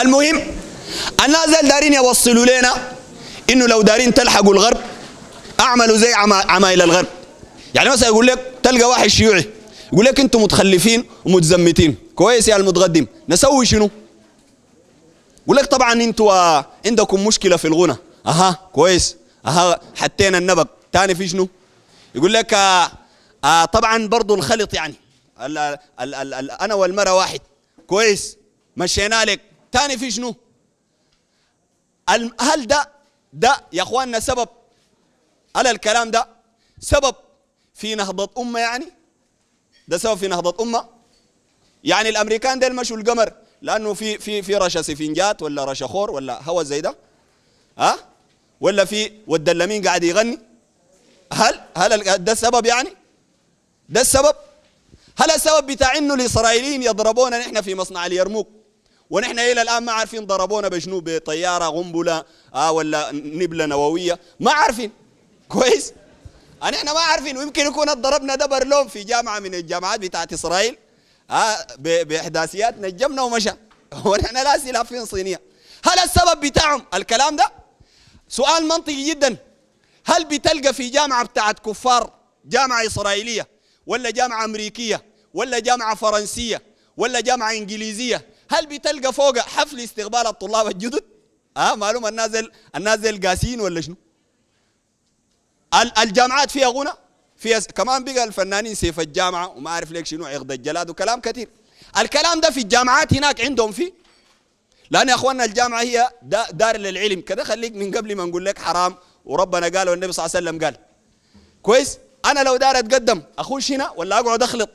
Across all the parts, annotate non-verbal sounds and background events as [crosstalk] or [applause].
المهم الناس دارين يوصلوا لنا انه لو دارين تلحقوا الغرب اعملوا زي عمايل الغرب يعني مثلا يقول لك تلقى واحد شيوعي يقول لك انتم متخلفين ومتزمتين كويس يا المتقدم نسوي شنو يقول لك طبعا انتوا آه، عندكم مشكله في الغنى اها كويس اها حتينا النبق ثاني في شنو يقول لك آه آه طبعا برضو الخلط يعني الـ الـ الـ الـ انا والمراه واحد كويس مشينا لك تاني في شنو هل ده ده يا اخواننا سبب على الكلام ده سبب في نهضة أمة يعني ده سبب في نهضة أمة يعني الأمريكان ده مشوا القمر لأنه في في في رشا سفنجات ولا رشا خور ولا هوا زي ده ها أه؟ ولا في والدلمين قاعد يغني هل هل ده السبب يعني ده السبب هل السبب بتاع انه الاسرائيليين يضربونا نحن في مصنع اليرموك ونحن الى الان ما عارفين ضربونا بشنو بطياره قنبله آه ولا نبله نوويه ما عارفين كويس أنا يعني احنا ما عارفين ويمكن يكون ضربنا ده برلوم في جامعه من الجامعات بتاعت اسرائيل آه باحداثيات نجمنا ومشى [laughs] ونحن لا سلافين صينيه هل السبب بتاعهم الكلام ده سؤال منطقي جدا هل بتلقى في جامعه بتاعت كفار جامعه اسرائيليه ولا جامعه امريكيه ولا جامعه فرنسيه ولا جامعه انجليزيه هل بتلقى فوق حفل استقبال الطلاب الجدد اه معلوم الناس الناس قاسين ولا شنو الجامعات فيها غنى فيها كمان بقى الفنانين سيف الجامعه وما اعرف ليك شنو عقد الجلاد وكلام كثير الكلام ده في الجامعات هناك عندهم فيه لان يا اخواننا الجامعه هي دار للعلم كده خليك من قبل ما نقول لك حرام وربنا قال والنبي صلى الله عليه وسلم قال كويس انا لو دار اتقدم اخش هنا ولا اقعد اخلط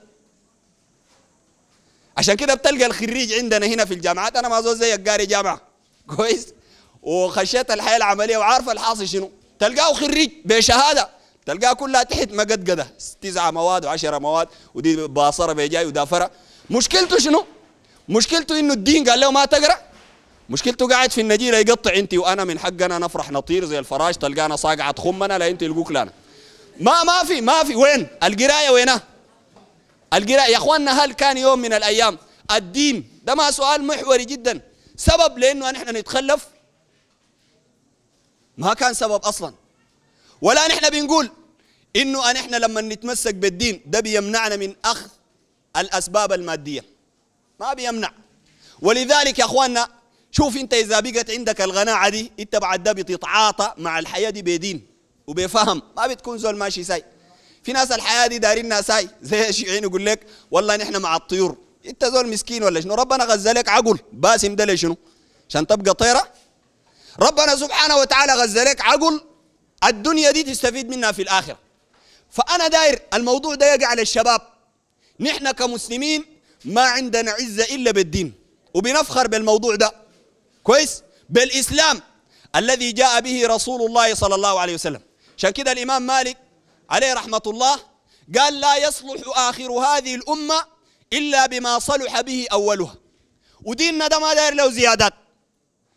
عشان كده بتلقى الخريج عندنا هنا في الجامعات انا ما زول زيك قاري جامعه [laughs] كويس وخشيت الحياه العمليه وعارف الحاصل شنو تلقاه خريج بشهاده تلقاه كلها تحت مقدقده تسعة مواد و10 مواد ودي باصره بيجاي ودافره مشكلته شنو؟ مشكلته انه الدين قال له ما تقرا مشكلته قاعد في النجيله يقطع انت وانا من حقنا نفرح نطير زي الفراش تلقانا صاقعه خمنا لا انت يلقوك لنا ما ما في ما في وين القرايه وينها؟ القراءة يا اخواننا هل كان يوم من الايام الدين ده ما سؤال محوري جدا سبب لانه نحن نتخلف ما كان سبب اصلا ولا نحن بنقول انه نحن لما نتمسك بالدين ده بيمنعنا من اخذ الاسباب الماديه ما بيمنع ولذلك يا اخواننا شوف انت اذا بقت عندك القناعه دي انت بعد ده بتتعاطى مع الحياه دي بدين وبفهم ما بتكون زول ماشي سايق في ناس الحياه دي دارين ناساي زي الشيعين يقول لك والله نحن مع الطيور انت زول مسكين ولا شنو ربنا غزلك عقل باسم ده لشنو عشان تبقى طيره ربنا سبحانه وتعالى غزلك عقل الدنيا دي تستفيد منها في الاخره فانا داير الموضوع ده يقع على الشباب نحن كمسلمين ما عندنا عزه الا بالدين وبنفخر بالموضوع ده كويس بالاسلام الذي جاء به رسول الله صلى الله عليه وسلم عشان كده الامام مالك عليه رحمة الله قال لا يصلح آخر هذه الأمة إلا بما صلح به أولها وديننا ده ما داير له زيادات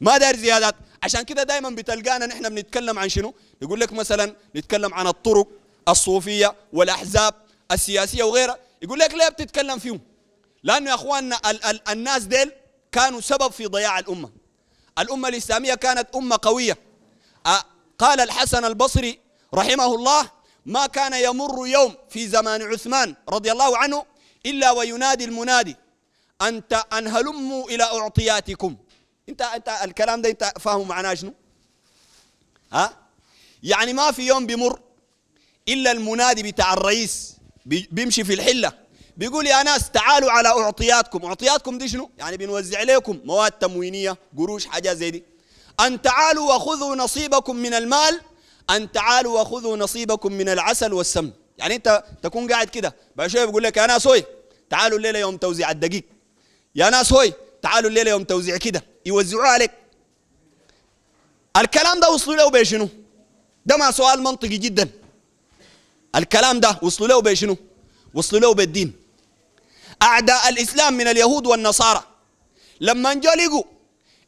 ما داير زيادات عشان كده دايما بتلقانا نحن بنتكلم عن شنو يقول لك مثلا نتكلم عن الطرق الصوفية والأحزاب السياسية وغيرها يقول لك ليه بتتكلم فيهم لأنه يا أخواننا ال- ال- الناس ديل كانوا سبب في ضياع الأمة الأمة الإسلامية كانت أمة قوية قال الحسن البصري رحمه الله ما كان يمر يوم في زمان عثمان رضي الله عنه إلا وينادي المنادي أنت أن هلموا إلى أعطياتكم أنت أنت الكلام ده أنت فاهم معناه شنو؟ ها؟ يعني ما في يوم بيمر إلا المنادي بتاع الرئيس بيمشي في الحلة بيقول يا ناس تعالوا على أعطياتكم أعطياتكم دي شنو؟ يعني بنوزع عليكم مواد تموينية قروش حاجة زي دي أن تعالوا وخذوا نصيبكم من المال أن تعالوا وخذوا نصيبكم من العسل والسمن يعني أنت تكون قاعد كده بعد شوية بيقول لك يا ناس هوي تعالوا الليلة يوم توزيع الدقيق يا ناس هوي تعالوا الليلة يوم توزيع كده يوزعوها عليك الكلام ده وصلوا له بشنو ده مع سؤال منطقي جدا الكلام ده وصلوا له بشنو وصلوا له بالدين أعداء الإسلام من اليهود والنصارى لما جوا لقوا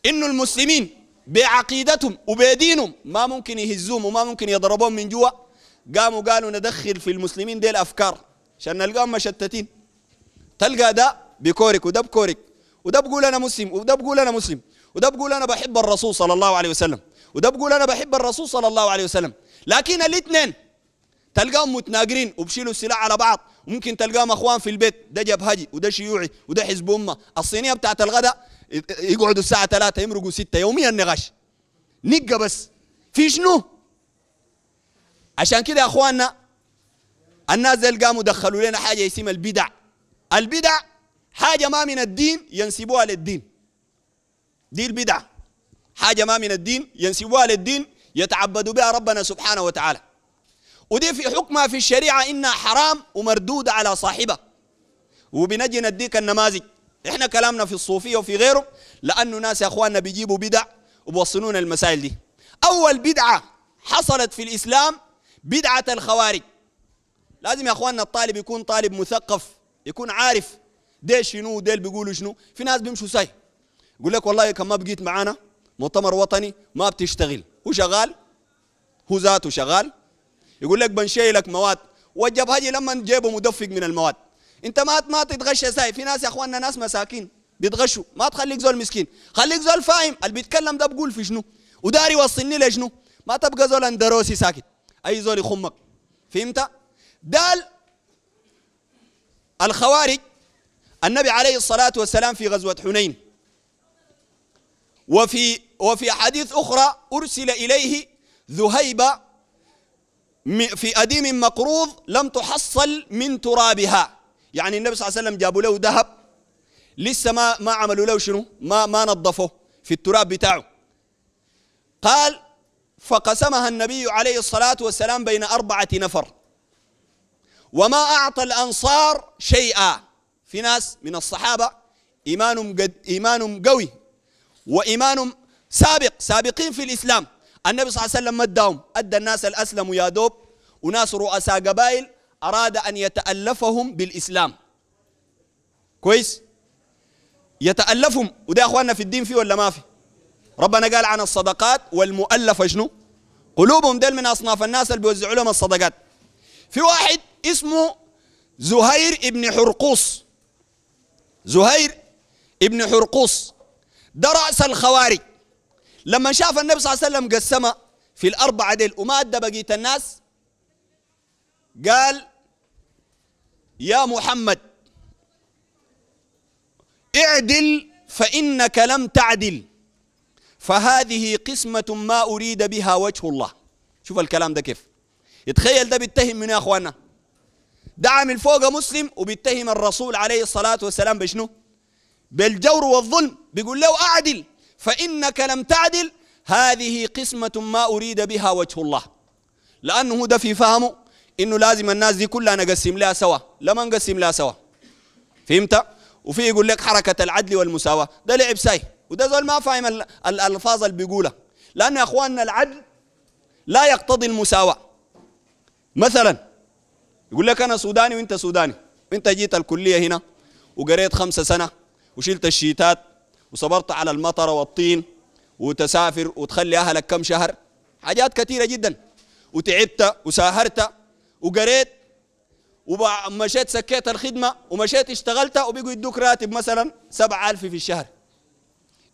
إنه المسلمين بعقيدتهم وبدينهم ما ممكن يهزوهم وما ممكن يضربوهم من جوا قاموا قالوا ندخل في المسلمين دي الافكار عشان نلقاهم مشتتين تلقى ده بكورك وده بكورك وده بقول انا مسلم وده بقول انا مسلم وده بقول انا بحب الرسول صلى الله عليه وسلم وده بقول انا بحب الرسول صلى الله عليه وسلم لكن الاثنين تلقاهم متناقرين وبشيلوا السلاح على بعض وممكن تلقاهم اخوان في البيت ده جبهجي وده شيوعي وده حزب امه الصينيه بتاعت الغداء يقعدوا الساعة ثلاثة يمرقوا ستة يوميا نغش نقة بس في شنو؟ عشان كده يا اخواننا الناس اللي قاموا دخلوا لنا حاجة اسمها البدع البدع حاجة ما من الدين ينسبوها للدين دي البدع حاجة ما من الدين ينسبوها للدين يتعبدوا بها ربنا سبحانه وتعالى ودي في حكمها في الشريعة إنها حرام ومردودة على صاحبها وبنجي نديك النماذج احنا كلامنا في الصوفيه وفي غيره لانه ناس يا اخواننا بيجيبوا بدع وبوصلونا المسائل دي اول بدعه حصلت في الاسلام بدعه الخوارج لازم يا اخواننا الطالب يكون طالب مثقف يكون عارف ديل شنو وديل بيقولوا شنو في ناس بيمشوا ساي يقول لك والله كان ما بقيت معانا مؤتمر وطني ما بتشتغل هو شغال هو ذاته شغال يقول لك بنشيلك مواد والجبهجي لما جيبه مدفق من المواد انت ما ما تتغشى ساي في ناس يا اخواننا ناس مساكين بيتغشوا ما تخليك زول مسكين خليك زول فاهم اللي بيتكلم ده بقول في شنو وداري يوصلني لشنو ما تبقى زول اندروسي ساكت اي زول يخمك فهمت دال الخوارج النبي عليه الصلاة والسلام في غزوة حنين وفي وفي حديث أخرى أرسل إليه ذهيبة في أديم مقروض لم تحصل من ترابها يعني النبي صلى الله عليه وسلم جابوا له ذهب لسه ما ما عملوا له شنو ما ما نظفوه في التراب بتاعه قال فقسمها النبي عليه الصلاة والسلام بين أربعة نفر وما أعطى الأنصار شيئا في ناس من الصحابة إيمانهم قد إيمانهم قوي وإيمانهم سابق سابقين في الإسلام النبي صلى الله عليه وسلم مدهم ادى الناس الأسلموا يا دوب وناس رؤساء قبائل أراد أن يتألفهم بالإسلام كويس يتألفهم وده أخواننا في الدين فيه ولا ما في ربنا قال عن الصدقات والمؤلفة شنو قلوبهم ديل من أصناف الناس اللي بيوزعوا لهم الصدقات في واحد اسمه زهير ابن حرقوس زهير ابن حرقوس ده رأس الخوارج لما شاف النبي صلى الله عليه وسلم قسمه في الأربعة ديل وما أدى بقية الناس قال يا محمد اعدل فإنك لم تعدل فهذه قسمة ما أريد بها وجه الله شوف الكلام ده كيف يتخيل ده بيتهم من يا أخوانا ده عامل فوق مسلم وبيتهم الرسول عليه الصلاة والسلام بشنو بالجور والظلم بيقول له أعدل فإنك لم تعدل هذه قسمة ما أريد بها وجه الله لأنه ده في فهمه انه لازم الناس دي كلها نقسم لها سوا لما نقسم لها سوا فهمت وفي يقول لك حركه العدل والمساواه ده لعب ساي وده زول ما فاهم الالفاظ اللي بيقولها لانه يا اخواننا العدل لا يقتضي المساواه مثلا يقول لك انا سوداني وانت سوداني وانت جيت الكليه هنا وقريت خمسة سنه وشلت الشيتات وصبرت على المطر والطين وتسافر وتخلي اهلك كم شهر حاجات كثيره جدا وتعبت وساهرت وقريت ومشيت سكيت الخدمة ومشيت اشتغلت وبيجوا يدوك راتب مثلا 7000 في الشهر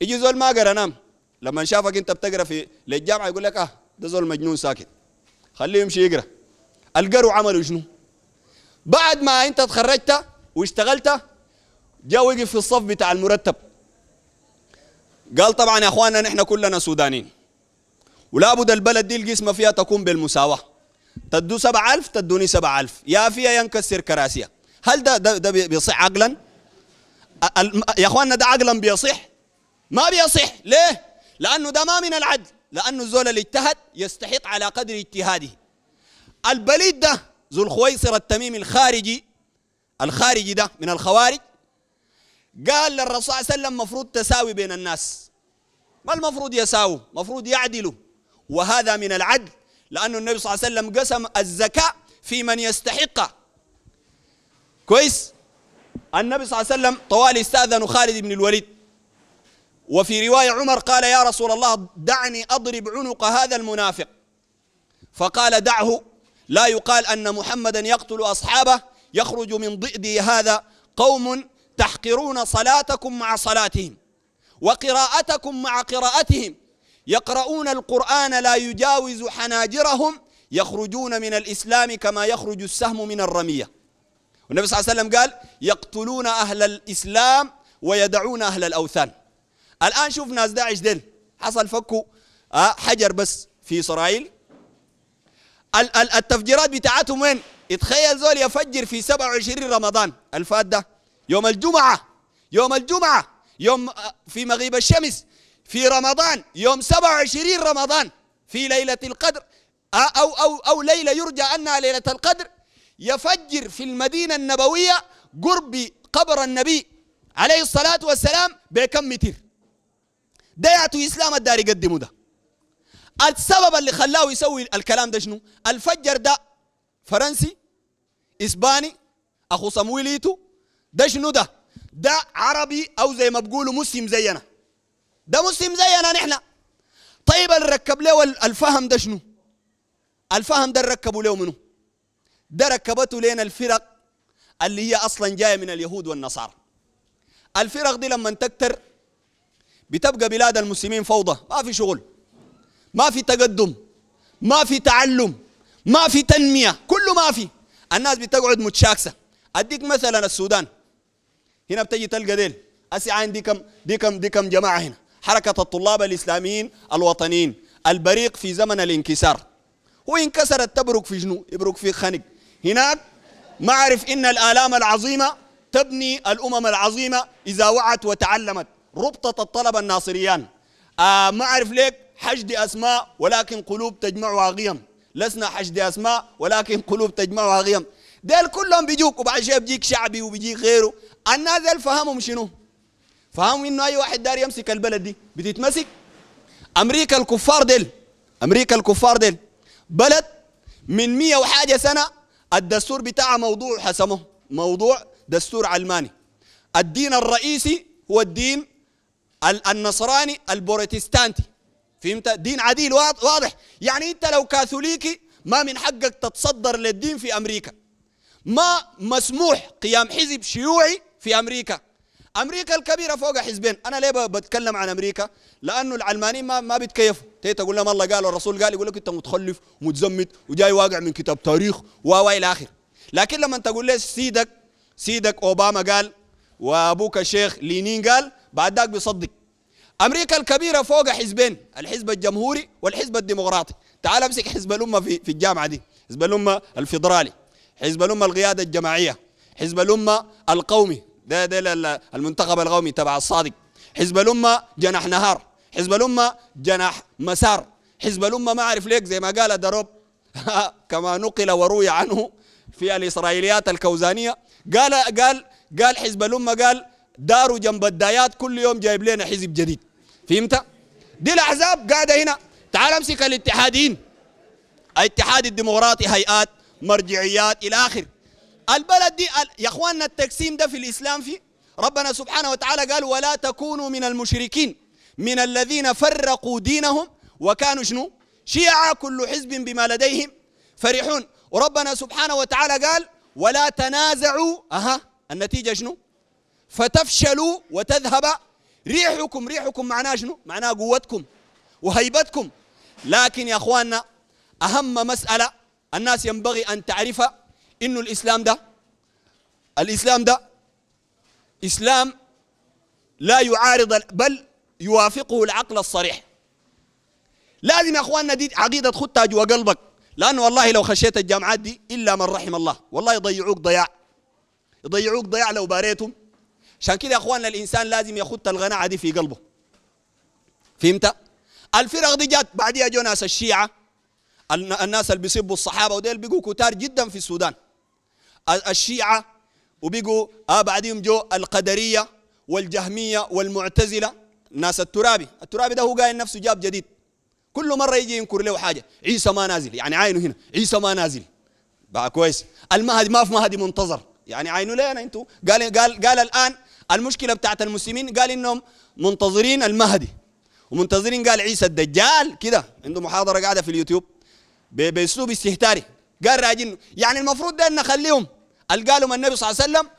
يجي زول ما قرا نام لما شافك انت بتقرا في للجامعة يقول لك اه ده زول مجنون ساكت خليه يمشي يقرا القروا عملوا شنو بعد ما انت تخرجت واشتغلت جا وقف في الصف بتاع المرتب قال طبعا يا اخواننا نحن كلنا سودانيين ولا بد البلد دي القسمه فيها تكون بالمساواه تدو 7000 ألف تدوني سبعة ألف يا فيها ينكسر كراسية هل ده, ده, ده بيصح عقلا يا أخواننا ده عقلا بيصح ما بيصح ليه لأنه ده ما من العدل لأنه الزول اللي اجتهد يستحق على قدر اجتهاده البليد ده ذو الخويصر التميم الخارجي الخارجي ده من الخوارج قال للرسول صلى الله عليه وسلم مفروض تساوي بين الناس ما المفروض يساووا مفروض يعدلوا وهذا من العدل لأنه النبي صلى الله عليه وسلم قسم الزكاة في من يستحقه كويس النبي صلى الله عليه وسلم طوال استأذن خالد بن الوليد وفي رواية عمر قال يا رسول الله دعني أضرب عنق هذا المنافق فقال دعه لا يقال أن محمدا يقتل أصحابه يخرج من ضئدي هذا قوم تحقرون صلاتكم مع صلاتهم وقراءتكم مع قراءتهم يقرؤون القرآن لا يجاوز حناجرهم يخرجون من الإسلام كما يخرج السهم من الرمية والنبي صلى الله عليه وسلم قال يقتلون أهل الإسلام ويدعون أهل الأوثان الآن شوف ناس داعش دل حصل فكوا آه، حجر بس في إسرائيل التفجيرات بتاعتهم وين اتخيل زول يفجر في 27 رمضان الفات ده يوم الجمعة يوم الجمعة يوم آه، في مغيب الشمس في رمضان يوم 27 رمضان في ليلة القدر أو أو أو ليلة يرجى أنها ليلة القدر يفجر في المدينة النبوية قرب قبر النبي عليه الصلاة والسلام بكم متر ده إسلام الدار يقدمه ده السبب اللي خلاه يسوي الكلام ده شنو الفجر ده فرنسي إسباني أخو صمويليتو ده شنو ده ده عربي أو زي ما بقولوا مسلم زينا ده مسلم زينا نحن طيب اللي ركب له الفهم ده شنو الفهم ده ركبوا له منه ده ركبته لنا الفرق اللي هي اصلا جايه من اليهود والنصارى الفرق دي لما تكتر بتبقى بلاد المسلمين فوضى ما في شغل ما في تقدم ما في تعلم ما في تنميه كله ما في الناس بتقعد متشاكسه اديك مثلا السودان هنا بتجي تلقى ديل اسي عين دي كم دي كم دي كم جماعه هنا حركة الطلاب الإسلاميين الوطنيين البريق في زمن الانكسار هو انكسرت تبرق في جنوب يبرك في خنق هناك ما عرف إن الآلام العظيمة تبني الأمم العظيمة إذا وعت وتعلمت ربطة الطلبة الناصريان آه ما عرف ليك حشد أسماء ولكن قلوب تجمعها غيم لسنا حشد أسماء ولكن قلوب تجمعها غيم ديل كلهم بيجوك وبعد شيء بيجيك شعبي وبيجيك غيره الناس ديل فهمهم شنو فهموا انه اي واحد دار يمسك البلد دي بتتمسك امريكا الكفار ديل امريكا الكفار ديل بلد من 100 وحاجه سنه الدستور بتاعها موضوع حسمه موضوع دستور علماني الدين الرئيسي هو الدين النصراني البروتستانتي فهمت دين عديل واضح يعني انت لو كاثوليكي ما من حقك تتصدر للدين في امريكا ما مسموح قيام حزب شيوعي في امريكا امريكا الكبيره فوق حزبين انا ليه بتكلم عن امريكا لانه العلمانيين ما ما بيتكيفوا تي تقول لهم الله قال الرسول قال يقول لك انت متخلف ومتزمت وجاي واقع من كتاب تاريخ و الى اخره لكن لما تقول لي سيدك سيدك اوباما قال وابوك الشيخ لينين قال بعد ذاك بيصدق امريكا الكبيره فوق حزبين الحزب الجمهوري والحزب الديمقراطي تعال امسك حزب الامه في في الجامعه دي حزب الامه الفيدرالي حزب الامه القياده الجماعيه حزب الامه القومي ده ده المنتخب القومي تبع الصادق حزب الامه جناح نهار حزب الامه جناح مسار حزب الامه ما اعرف ليك زي ما قال دروب [laughs] كما نقل وروي عنه في الاسرائيليات الكوزانيه قال قال قال حزب الامه قال داروا جنب الدايات كل يوم جايب لنا حزب جديد فهمت؟ دي الاحزاب قاعده هنا تعال امسك الاتحادين الاتحاد الديمقراطي هيئات مرجعيات الى اخره البلد دي يا اخواننا التقسيم ده في الاسلام في ربنا سبحانه وتعالى قال ولا تكونوا من المشركين من الذين فرقوا دينهم وكانوا شنو شيعا كل حزب بما لديهم فرحون وربنا سبحانه وتعالى قال ولا تنازعوا اها النتيجه شنو فتفشلوا وتذهب ريحكم ريحكم معناه شنو معناه قوتكم وهيبتكم لكن يا اخواننا اهم مساله الناس ينبغي ان تعرفها انه الاسلام ده الاسلام ده اسلام لا يعارض بل يوافقه العقل الصريح لازم يا اخواننا دي عقيده تخطها جوا قلبك لانه والله لو خشيت الجامعات دي الا من رحم الله والله يضيعوك ضياع يضيعوك ضياع لو باريتهم عشان كده يا اخواننا الانسان لازم يخط الغناعه دي في قلبه فهمت الفرق دي جات بعديها جو ناس الشيعه الناس اللي بيسبوا الصحابه وديل بيقوا كتار جدا في السودان الشيعة وبقوا آه بعدهم جو القدرية والجهمية والمعتزلة ناس الترابي الترابي ده هو قايل نفسه جاب جديد كل مرة يجي ينكر له حاجة عيسى ما نازل يعني عينه هنا عيسى ما نازل بقى كويس المهدي ما في مهدي منتظر يعني عينه أنا انتوا قال قال قال الان المشكله بتاعت المسلمين قال انهم منتظرين المهدي ومنتظرين قال عيسى الدجال كده عنده محاضره قاعده في اليوتيوب باسلوب استهتاري قال راجل يعني المفروض ده نخليهم القى لهم النبي صلى الله عليه وسلم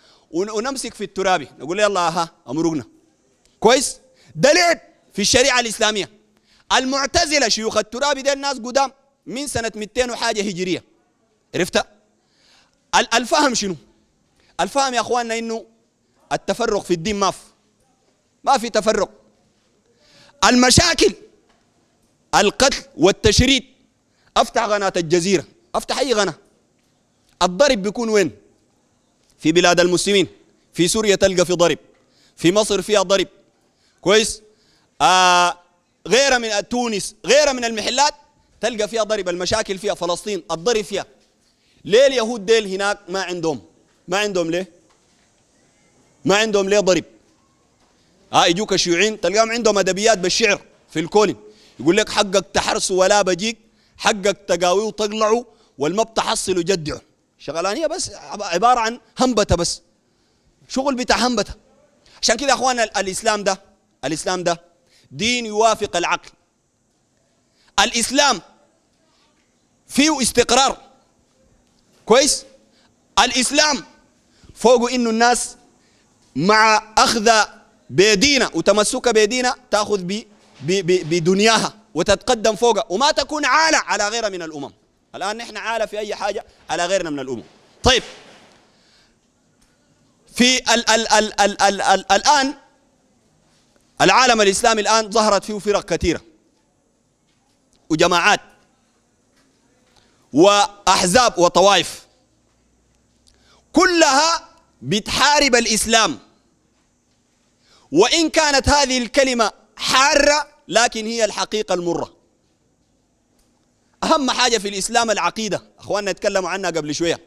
ونمسك في التراب نقول يلا ها آه، امرقنا كويس دليل في الشريعه الاسلاميه المعتزله شيوخ التراب ده الناس قدام من سنه 200 وحاجه هجريه عرفت الفهم شنو الفهم يا اخواننا انه التفرق في الدين ما في ما في تفرق المشاكل القتل والتشريد افتح قناه الجزيره افتح اي قناه الضرب بيكون وين في بلاد المسلمين في سوريا تلقى في ضرب في مصر فيها ضرب كويس آه غير من تونس غير من المحلات تلقى فيها ضرب المشاكل فيها فلسطين الضرب فيها ليه اليهود ديل هناك ما عندهم ما عندهم ليه ما عندهم ليه ضرب ها آه يجوك الشيوعيين تلقاهم عندهم ادبيات بالشعر في الكولن يقول لك حقك تحرس ولا بجيك حقك تقاوي وتقلعوا والما بتحصلوا جدعوا شغلانيه بس عباره عن هنبته بس شغل بتاع هنبته عشان كده يا اخوانا الاسلام ده الاسلام ده دين يوافق العقل الاسلام فيه استقرار كويس الاسلام فوق انه الناس مع اخذ بدينا وتمسك بدينا تاخذ بدنياها وتتقدم فوقها وما تكون عالة على غيرها من الامم الآن نحن عالة في أي حاجة على غيرنا من الأمم طيب في ال ال ال ال ال ال الآن العالم الإسلامي الآن ظهرت فيه فرق كثيرة وجماعات وأحزاب وطوائف كلها بتحارب الإسلام وإن كانت هذه الكلمة حارة لكن هي الحقيقة المرة أهم حاجة في الإسلام العقيدة أخواننا تكلموا عنها قبل شوية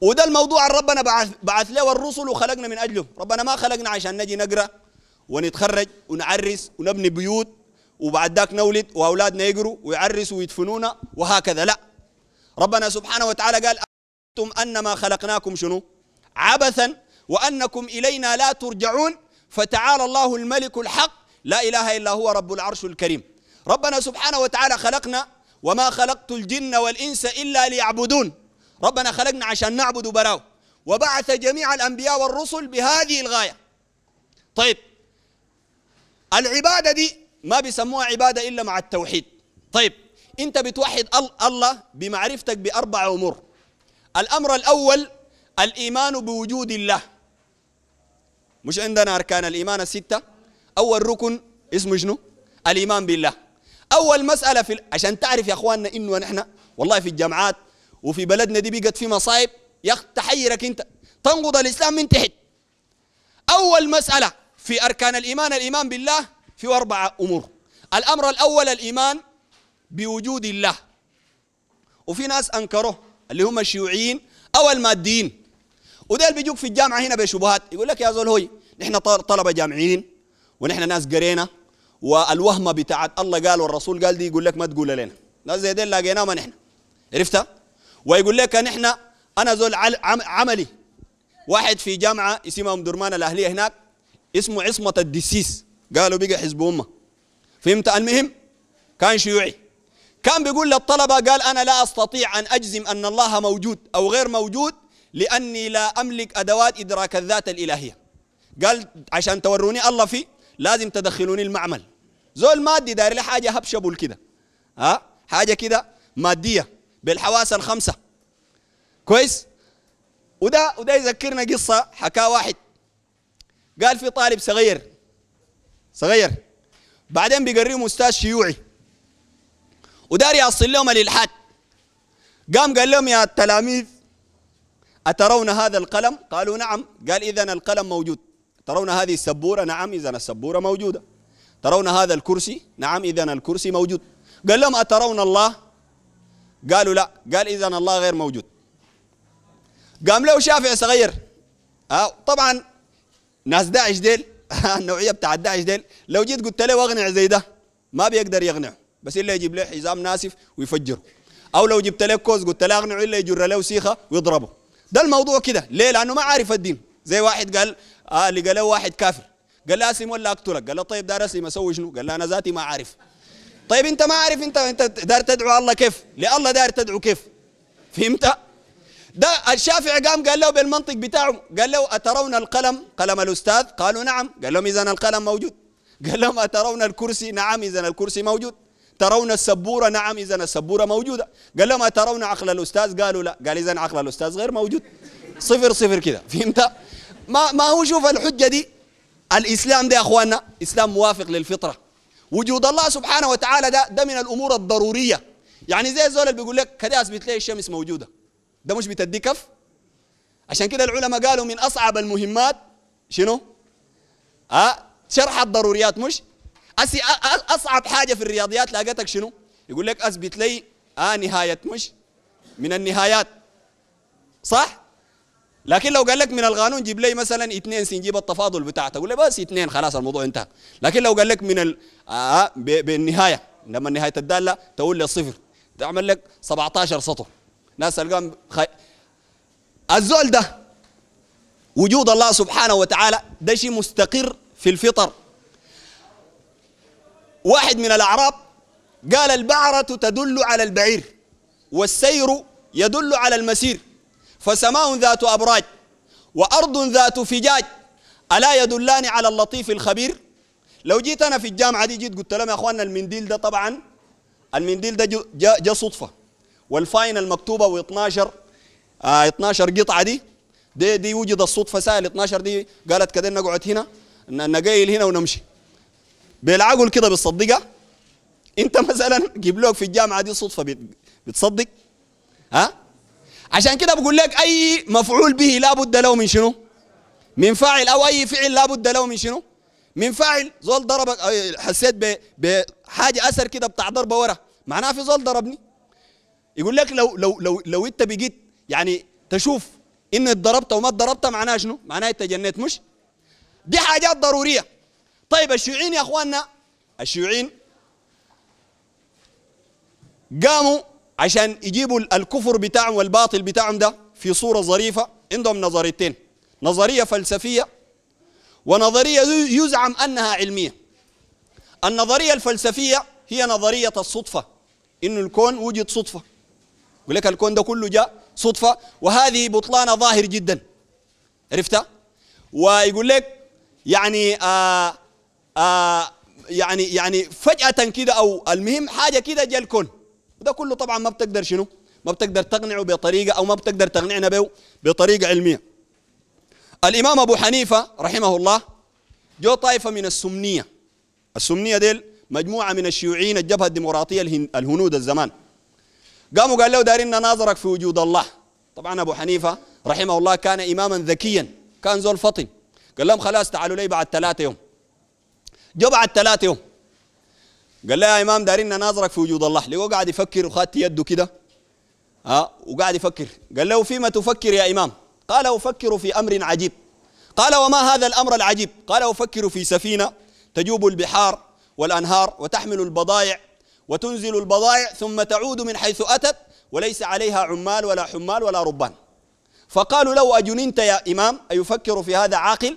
وده الموضوع ربنا بعث, بعث له الرسل وخلقنا من أجله ربنا ما خلقنا عشان نجي نقرأ ونتخرج ونعرس ونبني بيوت وبعد ذاك نولد وأولادنا يقروا ويعرسوا ويدفنونا وهكذا لا ربنا سبحانه وتعالى قال أنتم أنما خلقناكم شنو عبثا وأنكم إلينا لا ترجعون فتعالى الله الملك الحق لا إله إلا هو رب العرش الكريم ربنا سبحانه وتعالى خلقنا وما خلقت الجن والإنس إلا ليعبدون ربنا خلقنا عشان نعبد براه وبعث جميع الأنبياء والرسل بهذه الغاية طيب العبادة دي ما بيسموها عبادة إلا مع التوحيد طيب أنت بتوحد الله بمعرفتك بأربع أمور الأمر الأول الإيمان بوجود الله مش عندنا أركان الإيمان الستة أول ركن اسمه شنو؟ الإيمان بالله اول مساله في عشان تعرف يا اخواننا انه نحن والله في الجامعات وفي بلدنا دي بقت في مصايب يا تحيرك انت تنقض الاسلام من تحت اول مساله في اركان الايمان الايمان بالله في اربع امور الامر الاول الايمان بوجود الله وفي ناس انكروه اللي هم الشيوعيين او الماديين وديل بيجوك في الجامعه هنا بشبهات يقول لك يا زول هوي نحن طلبه جامعيين ونحن ناس قرينا والوهمه بتاعت الله قال والرسول قال دي يقول لك ما تقول لنا ناس زي دي لاقيناها ما نحن عرفتها ويقول لك نحن انا زول عملي واحد في جامعه اسمه ام درمان الاهليه هناك اسمه عصمه الدسيس قالوا بقى حزب امه فهمت المهم كان شيوعي كان بيقول للطلبه قال انا لا استطيع ان اجزم ان الله موجود او غير موجود لاني لا املك ادوات ادراك الذات الالهيه قال عشان توروني الله فيه لازم تدخلوني المعمل زول مادي داير له حاجه هبشبول كده ها حاجه كده ماديه بالحواس الخمسه كويس وده وده يذكرنا قصه حكاه واحد قال في طالب صغير صغير بعدين بيقريهم استاذ شيوعي ودار يصل لهم الالحاد قام قال لهم يا التلاميذ اترون هذا القلم قالوا نعم قال اذا القلم موجود ترون هذه السبوره نعم اذا السبوره موجوده ترون هذا الكرسي نعم إذا الكرسي موجود قال لهم أترون الله قالوا لا قال إذا الله غير موجود قام له شافع صغير آه طبعا ناس داعش ديل [laughs] النوعية بتاع داعش ديل لو جيت قلت له أغنع زي ده ما بيقدر يقنع بس إلا يجيب له حزام ناسف ويفجره أو لو جبت له كوز قلت له أغنعه إلا يجر له سيخة ويضربه ده الموضوع كده ليه لأنه ما عارف الدين زي واحد قال آه لقى له واحد كافر قال لا اسم ولا اقتلك قال له طيب دار اسم اسوي شنو قال له انا ذاتي ما عارف طيب انت ما عارف انت انت دار تدعو الله كيف لله دار تدعو كيف فهمت ده الشافعي قام قال له بالمنطق بتاعه قال له اترون القلم قلم الاستاذ قالوا نعم قال لهم اذا القلم موجود قال لهم اترون الكرسي نعم اذا الكرسي موجود ترون السبوره نعم اذا السبوره موجوده قال لهم اترون عقل الاستاذ قالوا لا قال اذا عقل الاستاذ غير موجود صفر صفر كده فهمت ما ما هو شوف الحجه دي الإسلام ده يا أخواننا إسلام موافق للفطرة وجود الله سبحانه وتعالى ده ده من الأمور الضرورية يعني زي الزول اللي بيقول لك كده أثبت لي الشمس موجودة ده مش بتدي كف عشان كده العلماء قالوا من أصعب المهمات شنو؟ أه شرح الضروريات مش أسي أصعب حاجة في الرياضيات لقيتك شنو؟ يقول لك أثبت لي آه نهاية مش من النهايات صح؟ لكن لو قال لك من القانون جيب لي مثلا اثنين سنجيب التفاضل بتاعته تقول لي بس اثنين خلاص الموضوع انتهى لكن لو قال لك من ال... آه, آه، بالنهايه لما نهايه الداله تقول لي الصفر تعمل لك 17 سطر ناس القام خي... الزول ده وجود الله سبحانه وتعالى ده شيء مستقر في الفطر واحد من الاعراب قال البعره تدل على البعير والسير يدل على المسير فسماء ذات أبراج وأرض ذات فجاج ألا يدلان على اللطيف الخبير لو جيت أنا في الجامعة دي جيت قلت لهم يا أخواننا المنديل ده طبعا المنديل ده جاء جا صدفة والفاين المكتوبة و12 آه 12 قطعة دي دي دي وجد الصدفة سهل 12 دي قالت كده نقعد هنا نقيل هنا ونمشي بالعقل كده بتصدقها انت [laughs] مثلا جيب لك في الجامعة دي صدفة بتصدق ها عشان كده بقول لك اي مفعول به لابد له من شنو من فاعل او اي فعل لابد له من شنو من فاعل زول ضربك حسيت بحاجه اثر كده بتاع ضربه ورا معناها في زول ضربني يقول لك لو لو لو لو انت بقيت يعني تشوف ان اتضربت وما اتضربت معناها شنو معناها انت جنيت مش دي حاجات ضروريه طيب الشيوعيين يا اخواننا الشيوعيين قاموا عشان يجيبوا الكفر بتاعهم والباطل بتاعهم ده في صورة ظريفة عندهم نظريتين نظرية فلسفية ونظرية يزعم أنها علمية النظرية الفلسفية هي نظرية الصدفة إن الكون وجد صدفة يقول لك الكون ده كله جاء صدفة وهذه بطلانة ظاهر جدا عرفتها ويقول لك يعني آه آه يعني يعني فجأة كده أو المهم حاجة كده جاء الكون وده كله طبعا ما بتقدر شنو ما بتقدر تقنعه بطريقه او ما بتقدر تقنعنا به بطريقه علميه الامام ابو حنيفه رحمه الله جو طائفه من السمنيه السمنيه ديل مجموعه من الشيوعيين الجبهه الديمقراطيه الهنود الزمان قاموا قال له دارين ناظرك في وجود الله طبعا ابو حنيفه رحمه الله كان اماما ذكيا كان زول فطن قال لهم خلاص تعالوا لي بعد ثلاثه يوم جو بعد ثلاثه يوم قال لها يا امام دارين ناظرك في وجود الله لقوا قاعد يفكر وخدت يده كده ها آه، وقاعد يفكر قال له فيما تفكر يا امام قال افكر في امر عجيب قال وما هذا الامر العجيب قال افكر في سفينه تجوب البحار والانهار وتحمل البضائع وتنزل البضائع ثم تعود من حيث اتت وليس عليها عمال ولا حمال ولا ربان فقالوا له اجننت يا امام ايفكر في هذا عاقل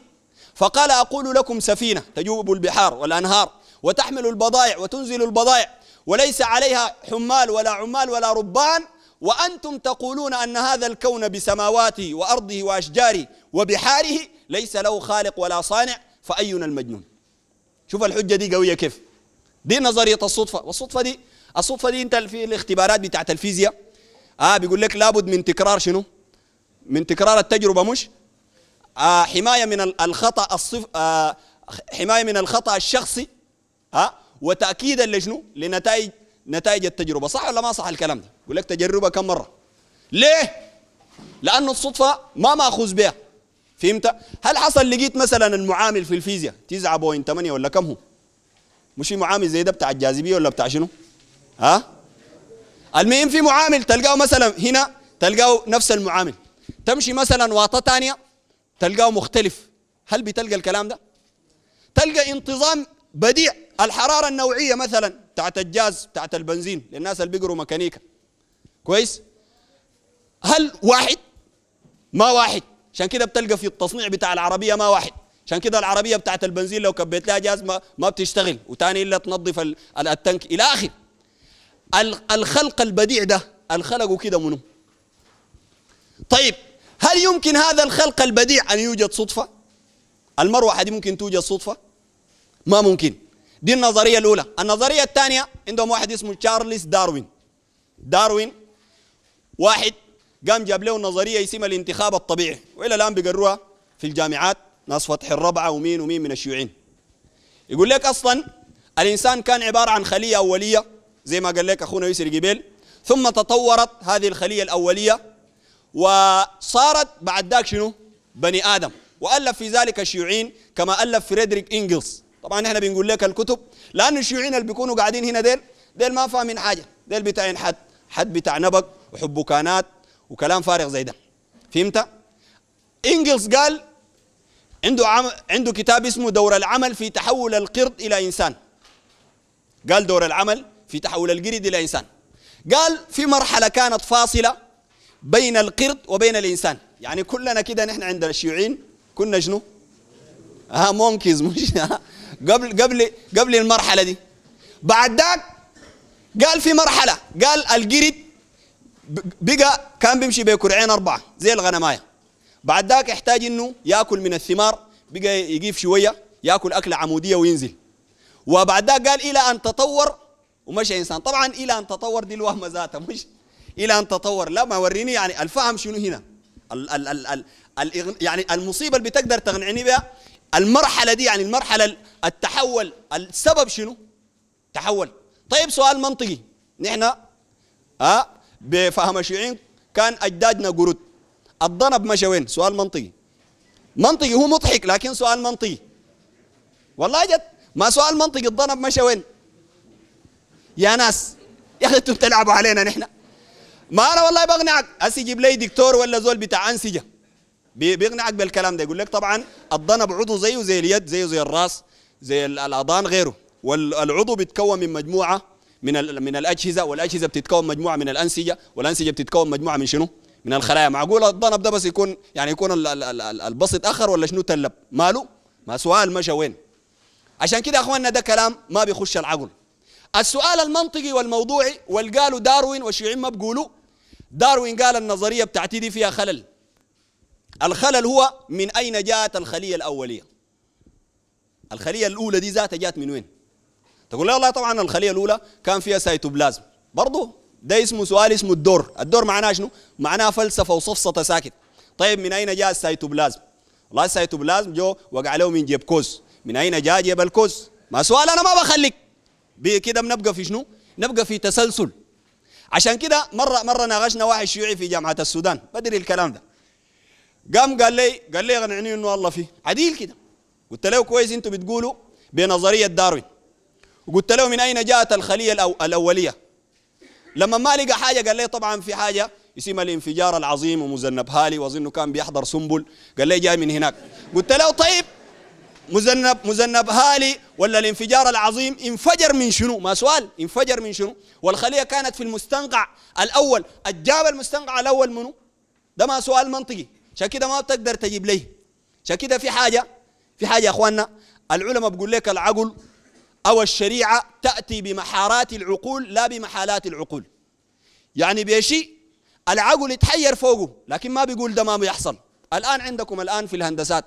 فقال اقول لكم سفينه تجوب البحار والانهار وتحمل البضائع وتنزل البضائع وليس عليها حمال ولا عمال ولا ربان وأنتم تقولون أن هذا الكون بسماواته وأرضه وأشجاره وبحاره ليس له خالق ولا صانع فأينا المجنون شوف الحجة دي قوية كيف دي نظرية الصدفة والصدفة دي الصدفة دي انت في الاختبارات بتاعت الفيزياء اه بيقول لك لابد من تكرار شنو من تكرار التجربة مش آه حماية من الخطأ الصف آه حماية من الخطأ الشخصي ها وتاكيدا لشنو لنتائج نتائج التجربه صح ولا ما صح الكلام ده يقول لك تجربه كم مره ليه لانه الصدفه ما ماخوذ بها فهمت هل حصل لقيت مثلا المعامل في الفيزياء 8 ولا كم هو مش في معامل زي ده بتاع الجاذبيه ولا بتاع شنو ها المهم في معامل تلقاه مثلا هنا تلقاه نفس المعامل تمشي مثلا واطه ثانيه تلقاه مختلف هل بتلقى الكلام ده تلقى انتظام بديع الحراره النوعيه مثلا بتاعت الجاز بتاعت البنزين للناس اللي بيقروا ميكانيكا كويس هل واحد ما واحد عشان كده بتلقى في التصنيع بتاع العربيه ما واحد عشان كده العربيه بتاعت البنزين لو كبيت لها جاز ما, ما بتشتغل وتاني الا تنظف التنك الى اخره الخلق البديع ده الخلق كده منو طيب هل يمكن هذا الخلق البديع ان يوجد صدفه المروحه دي ممكن توجد صدفه ما ممكن دي النظريه الاولى النظريه الثانيه عندهم واحد اسمه تشارلز داروين داروين واحد قام جاب له نظريه اسمها الانتخاب الطبيعي والى الان بيقروها في الجامعات ناس فتح الربعه ومين ومين من الشيوعين يقول لك اصلا الانسان كان عباره عن خليه اوليه زي ما قال لك اخونا يسر جبيل ثم تطورت هذه الخليه الاوليه وصارت بعد ذاك شنو بني ادم والف في ذلك الشيوعين كما الف فريدريك انجلز طبعا احنا بنقول لك الكتب لانه الشيوعيين اللي بيكونوا قاعدين هنا ديل ديل ما فاهمين حاجه ديل بتاعين حد حد بتاع نبك وحبكانات وكلام فارغ زي ده فهمت انجلز قال عنده عم... عنده كتاب اسمه دور العمل في تحول القرد الى انسان قال دور العمل في تحول القرد الى انسان قال في مرحله كانت فاصله بين القرد وبين الانسان يعني كلنا كده نحن عند الشيوعيين كنا شنو؟ ها آه، مونكيز مش [laughs] قبل قبل قبل المرحله دي بعد ذاك قال في مرحله قال القرد بقى كان بيمشي بكرعين اربعه زي الغنمايه بعد ذاك يحتاج انه ياكل من الثمار بقى يقيف شويه ياكل اكله عموديه وينزل وبعد ذاك قال الى ان تطور ومشى انسان طبعا الى ان تطور دي الوهمه ذاتها مش الى ان تطور لا ما وريني يعني الفهم شنو هنا ال ال ال ال يعني المصيبه اللي بتقدر تقنعني بها المرحلة دي يعني المرحلة التحول السبب شنو؟ تحول طيب سؤال منطقي نحن ها آه، بفهم الشيوعيين كان أجدادنا قرود الضنب مشى وين؟ سؤال منطقي منطقي هو مضحك لكن سؤال منطقي والله جد ما سؤال منطقي الضنب مشى وين؟ يا ناس يا اخي انتم تلعبوا علينا نحن ما انا والله بقنعك اسي جيب لي دكتور ولا زول بتاع انسجه بيقنعك بالكلام ده يقول لك طبعا الضنب عضو زيه زي اليد زيه زي الراس زي الاضان غيره والعضو بيتكون من مجموعه من من الاجهزه والاجهزه بتتكون مجموعه من الانسجه والانسجه بتتكون مجموعه من شنو؟ من الخلايا معقول الضنب ده بس يكون يعني يكون البسط اخر ولا شنو تلب ماله؟ ما سؤال مشى وين؟ عشان كده اخواننا ده كلام ما بيخش العقل السؤال المنطقي والموضوعي والقالوا داروين والشيوعيين ما بيقولوا داروين قال النظريه بتاعتي دي فيها خلل الخلل هو من أين جاءت الخلية الأولية الخلية الأولى دي ذاتها جاءت من وين تقول لا والله طبعا الخلية الأولى كان فيها سيتوبلازم برضه ده اسمه سؤال اسمه الدور الدور معناه شنو معناه فلسفة وصفصة ساكت طيب من أين جاء السيتوبلازم والله السيتوبلازم جو وقع له من جيب كوز من أين جاء جيب الكوز ما سؤال أنا ما بخليك كده بنبقى في شنو نبقى في تسلسل عشان كده مرة مرة ناقشنا واحد شيوعي في جامعة السودان بدري الكلام ده قام قال لي قال لي غنعني انه الله فيه عديل كده قلت له كويس انتوا بتقولوا بنظريه داروين وقلت له من اين جاءت الخليه الأو الاوليه لما ما لقى حاجه قال لي طبعا في حاجه اسمها الانفجار العظيم ومذنب هالي واظنه كان بيحضر سنبل قال لي جاي من هناك قلت له طيب مذنب مذنب هالي ولا الانفجار العظيم انفجر من شنو ما سؤال انفجر من شنو والخليه كانت في المستنقع الاول اجاب المستنقع الاول منو ده ما سؤال منطقي عشان كده ما بتقدر تجيب لي عشان كده في حاجه في حاجه يا اخواننا العلماء بيقول لك العقل او الشريعه تاتي بمحارات العقول لا بمحالات العقول يعني بيشي العقل يتحير فوقه لكن ما بيقول ده ما بيحصل الان عندكم الان في الهندسات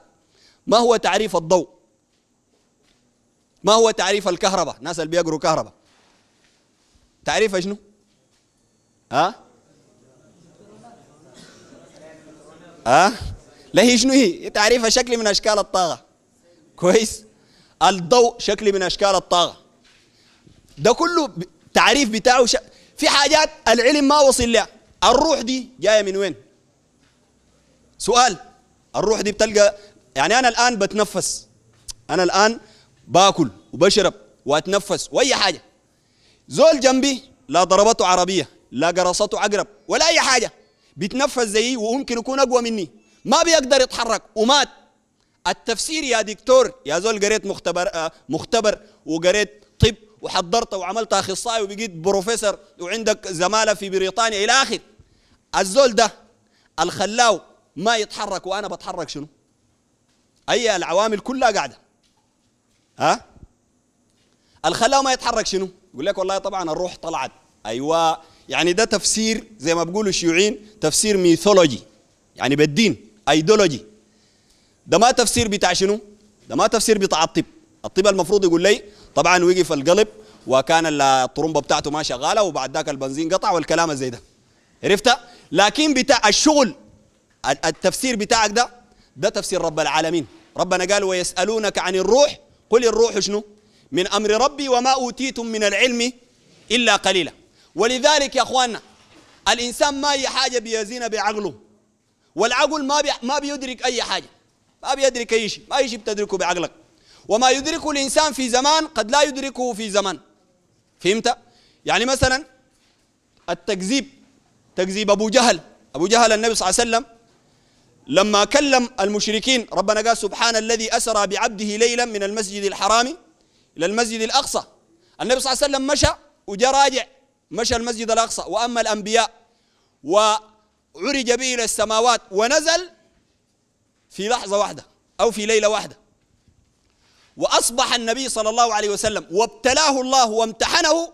ما هو تعريف الضوء ما هو تعريف الكهرباء الناس اللي بيقروا كهرباء تعريف شنو ها ها أه؟ لا هي شنو هي تعريفها شكل من اشكال الطاقه كويس الضوء شكل من اشكال الطاقه ده كله تعريف بتاعه ش... في حاجات العلم ما وصل لها الروح دي جايه من وين سؤال الروح دي بتلقى يعني انا الان بتنفس انا الان باكل وبشرب واتنفس واي حاجه زول جنبي لا ضربته عربيه لا قرصته عقرب ولا اي حاجه بيتنفس زيي وممكن يكون اقوى مني ما بيقدر يتحرك ومات التفسير يا دكتور يا زول قريت مختبر آه، مختبر وقريت طب وحضرت وعملت اخصائي وبقيت بروفيسور وعندك زماله في بريطانيا الى اخر الزول ده الخلاو ما يتحرك وانا بتحرك شنو؟ اي العوامل كلها قاعده ها؟ الخلاو ما يتحرك شنو؟ يقول لك والله طبعا الروح طلعت ايوه يعني ده تفسير زي ما بيقولوا الشيوعيين تفسير ميثولوجي يعني بالدين ايديولوجي ده ما تفسير بتاع شنو؟ ده ما تفسير بتاع الطب الطب المفروض يقول لي طبعا وقف القلب وكان الطرمبه بتاعته ما شغاله وبعد ذاك البنزين قطع والكلام زي ده عرفت؟ لكن بتاع الشغل التفسير بتاعك ده ده تفسير رب العالمين ربنا قال ويسألونك عن الروح قل الروح شنو؟ من أمر ربي وما أوتيتم من العلم إلا قليلا ولذلك يا اخواننا الانسان ما هي حاجه بيزين بعقله والعقل ما بي ما بيدرك اي حاجه ما بيدرك اي شيء ما اي شيء بتدركه بعقلك وما يدركه الانسان في زمان قد لا يدركه في زمان فهمت يعني مثلا التكذيب تكذيب ابو جهل ابو جهل النبي صلى الله عليه وسلم لما كلم المشركين ربنا قال سبحان الذي اسرى بعبده ليلا من المسجد الحرام الى المسجد الاقصى النبي صلى الله عليه وسلم مشى وجا راجع مشى المسجد الأقصى وأما الأنبياء وعرج به إلى السماوات ونزل في لحظة واحدة أو في ليلة واحدة وأصبح النبي صلى الله عليه وسلم وابتلاه الله وامتحنه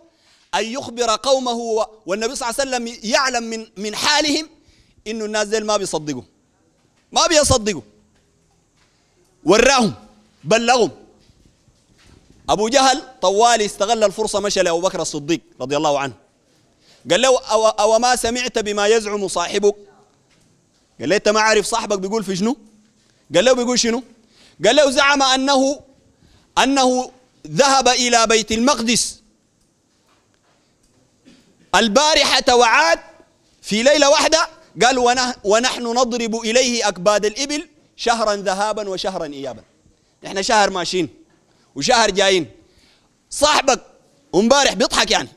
أن يخبر قومه والنبي صلى الله عليه وسلم يعلم من من حالهم إنه الناس ديل ما بيصدقوا ما بيصدقوا وراهم بلغهم أبو جهل طوالي استغل الفرصة مشى لأبو بكر الصديق رضي الله عنه قال له أو, أو ما سمعت بما يزعم صاحبك قال له أنت ما عارف صاحبك بيقول في شنو قال له بيقول شنو قال له زعم أنه أنه ذهب إلى بيت المقدس البارحة وعاد في ليلة واحدة قال ونحن نضرب إليه أكباد الإبل شهرا ذهابا وشهرا إيابا احنا شهر ماشيين وشهر جايين صاحبك امبارح بيضحك يعني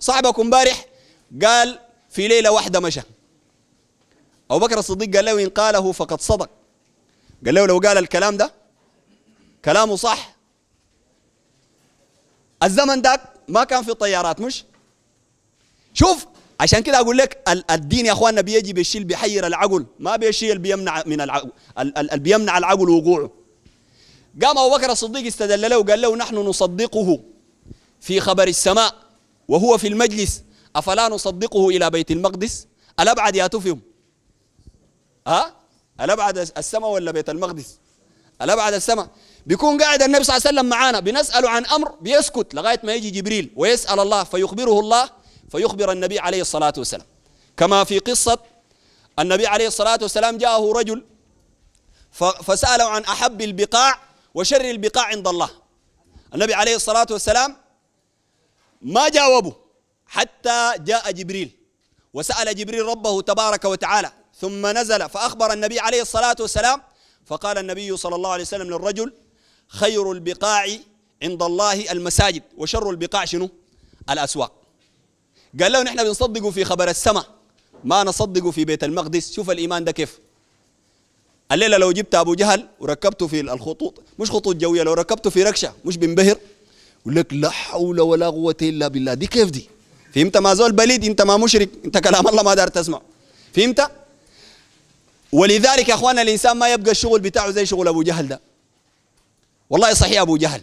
صاحبك امبارح قال في ليلة واحدة مشى أبو بكر الصديق قال له إن قاله فقد صدق قال له لو قال الكلام ده كلامه صح الزمن ده ما كان في طيارات مش شوف عشان كده اقول لك الدين يا اخواننا بيجي بالشيء اللي بيحير العقل ما بيشيل اللي بيمنع من العقل اللي بيمنع العقل وقوعه قام ابو بكر الصديق استدل له وقال له نحن نصدقه في خبر السماء وهو في المجلس أفلا نصدقه إلى بيت المقدس الأبعد يا تفهم ها الأبعد السماء ولا بيت المقدس الأبعد السماء بيكون قاعد النبي صلى الله عليه وسلم معانا بنسأله عن أمر بيسكت لغاية ما يجي جبريل ويسأل الله فيخبره الله فيخبر النبي عليه الصلاة والسلام كما في قصة النبي عليه الصلاة والسلام جاءه رجل فسأله عن أحب البقاع وشر البقاع عند الله النبي عليه الصلاة والسلام ما جاوبه حتى جاء جبريل وسأل جبريل ربه تبارك وتعالى ثم نزل فأخبر النبي عليه الصلاة والسلام فقال النبي صلى الله عليه وسلم للرجل خير البقاع عند الله المساجد وشر البقاع شنو الأسواق قال له نحن بنصدق في خبر السماء ما نصدق في بيت المقدس شوف الإيمان ده كيف الليلة لو جبت أبو جهل وركبته في الخطوط مش خطوط جوية لو ركبته في ركشة مش بنبهر يقول لك لا حول ولا قوة إلا بالله دي كيف دي فهمت ما زول بليد انت ما مشرك انت كلام الله ما دار تسمع فهمت ولذلك يا اخوانا الانسان ما يبقى الشغل بتاعه زي شغل ابو جهل ده والله صحيح ابو جهل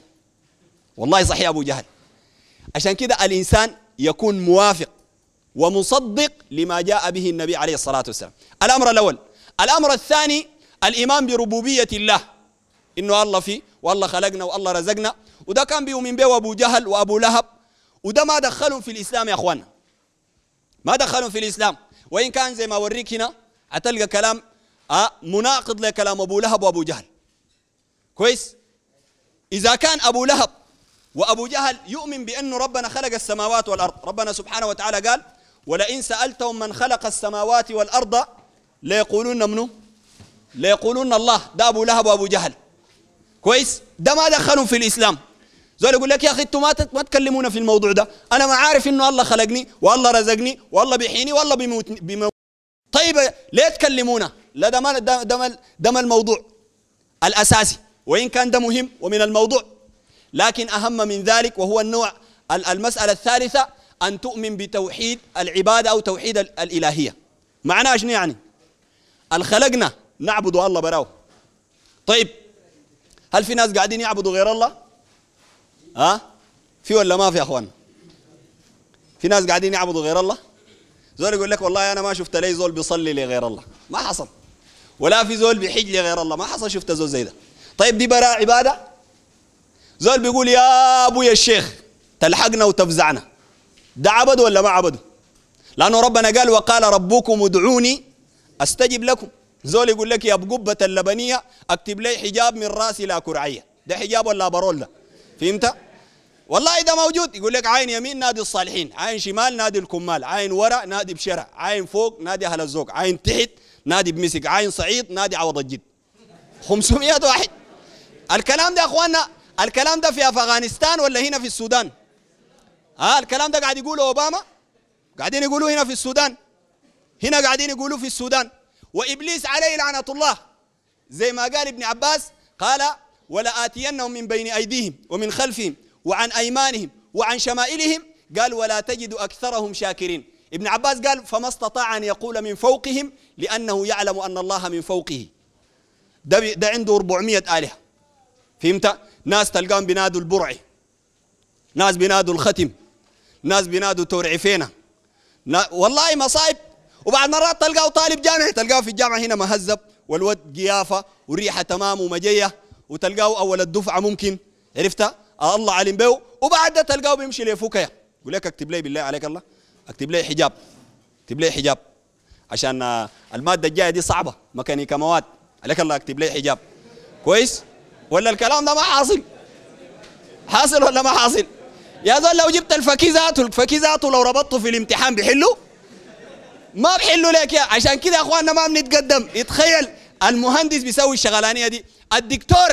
والله صحيح ابو جهل عشان كده الانسان يكون موافق ومصدق لما جاء به النبي عليه الصلاه والسلام الامر الاول الامر الثاني الايمان بربوبيه الله انه الله فيه والله خلقنا والله رزقنا وده كان بيؤمن به ابو جهل وابو لهب وده ما دخلهم في الإسلام يا أخوانا ما دخلهم في الإسلام وإن كان زي ما أوريك هنا هتلقى كلام آه مناقض لكلام أبو لهب وأبو جهل كويس إذا كان أبو لهب وأبو جهل يؤمن بأن ربنا خلق السماوات والأرض ربنا سبحانه وتعالى قال ولئن سألتهم من خلق السماوات والأرض ليقولون منو ليقولون الله ده أبو لهب وأبو جهل كويس ده ما دخلهم في الإسلام زول يقول لك يا اخي انتم ما تكلمونا في الموضوع ده انا ما عارف انه الله خلقني والله رزقني والله بيحيني والله بيموتني بيموت طيب ليه تكلمونا لا ده ما ده, ده ما الموضوع الاساسي وان كان ده مهم ومن الموضوع لكن اهم من ذلك وهو النوع المساله الثالثه ان تؤمن بتوحيد العباده او توحيد الالهيه معناه شنو يعني الخلقنا نعبد الله براو طيب هل في ناس قاعدين يعبدوا غير الله ها في ولا ما في يا اخوان في ناس قاعدين يعبدوا غير الله زول يقول لك والله انا ما شفت لي زول بيصلي لغير الله ما حصل ولا في زول بيحج لغير الله ما حصل شفت زول زي ده طيب دي براء عباده زول بيقول يا ابويا الشيخ تلحقنا وتفزعنا ده عبد ولا ما عبد لانه ربنا قال وقال ربكم ادعوني استجب لكم زول يقول لك يا بقبة اللبنية اكتب لي حجاب من راسي لا كرعية ده حجاب ولا برول ده فهمت والله اذا موجود يقول لك عين يمين نادي الصالحين عين شمال نادي الكمال عين وراء نادي بشرع عين فوق نادي اهل الزوق عين تحت نادي بمسك عين صعيد نادي عوض الجد 500 واحد الكلام ده يا اخواننا الكلام ده في افغانستان ولا هنا في السودان ها آه الكلام ده قاعد يقوله اوباما قاعدين يقولوه هنا في السودان هنا قاعدين يقولوه في السودان وابليس عليه لعنه الله زي ما قال ابن عباس قال ولا آتينهم من بين أيديهم ومن خلفهم وعن أيمانهم وعن شمائلهم قال ولا تجد أكثرهم شاكرين ابن عباس قال فما استطاع أن يقول من فوقهم لأنه يعلم أن الله من فوقه ده, ده عنده 400 آلهة فهمت؟ ناس تلقاهم بينادوا البرعي ناس بينادوا الختم ناس بينادوا تورعفينا نا والله مصايب وبعد مرات تلقاه طالب جامعي تلقاه في الجامعة هنا مهذب والود قيافة وريحة تمام ومجية وتلقاه أول الدفعة ممكن عرفتها الله علم به وبعد ده تلقاه بيمشي لفوكيا يقول لك اكتب لي بالله عليك الله اكتب لي حجاب اكتب لي حجاب عشان آه، الماده الجايه دي صعبه ميكانيكا مواد عليك الله اكتب لي حجاب كويس ولا الكلام ده ما حاصل حاصل ولا ما حاصل يا زول لو جبت الفكيزات الفكيزات لو ربطته في الامتحان بيحلوا ما بحلوا لك يا عشان كده يا اخواننا ما بنتقدم يتخيل المهندس بيسوي الشغلانيه دي الدكتور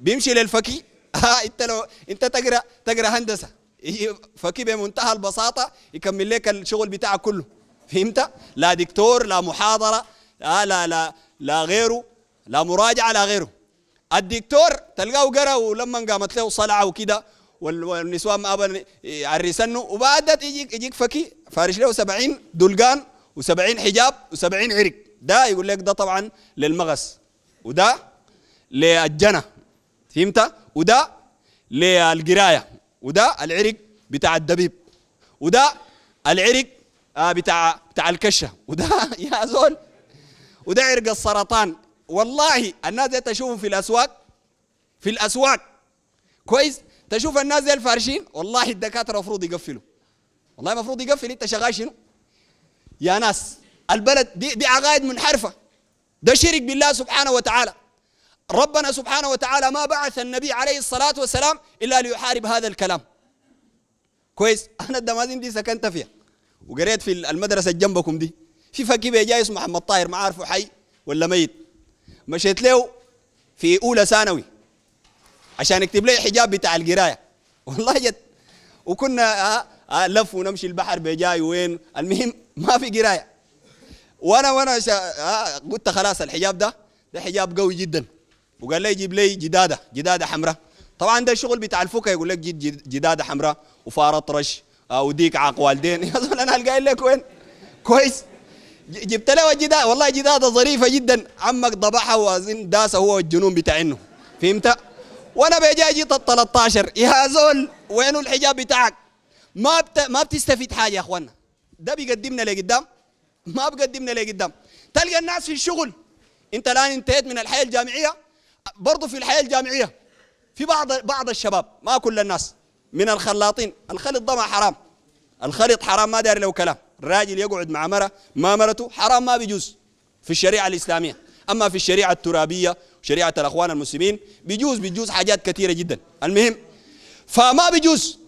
بيمشي للفكي ها آه، انت لو انت تقرا تقرا هندسه فكي بمنتهى البساطه يكمل لك الشغل بتاعك كله فهمت لا دكتور لا محاضره لا آه، لا لا, لا غيره لا مراجعه لا غيره الدكتور تلقاه قرا ولما قامت له صلعه وكده والنسوان ابن يعرسنه وبعدت يجيك يجيك فكي فارش له 70 دلقان و70 حجاب و70 عرق ده يقول لك ده طبعا للمغص وده للجنه فهمت وده للقرايه وده العرق بتاع الدبيب وده العرق آه بتاع بتاع الكشه وده [laughs] يا زول وده عرق السرطان والله الناس دي تشوفه في الاسواق في الاسواق كويس تشوف الناس دي الفارشين والله الدكاتره المفروض يقفلوا والله المفروض يقفل انت شغال شنو يا ناس البلد دي دي عقائد منحرفه ده شرك بالله سبحانه وتعالى ربنا سبحانه وتعالى ما بعث النبي عليه الصلاة والسلام إلا ليحارب هذا الكلام كويس [laughs] أنا الدمازين دي سكنت فيها وقريت في المدرسة جنبكم دي في فكي جاي اسمه محمد طاهر ما عارفه حي ولا ميت مشيت له في أولى ثانوي عشان يكتب لي حجاب بتاع القراية [laughs] والله جد وكنا آه، آه، لف ونمشي البحر بجاي وين المهم [laughs] ما في قرايه وانا وانا آه، قلت خلاص الحجاب ده ده حجاب قوي جدا وقال لي جيب لي جداده جداده حمراء طبعا ده الشغل بتاع الفوكا يقول لك جيب جداده حمراء وفار اطرش آه، وديك عاق والدين [laughs] يا زول انا قايل لك وين كويس جبت له جداده والله جداده ظريفه جدا عمك ضبحها وزن داسه هو الجنون بتاع انه فهمت وانا بجي جيت ال 13 يا زول وين الحجاب بتاعك ما بت... ما بتستفيد حاجه يا اخوانا ده بيقدمنا لقدام ما بقدمنا لقدام تلقى الناس في الشغل انت الان انتهيت من الحياه الجامعيه برضو في الحياه الجامعيه في بعض بعض الشباب ما كل الناس من الخلاطين الخلط ضمع حرام الخلط حرام ما داري له كلام الراجل يقعد مع مرة ما مرته حرام ما بيجوز في الشريعة الإسلامية أما في الشريعة الترابية وشريعة الأخوان المسلمين بيجوز بيجوز حاجات كثيرة جدا المهم فما بيجوز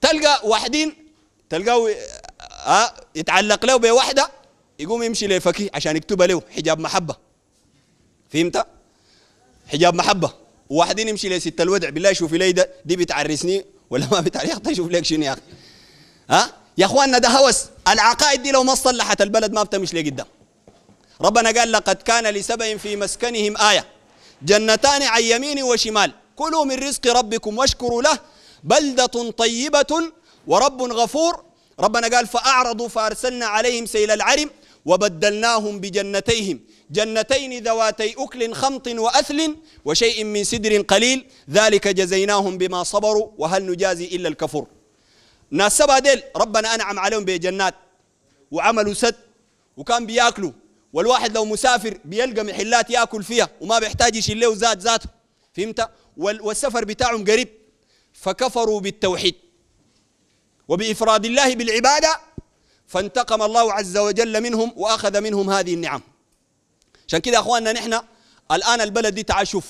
تلقى واحدين تلقاه آه يتعلق له بواحدة يقوم يمشي لفكي عشان يكتب له حجاب محبة فهمت؟ حجاب محبه وواحدين يمشي لست الودع بالله شوف لي ده دي بتعرسني ولا ما بتعرس يا اخي شوف لك شنو يا اخي ها يا اخواننا ده هوس العقائد دي لو ما صلحت البلد ما بتمشي لقدام ربنا قال لقد كان لسبع في مسكنهم ايه جنتان عن يمين وشمال كلوا من رزق ربكم واشكروا له بلدة طيبة ورب غفور ربنا قال فأعرضوا فأرسلنا عليهم سيل العرم وبدلناهم بجنتيهم جنتين ذواتي أكل خمط وأثل وشيء من سدر قليل ذلك جزيناهم بما صبروا وهل نجازي إلا الكفر ناس سبا ديل ربنا أنعم عليهم بجنات وعملوا سد وكان بياكلوا والواحد لو مسافر بيلقى محلات ياكل فيها وما بيحتاج يشيل له ذاته فهمت والسفر بتاعهم قريب فكفروا بالتوحيد وبإفراد الله بالعبادة فانتقم الله عز وجل منهم واخذ منهم هذه النعم عشان كده يا اخواننا نحن الان البلد دي تعال شوف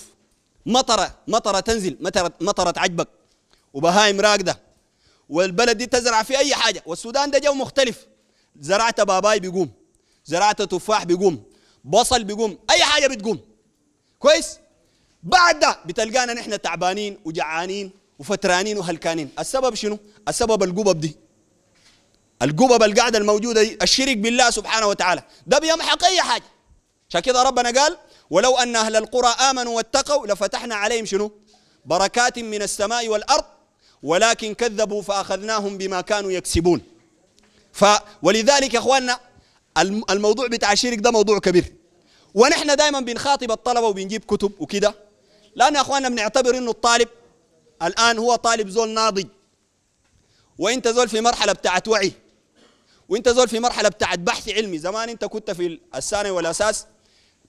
مطره مطره تنزل مطره مطره تعجبك وبهايم راقده والبلد دي تزرع في اي حاجه والسودان ده جو مختلف زرعت باباي بيقوم زرعت تفاح بيقوم بصل بيقوم اي حاجه بتقوم كويس بعد ده بتلقانا نحن تعبانين وجعانين وفترانين وهلكانين السبب شنو السبب القبب دي القبب القاعده الموجوده دي الشرك بالله سبحانه وتعالى ده بيمحق اي حاجه عشان كده ربنا قال ولو ان اهل القرى امنوا واتقوا لفتحنا عليهم شنو بركات من السماء والارض ولكن كذبوا فاخذناهم بما كانوا يكسبون ف ولذلك يا اخواننا الموضوع بتاع الشرك ده موضوع كبير ونحن دائما بنخاطب الطلبه وبنجيب كتب وكده لان يا اخواننا بنعتبر انه الطالب الان هو طالب زول ناضج وانت زول في مرحله بتاعت وعي وانت زول في مرحله بتاعت بحث علمي زمان انت كنت في الثانوي والاساس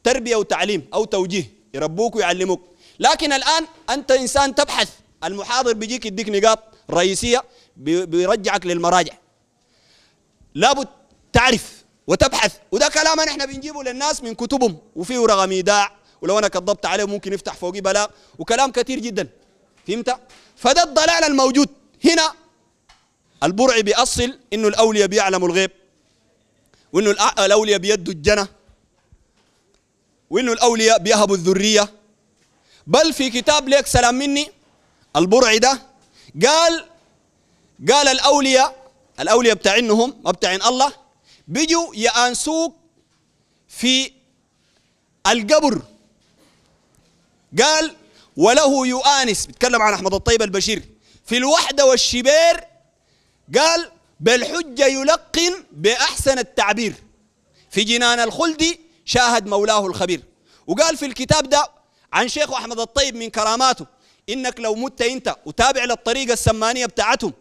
تربيه وتعليم او توجيه يربوك ويعلموك لكن الان انت انسان تبحث المحاضر بيجيك يديك نقاط رئيسيه بيرجعك للمراجع لابد تعرف وتبحث وده كلام احنا بنجيبه للناس من كتبهم وفيه رقم ايداع ولو انا كذبت عليه ممكن يفتح فوقي بلاغ وكلام كثير جدا فهمت فده الضلال الموجود هنا البرعي بيأصل انه الاولياء بيعلموا الغيب وانه الاولياء بيدوا الجنه وانه الاولياء بيهبوا الذريه بل في كتاب ليك سلام مني البرعي ده قال قال الاولياء الاولياء بتاعينهم ما بتاعين الله بيجوا يانسوك في القبر قال وله يؤانس بيتكلم عن احمد الطيب البشير في الوحده والشبير قال بالحجة يلقن بأحسن التعبير في جنان الخلد شاهد مولاه الخبير وقال في الكتاب ده عن شيخ أحمد الطيب من كراماته إنك لو مت أنت وتابع للطريقة السمانية بتاعتهم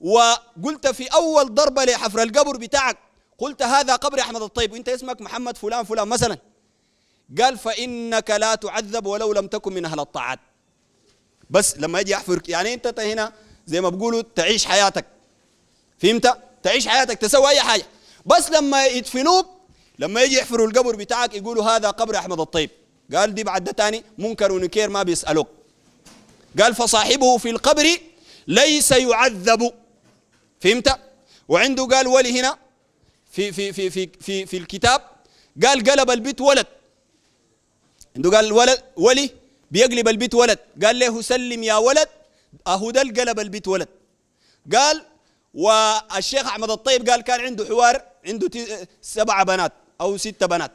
وقلت في أول ضربة لحفر القبر بتاعك قلت هذا قبر أحمد الطيب وإنت اسمك محمد فلان فلان مثلا قال فإنك لا تعذب ولو لم تكن من أهل الطاعات بس لما يجي يحفر يعني أنت هنا زي ما بقولوا تعيش حياتك فهمت تعيش حياتك تسوي اي حاجه بس لما يدفنوك لما يجي يحفروا القبر بتاعك يقولوا هذا قبر احمد الطيب قال دي بعد تاني منكر ونكير ما بيسالوك قال فصاحبه في القبر ليس يعذب فهمت وعنده قال ولي هنا في في في في في, في الكتاب قال قلب البيت ولد عنده قال ولد ولي بيقلب البيت ولد قال له سلم يا ولد اهو ده قلب البيت ولد قال والشيخ احمد الطيب قال كان عنده حوار عنده سبعه بنات او سته بنات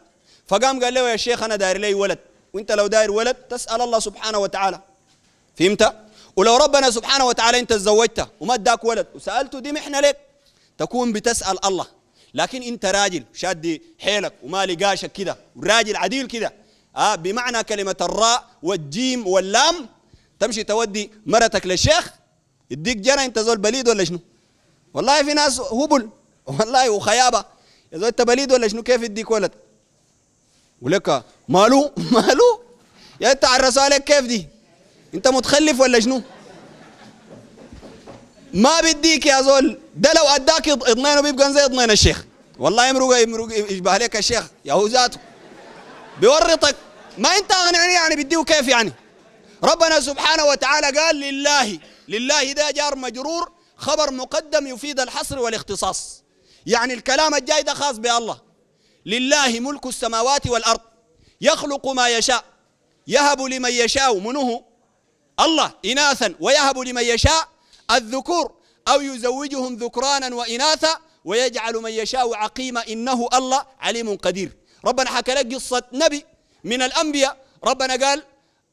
فقام قال له يا شيخ انا داير لي ولد وانت لو داير ولد تسال الله سبحانه وتعالى فهمت ولو ربنا سبحانه وتعالى انت تزوجته وما اداك ولد وسالته دي محنه لك تكون بتسال الله لكن انت راجل شاد حيلك وما لقاشك كده وراجل عديل كده آه بمعنى كلمه الراء والجيم واللام تمشي تودي مرتك للشيخ يديك جنى انت زول بليد ولا شنو والله في ناس هبل والله وخيابه يا زول انت بليد ولا شنو كيف يديك ولد ولك مالو [laughs] مالو يا انت عرسوا عليك كيف دي انت متخلف ولا شنو ما بديك يا زول ده لو اداك اضنينه بيبقى زي اضنين الشيخ والله يمرق يمرق يشبه عليك الشيخ يا هو ذاته بيورطك ما انت اغنعني يعني بديه كيف يعني ربنا سبحانه وتعالى قال لله لله ده جار مجرور خبر مقدم يفيد الحصر والاختصاص يعني الكلام الجاي ده خاص بالله لله ملك السماوات والأرض يخلق ما يشاء يهب لمن يشاء منه الله إناثا ويهب لمن يشاء الذكور أو يزوجهم ذكرانا وإناثا ويجعل من يشاء عقيما إنه الله عليم قدير ربنا حكى لك قصة نبي من الأنبياء ربنا قال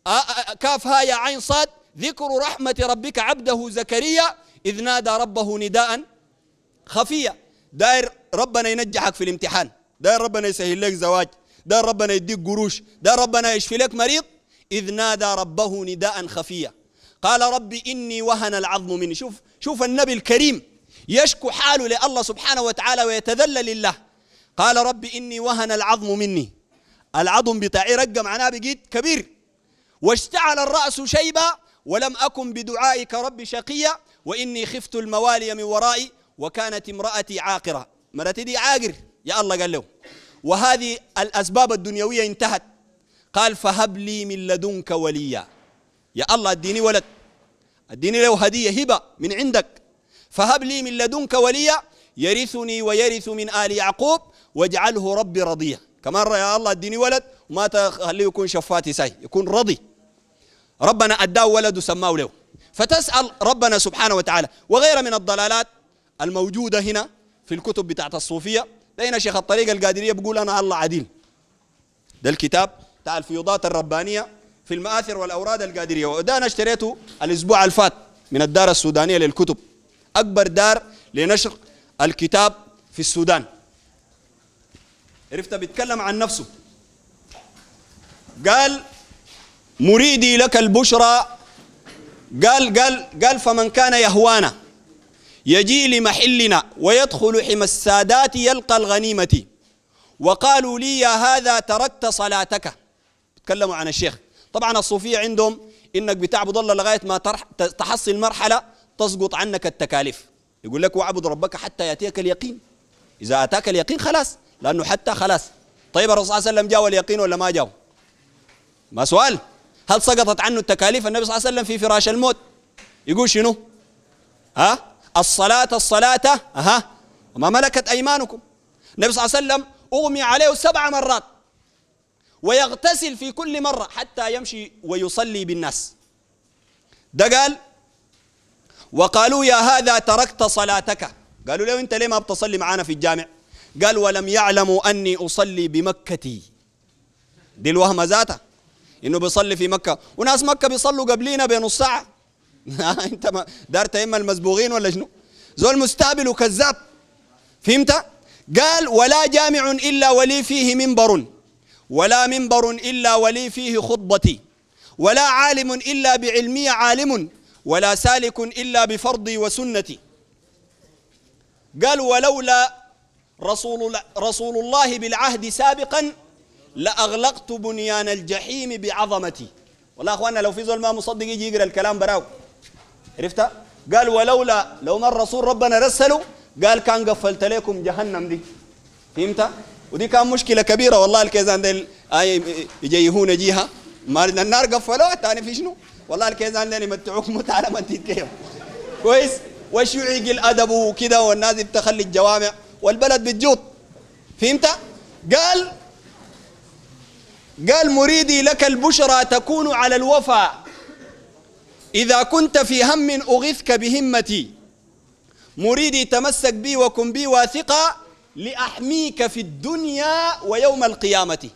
آه، آه، كاف ها يا عين صاد ذكر رحمة ربك عبده زكريا إذ نادى ربه نداء خفيا داير ربنا ينجحك في الامتحان داير ربنا يسهل لك زواج داير ربنا يديك قروش داير ربنا يشفي لك مريض إذ نادى ربه نداء خفيا قال ربي إني وهن العظم مني شوف شوف النبي الكريم يشكو حاله لله سبحانه وتعالى ويتذلل لله قال ربي إني وهن العظم مني العظم بتاعي رقم معناه بقيت كبير واشتعل الرأس شيبا ولم أكن بدعائك ربي شقيا وإني خفت الموالي من ورائي وكانت امرأتي عاقرة مرتي دي عاقر يا الله قال له وهذه الأسباب الدنيوية انتهت قال فهب لي من لدنك وليا يا الله اديني ولد اديني له هدية هبة من عندك فهب لي من لدنك وليا يرثني ويرث من آل يعقوب واجعله ربي رضيا كمان يا الله اديني ولد وما تخليه يكون شفاتي ساي يكون رضي ربنا اداه ولد وسماه له فتسأل ربنا سبحانه وتعالى وغير من الضلالات الموجودة هنا في الكتب بتاعت الصوفية لقينا شيخ الطريقة القادرية بيقول أنا الله عديل ده الكتاب بتاع الفيوضات الربانية في المآثر والأوراد القادرية وده أنا اشتريته الأسبوع الفات من الدار السودانية للكتب أكبر دار لنشر الكتاب في السودان عرفت بيتكلم عن نفسه قال مريدي لك البشرى قال قال قال فمن كان يهوانا يجي لمحلنا ويدخل حمى السادات يلقى الغنيمة وقالوا لي يا هذا تركت صلاتك تكلموا عن الشيخ طبعا الصوفية عندهم إنك بتعبد الله لغاية ما تحصل مرحلة تسقط عنك التكاليف يقول لك واعبد ربك حتى يأتيك اليقين إذا أتاك اليقين خلاص لأنه حتى خلاص طيب الرسول صلى الله عليه وسلم جاء اليقين ولا ما جاء ما سؤال هل سقطت عنه التكاليف النبي صلى الله عليه وسلم في فراش الموت يقول شنو ها الصلاة الصلاة ها وما ملكت أيمانكم النبي صلى الله عليه وسلم أغمي عليه سبع مرات ويغتسل في كل مرة حتى يمشي ويصلي بالناس ده قال وقالوا يا هذا تركت صلاتك قالوا له انت ليه ما بتصلي معانا في الجامع قال ولم يعلموا اني اصلي بمكتي دي الوهمه ذاتها انه بيصلي في مكه وناس مكه بيصلوا قبلينا بنص ساعه [laughs] آه، انت ما دارت اما المسبوغين ولا شنو زول مستقبل وكذاب فهمت قال ولا جامع الا ولي فيه منبر ولا منبر الا ولي فيه خطبتي ولا عالم الا بعلمي عالم ولا سالك الا بفرضي وسنتي قال ولولا رسول رسول الله بالعهد سابقا لاغلقت بنيان الجحيم بعظمتي والله اخوانا لو في زول ما مصدق يجي يقرا الكلام براو عرفتها قال ولولا لو ما الرسول ربنا رسله قال كان قفلت لكم جهنم دي فهمت ودي كان مشكله كبيره والله الكيزان ديل يجيهون جيها ما النار قفلوها ثاني في شنو والله الكيزان ديل يمتعوك متعه لما تتكيف كويس يعيق الادب وكذا والناس بتخلي الجوامع والبلد بتجوط فهمت قال قال مريدي لك البشرى تكون على الوفا إذا كنت في هم أغثك بهمتي مريدي تمسك بي وكن بي واثقا لأحميك في الدنيا ويوم القيامة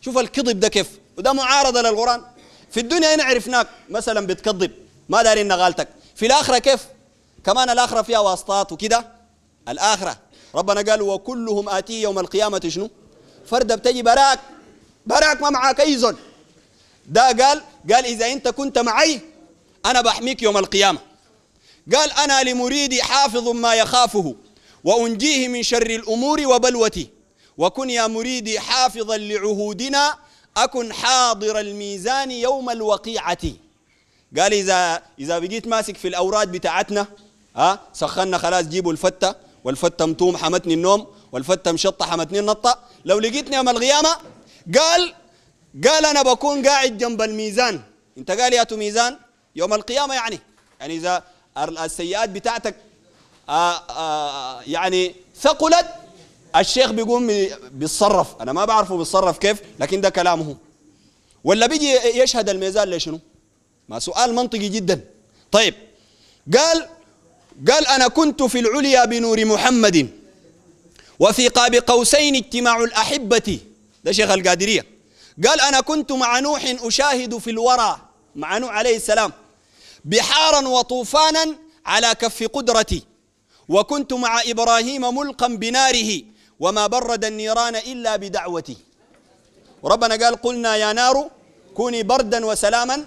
شوف الكذب ده كيف وده معارضة للقرآن في الدنيا هنا عرفناك مثلا بتكذب ما إن نغالتك في الآخرة كيف كمان الآخرة فيها واسطات وكده الآخرة ربنا قال وكلهم آتيه يوم القيامة شنو فردة بتجي براك براك ما معاك أي زول ده قال قال إذا أنت كنت معي أنا بحميك يوم القيامة قال أنا لمريدي حافظ ما يخافه وأنجيه من شر الأمور وبلوتي وكن يا مريدي حافظا لعهودنا أكن حاضر الميزان يوم الوقيعة قال إذا إذا بقيت ماسك في الأوراد بتاعتنا ها سخنا خلاص جيبوا الفتة والفتة مطوم حمتني النوم والفتة مشطة حمتني النطة لو لقيتني يوم القيامة قال قال أنا بكون قاعد جنب الميزان أنت قال يا ميزان يوم القيامة يعني يعني إذا السيئات بتاعتك آآ آه، آآ آه، يعني ثقلت الشيخ بيقوم بيتصرف أنا ما بعرفه بيتصرف كيف لكن ده كلامه ولا بيجي يشهد الميزان لشنو ما سؤال منطقي جدا طيب قال قال أنا كنت في العليا بنور محمد وفي قاب قوسين اجتماع الأحبة ده شيخ القادرية قال أنا كنت مع نوح أشاهد في الورى مع نوح عليه السلام بحارا وطوفانا على كف قدرتي وكنت مع إبراهيم ملقا بناره وما برد النيران إلا بدعوتي وربنا قال قلنا يا نار كوني بردا وسلاما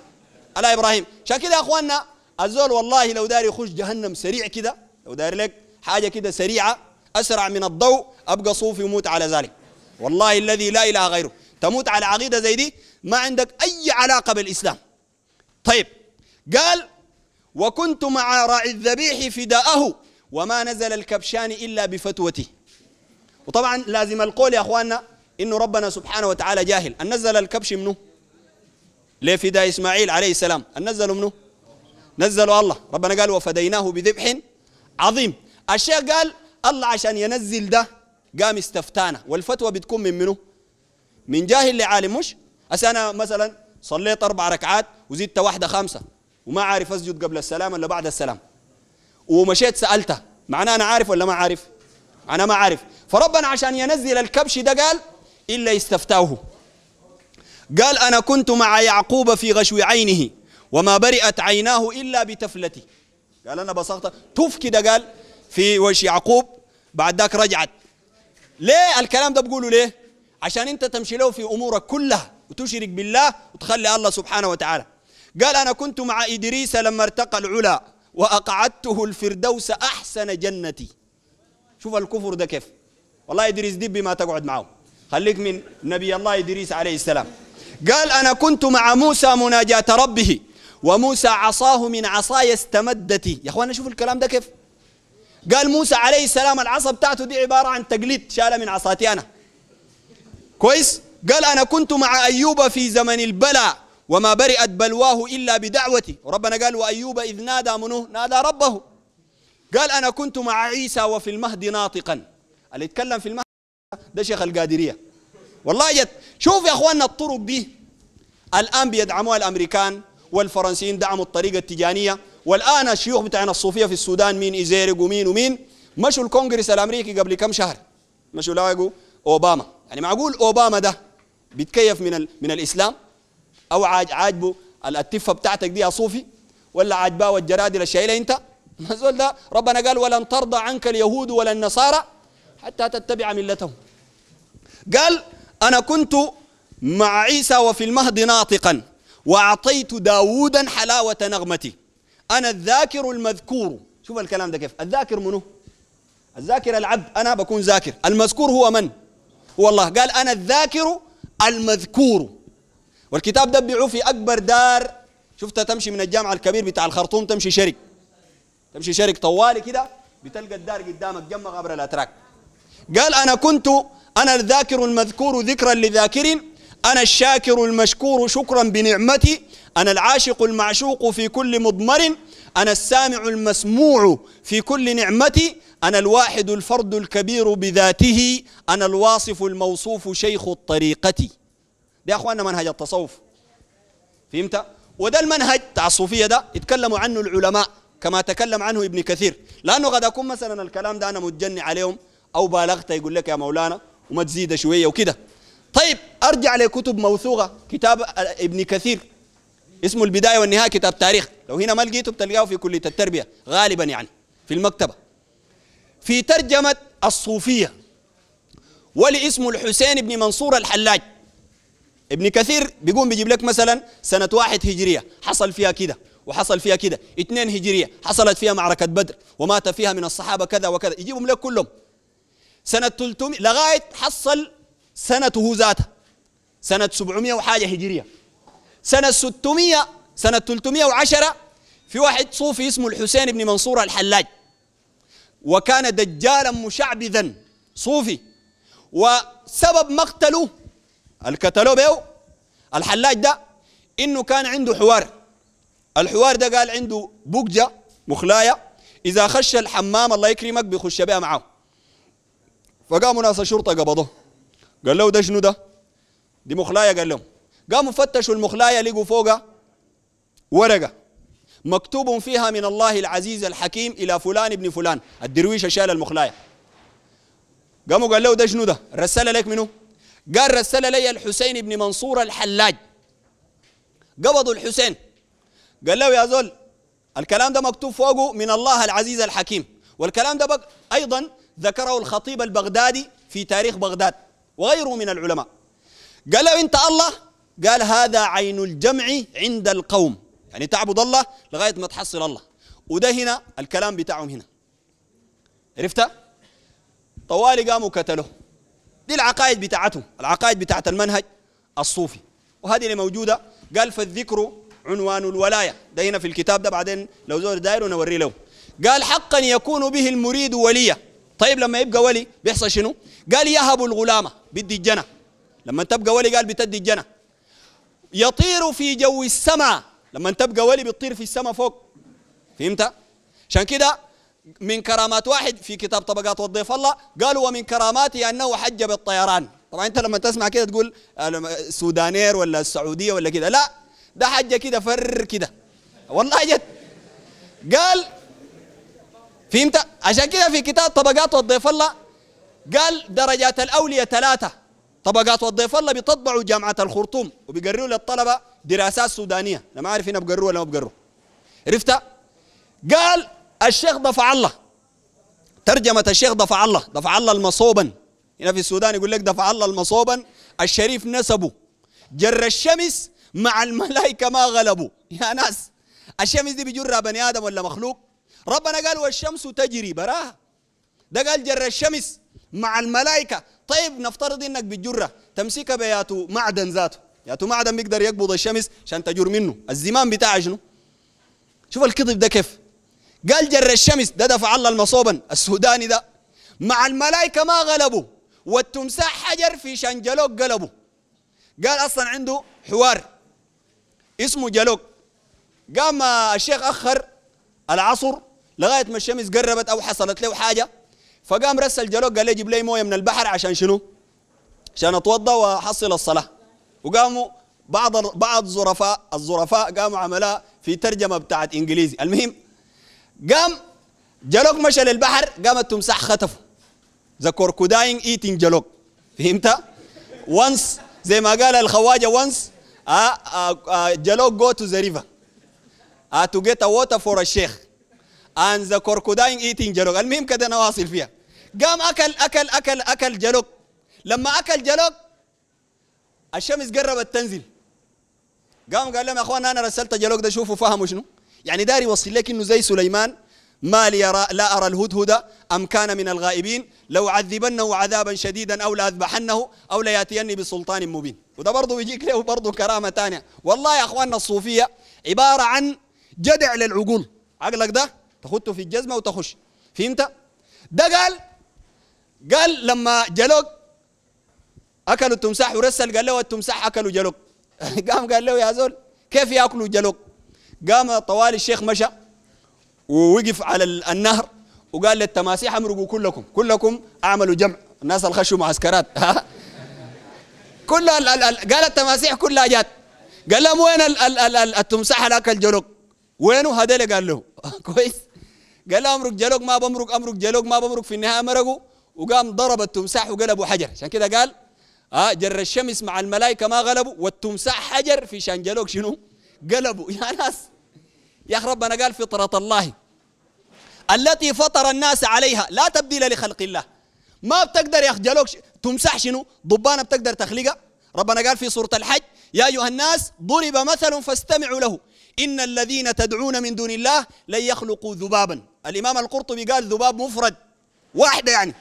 على إبراهيم عشان كده يا أخواننا الزول والله لو داري يخش جهنم سريع كده لو داري لك حاجة كده سريعة أسرع من الضوء أبقى صوفي وموت على ذلك والله الذي لا إله غيره تموت على عقيدة زي دي ما عندك أي علاقة بالإسلام طيب قال وكنت مع راعي الذبيح فداءه وما نزل الكبشان إلا بفتوته وطبعا لازم القول يا أخواننا إنه ربنا سبحانه وتعالى جاهل أن نزل الكبش منه ليه فداء إسماعيل عليه السلام أن نزله منه نزل الله ربنا قال وفديناه بذبح عظيم الشيخ قال الله عشان ينزل ده قام استفتانا والفتوى بتكون من منو؟ من جاهل لعالم مش؟ أنا مثلا صليت أربع ركعات وزدت واحدة خمسة وما عارف أسجد قبل السلام ولا بعد السلام ومشيت سألته معناه أنا عارف ولا ما عارف؟ أنا ما عارف فربنا عشان ينزل الكبش ده قال إلا استفتاه قال أنا كنت مع يعقوب في غشو عينه وما برئت عيناه إلا بتفلتي قال أنا بصغت تفكي ده قال في وش يعقوب بعد ذاك رجعت ليه الكلام ده بقوله ليه عشان انت تمشي له في امورك كلها وتشرك بالله وتخلي الله سبحانه وتعالى قال انا كنت مع ادريس لما ارتقى العلا واقعدته الفردوس احسن جنتي شوف الكفر ده كيف والله ادريس دبي ما تقعد معه خليك من نبي الله ادريس عليه السلام قال انا كنت مع موسى مناجاه ربه وموسى عصاه من عصاي استمدتي يا اخوانا شوفوا الكلام ده كيف قال موسى عليه السلام العصا بتاعته دي عبارة عن تقليد شال من عصاتي أنا كويس قال أنا كنت مع أيوب في زمن البلاء وما برئت بلواه إلا بدعوتي ربنا قال وأيوب إذ نادى منه نادى ربه قال أنا كنت مع عيسى وفي المهد ناطقا اللي يتكلم في المهد ده شيخ القادرية والله جت شوف يا أخواننا الطرق دي الآن بيدعموها الأمريكان والفرنسيين دعموا الطريقة التجانية والآن الشيوخ بتاعنا الصوفية في السودان مين إزيرق ومين ومين مشوا الكونغرس الأمريكي قبل كم شهر مشوا لاقوا أوباما يعني معقول أوباما ده بيتكيف من, ال... من الإسلام أو عاجبه التفة بتاعتك دي يا صوفي ولا عاجباه والجرادل الشايلة أنت [laughs] الزول ده ربنا قال ولن ترضى عنك اليهود ولا النصارى حتى تتبع ملتهم قال أنا كنت مع عيسى وفي المهد ناطقا وأعطيت داوودا حلاوة نغمتي أنا الذاكر المذكور شوف الكلام ده كيف الذاكر منه الذاكر العبد أنا بكون ذاكر المذكور هو من هو الله قال أنا الذاكر المذكور والكتاب ده بيعوه في أكبر دار شفتها تمشي من الجامع الكبير بتاع الخرطوم تمشي شرك تمشي شرك طوالي كده بتلقى الدار قدامك جمع عبر الأتراك قال أنا كنت أنا الذاكر المذكور ذكرا لذاكر أنا الشاكر المشكور شكرا بنعمتي أنا العاشق المعشوق في كل مضمر أنا السامع المسموع في كل نعمتي أنا الواحد الفرد الكبير بذاته أنا الواصف الموصوف شيخ الطريقة ده أخواننا منهج التصوف فهمت؟ وده المنهج تاع الصوفية ده يتكلموا عنه العلماء كما تكلم عنه ابن كثير لأنه قد أكون مثلا الكلام ده أنا متجني عليهم أو بالغت يقول لك يا مولانا وما تزيد شوية وكده طيب ارجع لكتب موثوقه كتاب ابن كثير اسمه البدايه والنهايه كتاب تاريخ لو هنا ما لقيته بتلقاه في كليه التربيه غالبا يعني في المكتبه في ترجمه الصوفيه ولاسمه الحسين بن منصور الحلاج ابن كثير بيقوم بيجيب لك مثلا سنه واحد هجريه حصل فيها كده وحصل فيها كده اثنين هجريه حصلت فيها معركه بدر ومات فيها من الصحابه كذا وكذا يجيبهم لك كلهم سنه 300 لغايه حصل سنته ذاتها سنة 700 وحاجة هجرية سنة 600 سنة 310 في واحد صوفي اسمه الحسين بن منصور الحلاج وكان دجالا مشعبذا صوفي وسبب مقتله الكتلو بيو الحلاج ده انه كان عنده حوار الحوار ده قال عنده بوجة مخلاية إذا خش الحمام الله يكرمك بيخش بها معاه فقاموا ناس الشرطة قبضوه قال له ده شنو ده دي مخلايه قال لهم قاموا فتشوا المخلايه لقوا فوقها ورقه مكتوب فيها من الله العزيز الحكيم الى فلان ابن فلان الدرويش شال المخلايه قاموا قال له ده شنو ده رسل لك منو قال رسل لي الحسين بن منصور الحلاج قبضوا الحسين قال له يا زول الكلام ده مكتوب فوقه من الله العزيز الحكيم والكلام ده ايضا ذكره الخطيب البغدادي في تاريخ بغداد وغيره من العلماء قال له أنت الله قال هذا عين الجمع عند القوم يعني تعبد الله لغاية ما تحصل الله وده هنا الكلام بتاعهم هنا عرفت طوالي قاموا كتلوا دي العقائد بتاعتهم العقائد بتاعت المنهج الصوفي وهذه اللي موجودة قال فالذكر عنوان الولاية ده هنا في الكتاب ده بعدين لو زور داير نوريه له قال حقا يكون به المريد وليا طيب لما يبقى ولي بيحصل شنو قال يهب الغلامة بدي الجنة لما تبقى ولي قال بتدي الجنة يطير في جو السماء لما تبقى ولي بتطير في السماء فوق فهمت عشان كده من كرامات واحد في كتاب طبقات والضيف الله قالوا ومن كراماته انه حج بالطيران طبعا انت لما تسمع كده تقول سودانير ولا السعوديه ولا كده لا ده حج كده فر كده والله جد قال فهمت عشان كده في كتاب طبقات والضيف الله قال درجات الأولية ثلاثة طبقات والضيف الله بيطبعوا جامعة الخرطوم وبيقروا للطلبة دراسات سودانية أنا ما عارف هنا بقروا ولا ما بقروا عرفتها؟ قال الشيخ دفع الله ترجمة الشيخ دفع الله دفع الله المصوبا هنا في السودان يقول لك دفع الله المصوبا الشريف نسبه جر الشمس مع الملائكة ما غلبوا يا ناس الشمس دي بيجرها بني آدم ولا مخلوق ربنا قال والشمس تجري براها ده قال جر الشمس مع الملائكة طيب نفترض إنك بتجرة تمسك بياتو معدن ذاته ياتو معدن بيقدر يقبض الشمس عشان تجر منه الزمام بتاعه شنو شوف الكذب ده كيف قال جر الشمس ده دفع الله المصوبا السوداني ده مع الملائكة ما غلبوا والتمساح حجر في شنجلوك قلبه قال أصلا عنده حوار اسمه جلوك قام الشيخ أخر العصر لغاية ما الشمس قربت أو حصلت له حاجة فقام رسل جلوك قال لي جيب لي مويه من البحر عشان شنو؟ عشان اتوضا واحصل الصلاه وقاموا بعض بعض الظرفاء الظرفاء قاموا عملاء في ترجمه بتاعت انجليزي المهم قام جلوك مشى للبحر قامت تمسح خطفه ذا كوركوداين ايتنج جلوك فهمت؟ وانس زي ما قال الخواجه وانس آه، آه، آه، جلوك جو تو ذا ريفر تو جيت ا ووتر فور الشيخ and the crocodile eating جلوك المهم كده انا واصل فيها قام اكل اكل اكل اكل جلوك لما اكل جلوك الشمس قربت تنزل قام قال لهم يا اخوان انا رسلت جلوك ده شوفوا فهموا شنو يعني داري يوصل لك انه زي سليمان ما لي أرى لا أرى الهدهد أم كان من الغائبين لو عذبنه عذابا شديدا أو لأذبحنه أو ليأتيني بسلطان مبين وده برضه يجيك له برضه كرامة تانية والله يا أخواننا الصوفية عبارة عن جدع للعقول عقلك ده تخطه في الجزمة وتخش فهمت ده قال قال لما جلوك اكلوا التمساح ورسل قال له التمساح اكلوا جلوك [laughs] قام قال له يا زول كيف ياكلوا جلوك قام طوال الشيخ مشى ووقف على النهر وقال للتماسيح امرقوا كلكم كلكم اعملوا جمع الناس معسكرات [laughs] كل معسكرات ها كل قال التماسيح كلها جات قال لهم وين ال ال ال ال التمساح اللي اكل جلوك وينه هذول قال له [laughs] كويس قال له امرق جلوك ما بمرق امرق جلوك ما بمرق في النهايه مرقوا وقام ضرب التمساح وقلبه حجر عشان كده قال آه جر الشمس مع الملائكة ما غلبوا والتمساح حجر في شانجلوك شنو قلبوا [laughs] يا ناس يا أخ ربنا قال فطرة الله التي فطر الناس عليها لا تبديل لخلق الله ما بتقدر يا أخ جلوك تمساح شنو ضبانة بتقدر تخلقها ربنا قال في سورة الحج يا أيها الناس ضرب مثل فاستمعوا له إن الذين تدعون من دون الله لن يخلقوا ذبابا الإمام القرطبي قال ذباب مفرد واحدة يعني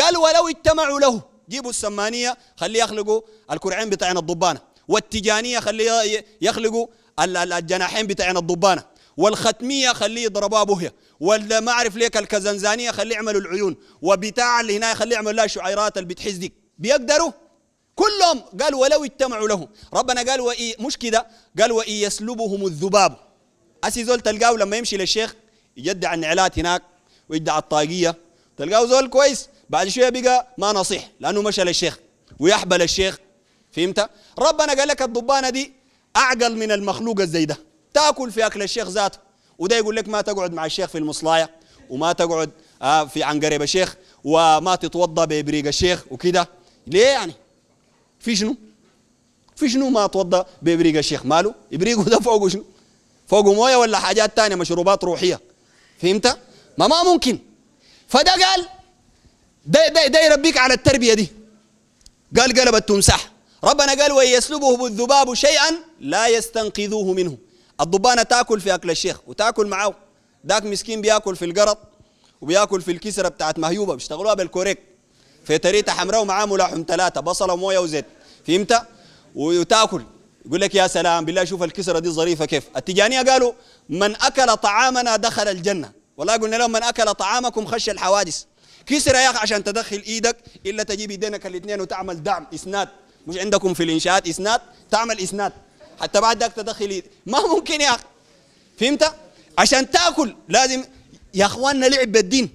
قال ولو اجتمعوا له جيبوا السمانيه خليه يخلقوا الكرعين بتاعنا الضبانه والتجانيه خليه يخلقوا الجناحين بتاعنا الضبانه والختميه خليه يضربها بهيه ولا ما اعرف ليك الكزنزانيه خليه يعملوا العيون وبتاع اللي هنا خليه يعملوا لها شعيرات اللي ديك بيقدروا كلهم قال ولو اجتمعوا له ربنا قال وإي مش كده قال وإي يسلبهم الذباب أسي زول تلقاه لما يمشي للشيخ يدعي النعلات هناك ويدعي الطاقية تلقاه زول كويس بعد شويه بقى ما نصيح لانه مشى للشيخ ويحبل الشيخ فهمت ربنا قال لك الضبانه دي اعقل من المخلوق الزي ده تاكل في اكل الشيخ ذاته وده يقول لك ما تقعد مع الشيخ في المصلايه وما تقعد آه، في عنقريب الشيخ وما تتوضا بابريق الشيخ وكده ليه يعني في شنو في شنو ما اتوضا بابريق الشيخ ماله ابريقه ده فوقه شنو فوقه مويه ولا حاجات ثانيه مشروبات روحيه فهمت ما ما ممكن فده قال ده, ده, ده يربيك على التربية دي قال قلب التمساح ربنا قال ويسلبه الذباب شيئا لا يستنقذوه منه الضبانة تاكل في أكل الشيخ وتاكل معه ذاك مسكين بياكل في القرط وبياكل في الكسرة بتاعت مهيوبة بيشتغلوها بالكوريك في تريتة حمراء ومعاه ملاحم ثلاثة بصلة وموية وزيت فهمت وتاكل يقول لك يا سلام بالله شوف الكسرة دي ظريفة كيف التجانية قالوا من أكل طعامنا دخل الجنة والله قلنا لهم من أكل طعامكم خش الحوادث كسر يا أخي عشان تدخل إيدك إلا تجيب إيدينك الاثنين وتعمل دعم إسناد مش عندكم في الإنشاءات إسناد تعمل إسناد حتى بعد ذاك تدخل ايدك ما ممكن يا أخي فهمت؟ عشان تاكل لازم يا اخواننا لعب بالدين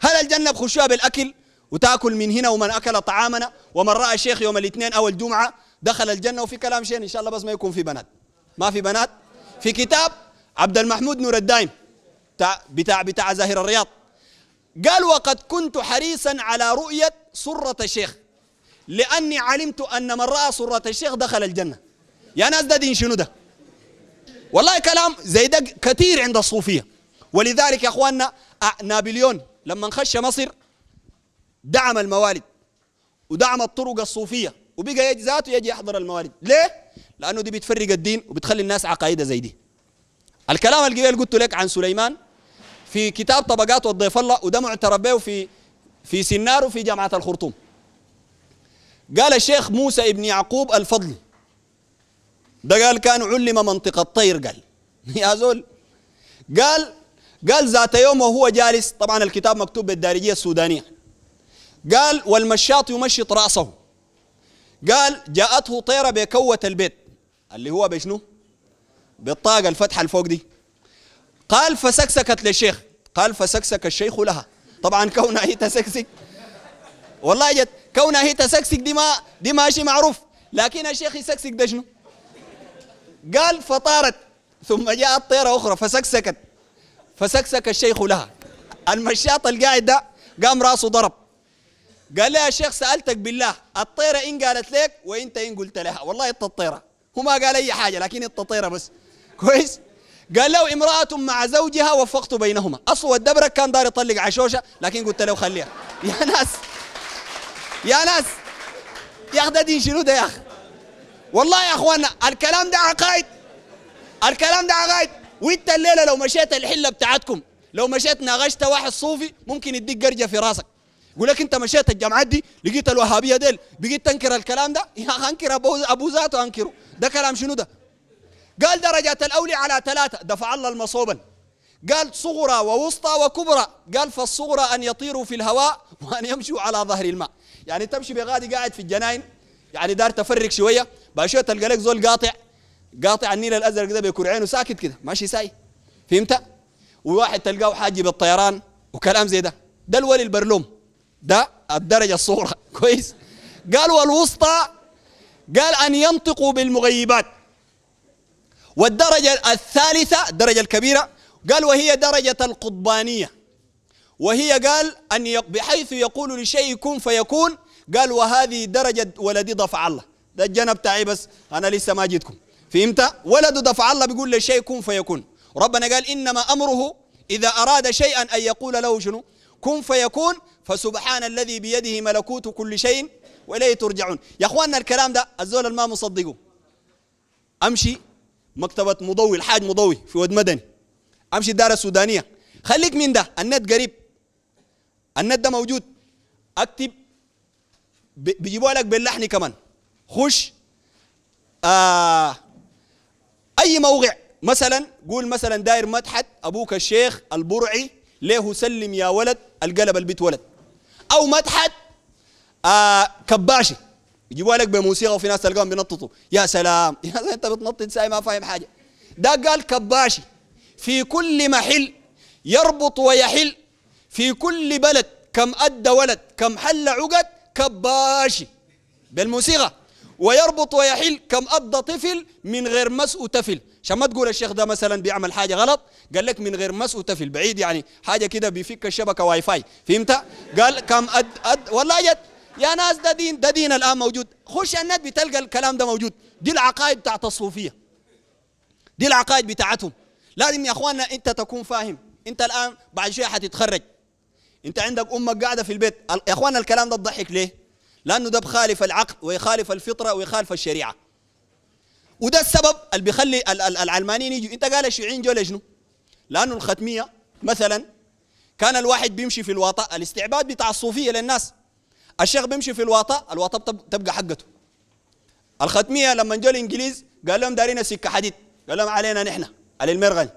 هل الجنه بخشوها بالاكل وتاكل من هنا ومن اكل طعامنا ومن راى الشيخ يوم الاثنين او الجمعه دخل الجنه وفي كلام شيء ان شاء الله بس ما يكون في بنات ما في بنات في كتاب عبد المحمود نور الدايم بتاع بتاع, بتاع زاهر الرياض قال وقد كنت حريصا على رؤية سرة الشيخ لأني علمت أن من رأى سرة الشيخ دخل الجنة يا ناس ده دين شنو ده والله كلام زي ده كثير عند الصوفية ولذلك يا أخواننا نابليون لما خش مصر دعم الموالد ودعم الطرق الصوفية وبقى يجي ذاته يجي يحضر الموالد ليه؟ لأنه دي بتفرق الدين وبتخلي الناس عقائدة زي دي الكلام اللي قلته لك عن سليمان في كتاب طبقات والضيف الله وده معترف به في في سنار وفي جامعة الخرطوم قال الشيخ موسى ابن يعقوب الفضل ده قال كان علم منطقة طير قال [laughs] يا زول قال قال ذات يوم وهو جالس طبعا الكتاب مكتوب بالدارجية السودانية قال والمشاط يمشط رأسه قال جاءته طيرة بكوة البيت اللي هو بشنو بالطاقة الفتحة الفوق دي قال فسكسكت للشيخ قال فسكسك الشيخ لها طبعا كونها هي تسكسك والله جد كونها هي تسكسك دي ما دي ماشي معروف لكن الشيخ يسكسك ده شنو قال فطارت ثم جاءت طيرة أخرى فسكسكت فسكسك الشيخ لها المشاط القاعد ده قام راسه ضرب قال لها الشيخ سألتك بالله الطيرة إن قالت لك وإنت إن قلت لها والله إنت الطيرة هو ما قال أي حاجة لكن إنت الطيرة بس كويس قال له امرأة مع زوجها وفقت بينهما أصل الدبرك كان دار يطلق عشوشة لكن قلت له خليها [laughs] يا ناس يا ناس يا أخ ده دين شنو ده يا أخ والله يا أخوانا الكلام ده عقائد الكلام ده عقائد وانت الليلة لو مشيت الحلة بتاعتكم لو مشيت ناغشت واحد صوفي ممكن يديك قرجة في راسك يقول لك انت مشيت الجامعات دي لقيت الوهابيه ديل بقيت تنكر الكلام ده [laughs] يا اخي انكر ابو ابو ذاته انكره ده كلام شنو ده قال درجات الأولي على ثلاثة دفع الله المصوبا قال صغرى ووسطى وكبرى قال فالصغرى أن يطيروا في الهواء وأن يمشوا على ظهر الماء يعني تمشي بغادي قاعد في الجناين يعني دار تفرق شوية باشوية تلقى لك زول قاطع قاطع النيل الأزرق ده بيكون عينه ساكت كده ماشي ساي فهمت وواحد تلقاه حاجي بالطيران وكلام زي ده ده الولي البرلوم ده الدرجة الصغرى [laughs] كويس قال والوسطى قال أن ينطقوا بالمغيبات والدرجة الثالثة الدرجة الكبيرة قال وهي درجة القضبانية وهي قال أن بحيث يقول لشيء كن فيكون قال وهذه درجة ولدي ضفع الله ده الجنب تاعي بس أنا لسه ما جيتكم فهمت ولد ضفع الله بيقول لشيء كن فيكون ربنا قال إنما أمره إذا أراد شيئا أن يقول له شنو كن فيكون فسبحان الذي بيده ملكوت كل شيء وإليه ترجعون يا أخواننا الكلام ده الزول ما مصدقه أمشي مكتبه مضوي الحاج مضوي في ود مدني امشي الدار السودانيه خليك من ده النت قريب النت ده موجود اكتب بيجيبوها لك باللحن كمان خش آه اي موقع مثلا قول مثلا داير مدحت ابوك الشيخ البرعي ليه سلم يا ولد القلب البيت ولد او مدحت آه كباشي يجيبوا لك بموسيقى وفي ناس تلقاهم بينططوا يا سلام [laughs] يا انت بتنطط ساي ما فاهم حاجه ده قال كباشي في كل محل يربط ويحل في كل بلد كم أدى ولد كم حل عقد كباشي بالموسيقى ويربط ويحل كم أدى طفل من غير مس وتفل عشان ما تقول الشيخ ده مثلا بيعمل حاجة غلط قال لك من غير مس وتفل بعيد يعني حاجة كده بيفك الشبكة واي فاي فهمت قال كم أد, أد والله جت يا ناس ده دين ده دين الان موجود خش النت بتلقى الكلام ده موجود دي العقائد بتاعت الصوفيه دي العقائد بتاعتهم لازم يا اخواننا انت تكون فاهم انت الان بعد شويه حتتخرج انت عندك امك قاعده في البيت يا اخواننا الكلام ده تضحك ليه لانه ده بخالف العقل ويخالف الفطره ويخالف الشريعه وده السبب اللي بيخلي العلمانيين يجوا انت قال الشيوعيين جو لجنه لانه الختميه مثلا كان الواحد بيمشي في الوطأ الاستعباد بتاع الصوفيه للناس الشيخ بيمشي في الواطة الواطة تبقى حقته الختمية لما جو الإنجليز قال لهم دارينا سكة حديد قال لهم علينا نحن على المرغني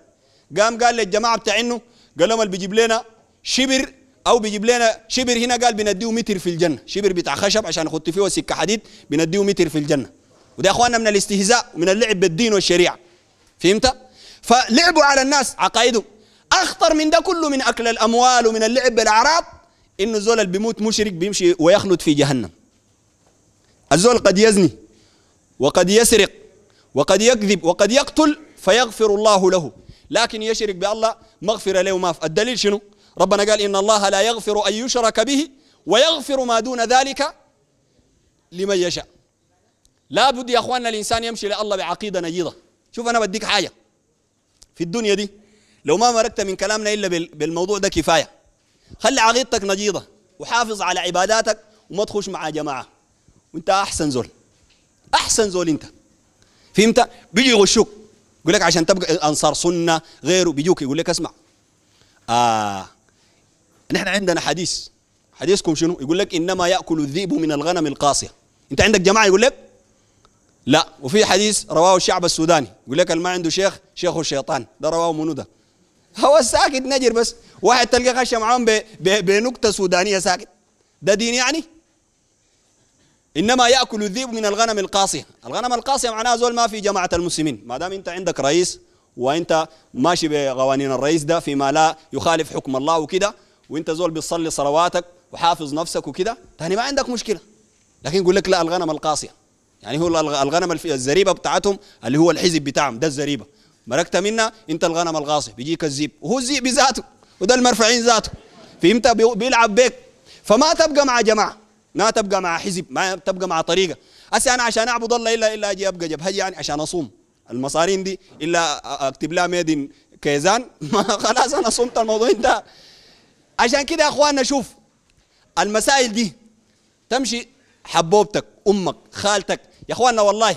قام قال للجماعة بتاعنه قال لهم اللي بيجيب لنا شبر او بيجيب لنا شبر هنا قال بنديه متر في الجنه شبر بتاع خشب عشان نحط فيه سكه حديد بنديه متر في الجنه وده اخواننا من الاستهزاء ومن اللعب بالدين والشريعه فهمت فلعبوا على الناس عقائدهم اخطر من ده كله من اكل الاموال ومن اللعب بالاعراض انه زول اللي بيموت مشرك بيمشي ويخلد في جهنم الزول قد يزني وقد يسرق وقد يكذب وقد يقتل فيغفر الله له لكن يشرك بالله مغفرة له ما في الدليل شنو ربنا قال إن الله لا يغفر أن يشرك به ويغفر ما دون ذلك لمن يشاء لا بد يا أخواننا الإنسان يمشي لله بعقيدة نجيضة شوف أنا بديك حاجة في الدنيا دي لو ما مرقت من كلامنا إلا بالموضوع ده كفاية خلي عقيدتك نجيضة وحافظ على عباداتك وما تخش مع جماعة وانت أحسن زول أحسن زول انت فهمت بيجي يغشوك يقول لك عشان تبقى أنصار سنة غيره بيجوك يقول لك اسمع آه نحن عندنا حديث حديثكم شنو يقول لك إنما يأكل الذئب من الغنم القاصية انت عندك جماعة يقول لك لا وفي حديث رواه الشعب السوداني يقول لك اللي ما عنده شيخ شيخه الشيطان ده رواه منو ده هو ساكت نجر بس واحد تلقى خش معاهم بنكته سودانيه ساكت ده دين يعني انما ياكل الذئب من الغنم القاصيه الغنم القاصيه معناها زول ما في جماعه المسلمين ما دام انت عندك رئيس وانت ماشي بقوانين الرئيس ده فيما لا يخالف حكم الله وكده وانت زول بتصلي صلواتك وحافظ نفسك وكده تاني ما عندك مشكله لكن يقول لك لا الغنم القاصيه يعني هو الغنم الزريبه بتاعتهم اللي هو الحزب بتاعهم ده الزريبه مركت منا انت الغنم الغاصب بيجيك الذئب وهو الذئب بذاته وده المرفعين ذاته فهمت بيلعب بيك فما تبقى مع جماعه ما تبقى مع حزب ما تبقى مع طريقه هسه انا عشان اعبد الله الا الا اجي ابقى جبهه يعني عشان اصوم المصارين دي الا اكتب لها ميدن كيزان [laughs] ما خلاص انا صمت الموضوع انتهى عشان كده يا اخواننا شوف المسائل دي تمشي حبوبتك امك خالتك يا اخواننا والله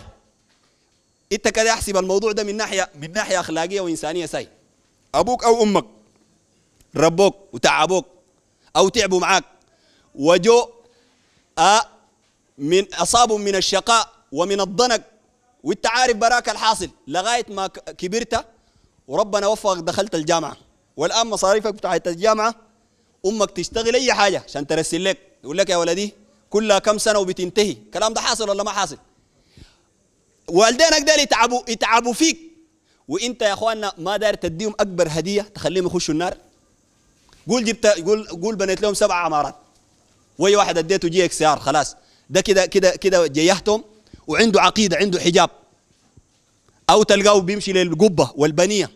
انت كده احسب الموضوع ده من ناحيه من ناحيه اخلاقيه وانسانيه ساي ابوك او امك ربوك وتعبوك او تعبوا معاك وجو أه من اصابوا من الشقاء ومن الضنك وانت عارف براك الحاصل لغايه ما كبرت وربنا وفقك دخلت الجامعه والان مصاريفك بتاعت الجامعه امك تشتغل اي حاجه عشان ترسل لك تقول لك يا ولدي كلها كم سنه وبتنتهي الكلام ده حاصل ولا ما حاصل والدينك ده يتعبوا يتعبوا فيك وانت يا اخواننا ما داير تديهم اكبر هديه تخليهم يخشوا النار قول جبت قول قول بنيت لهم سبع عمارات واي واحد اديته جي اكس ار خلاص ده كده كده كده جيهتهم وعنده عقيده عنده حجاب او تلقاه بيمشي للقبه والبنيه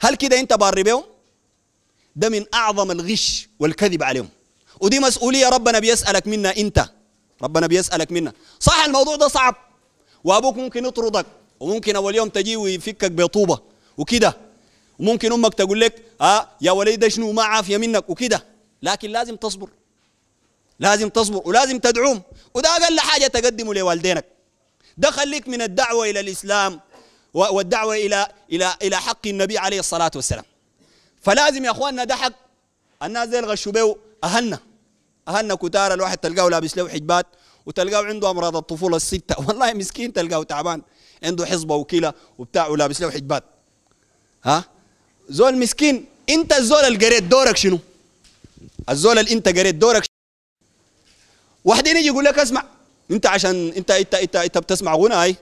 هل كده انت بار بيهم ده من اعظم الغش والكذب عليهم ودي مسؤوليه ربنا بيسالك منا انت ربنا بيسالك منا صح الموضوع ده صعب وابوك ممكن يطردك وممكن اول يوم تجي ويفكك بطوبه وكده وممكن امك تقول لك اه يا ولي ده شنو ما عافيه منك وكده لكن لازم تصبر لازم تصبر ولازم تدعوهم وده اقل حاجه تقدمه لوالدينك ده خليك من الدعوه الى الاسلام والدعوه الى الى الى حق النبي عليه الصلاه والسلام فلازم يا اخواننا ده حق الناس دي غشوا به اهلنا اهلنا كتار الواحد تلقاه لابس له حجبات وتلقاه عنده امراض الطفوله السته [laughs] والله مسكين تلقاه تعبان عنده حصبه وكلى وبتاع ولابس له حجبات ها زول مسكين انت الزول اللي قريت دورك شنو؟ الزول اللي انت قريت دورك شنو؟ واحدين يجي يقول لك اسمع انت عشان انت انت انت, انت بتسمع غنى هاي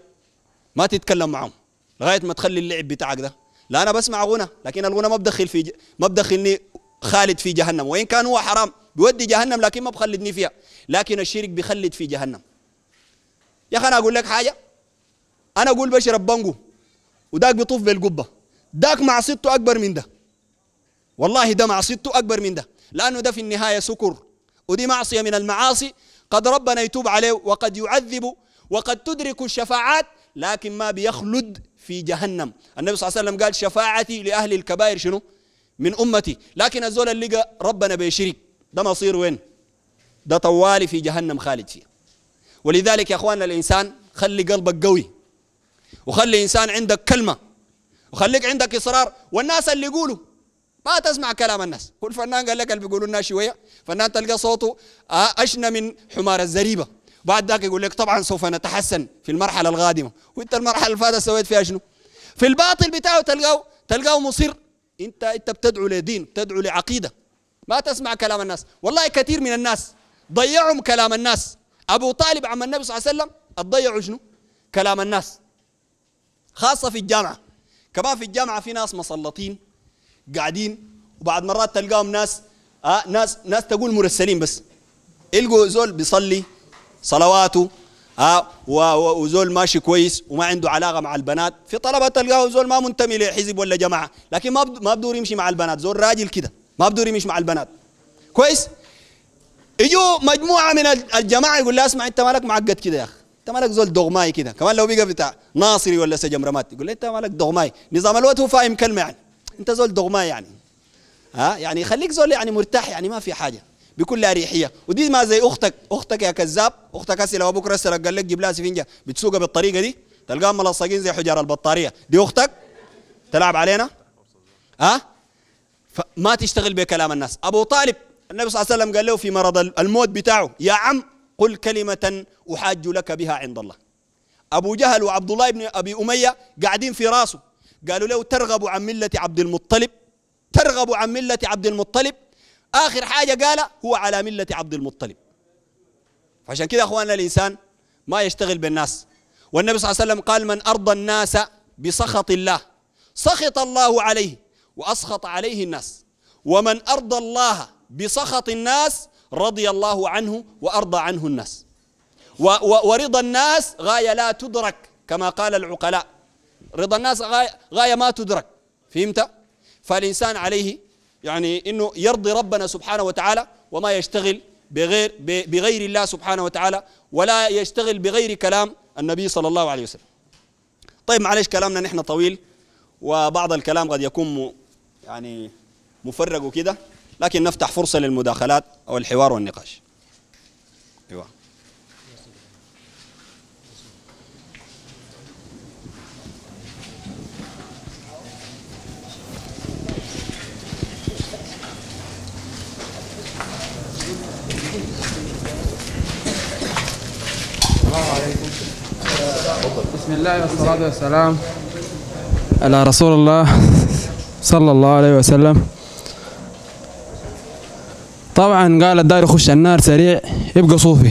ما تتكلم معهم لغايه ما تخلي اللعب بتاعك ده لا انا بسمع غنى لكن الغنى ما بدخل في ج... ما بدخلني خالد في جهنم وان كان هو حرام بيودي جهنم لكن ما بخلدني فيها لكن الشرك بيخلد في جهنم يا اخي انا اقول لك حاجه انا اقول بشرب بانجو وداك بيطوف بالقبه داك معصيته اكبر من ده والله ده معصيته اكبر من ده لانه ده في النهايه سكر ودي معصيه من المعاصي قد ربنا يتوب عليه وقد يعذب وقد تدرك الشفاعات لكن ما بيخلد في جهنم النبي صلى الله عليه وسلم قال شفاعتي لاهل الكبائر شنو من امتي لكن الزول اللي لقى ربنا بيشرك ده مصيره وين ده طوالي في جهنم خالد فيه ولذلك يا اخواننا الانسان خلي قلبك قوي وخلي انسان عندك كلمه وخليك عندك اصرار والناس اللي يقولوا ما تسمع كلام الناس كل فنان قال لك اللي بيقولوا الناس شويه فنان تلقى صوته آه، اشنى من حمار الزريبه بعد ذاك يقول لك طبعا سوف نتحسن في المرحله القادمه وانت المرحله اللي فاتت سويت فيها شنو في الباطل بتاعه تلقاه تلقاه مصر انت انت بتدعو لدين بتدعو لعقيده ما تسمع كلام الناس والله كثير من الناس ضيعهم كلام الناس أبو طالب عم النبي صلى الله عليه وسلم ضيعوا شنو كلام الناس خاصة في الجامعة كمان في الجامعة في ناس مسلطين قاعدين وبعد مرات تلقاهم ناس آه ناس ناس تقول مرسلين بس إلقوا زول بيصلي صلواته آه وزول ماشي كويس وما عنده علاقه مع البنات في طلبه تلقاه زول ما منتمي لحزب ولا جماعه لكن ما ما بدور يمشي مع البنات زول راجل كده ما بدوري مش مع البنات كويس يجوا مجموعه من الجماعه يقول لها اسمع انت مالك معقد كده يا اخي انت مالك زول دغماي كده كمان لو بقى بتاع ناصري ولا سجم رمات يقول انت مالك دغماي نظام الوقت هو فاهم كلمه يعني انت زول دغماي يعني ها يعني خليك زول يعني مرتاح يعني ما في حاجه بكل اريحيه ودي ما زي اختك اختك يا كذاب اختك اسئله لو ابوك قال لك جيب لها سفنجه بتسوقها بالطريقه دي تلقاهم ملصقين زي حجار البطاريه دي اختك تلعب علينا ها فما تشتغل بكلام الناس أبو طالب النبي صلى الله عليه وسلم قال له في مرض الموت بتاعه يا عم قل كلمة أحاج لك بها عند الله أبو جهل وعبد الله بن أبي أمية قاعدين في راسه قالوا له ترغب عن ملة عبد المطلب ترغب عن ملة عبد المطلب آخر حاجة قال هو على ملة عبد المطلب عشان كده أخواننا الإنسان ما يشتغل بالناس والنبي صلى الله عليه وسلم قال من أرضى الناس بسخط الله سخط الله عليه وأسخط عليه الناس ومن أرضى الله بسخط الناس رضي الله عنه وأرضى عنه الناس ورضا الناس غاية لا تدرك كما قال العقلاء رضا الناس غاية, غاية ما تدرك فهمت؟ فالإنسان عليه يعني أنه يرضي ربنا سبحانه وتعالى وما يشتغل بغير, بغير الله سبحانه وتعالى ولا يشتغل بغير كلام النبي صلى الله عليه وسلم طيب معلش كلامنا نحن طويل وبعض الكلام قد يكون يعني مفرغ وكده لكن نفتح فرصة للمداخلات أو الحوار والنقاش أيوة. بسم الله والصلاة والسلام على رسول الله صلى الله عليه وسلم طبعا قال الدار يخش النار سريع يبقى صوفي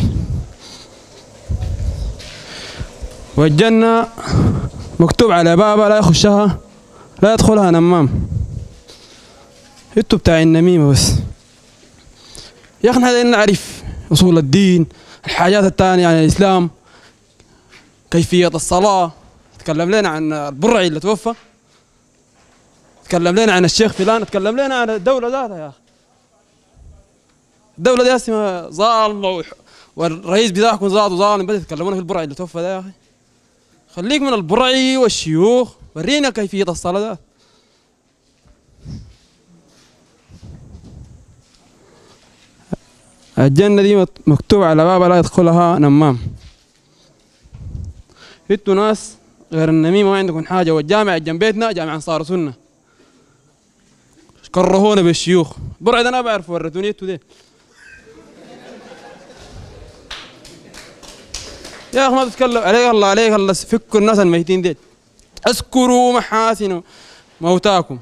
والجنة مكتوب على بابها لا يخشها لا يدخلها نمام انتوا بتاع النميمة بس يا اخي هذا نعرف اصول الدين الحاجات الثانية عن يعني الاسلام كيفية الصلاة تكلم لنا عن البرعي اللي توفى تكلم لنا عن الشيخ فلان تكلم لنا عن الدوله ذاتها يا اخي الدوله دي اسمها ظالمه والرئيس بتاعك ظالم ظالم بس يتكلمون في البرعي اللي توفى ده يا اخي خليك من البرعي والشيوخ ورينا كيفيه الصلاه ده الجنة دي مكتوب على بابها لا يدخلها نمام انتوا ناس غير النميمة ما عندكم حاجة والجامع جنب بيتنا جامع أنصار سنة كرهونا بالشيوخ برعد انا بعرف ورتوني انتوا دي يا اخي ما تتكلم عليك الله عليك الله فكوا الناس الميتين ديت اذكروا محاسن موتاكم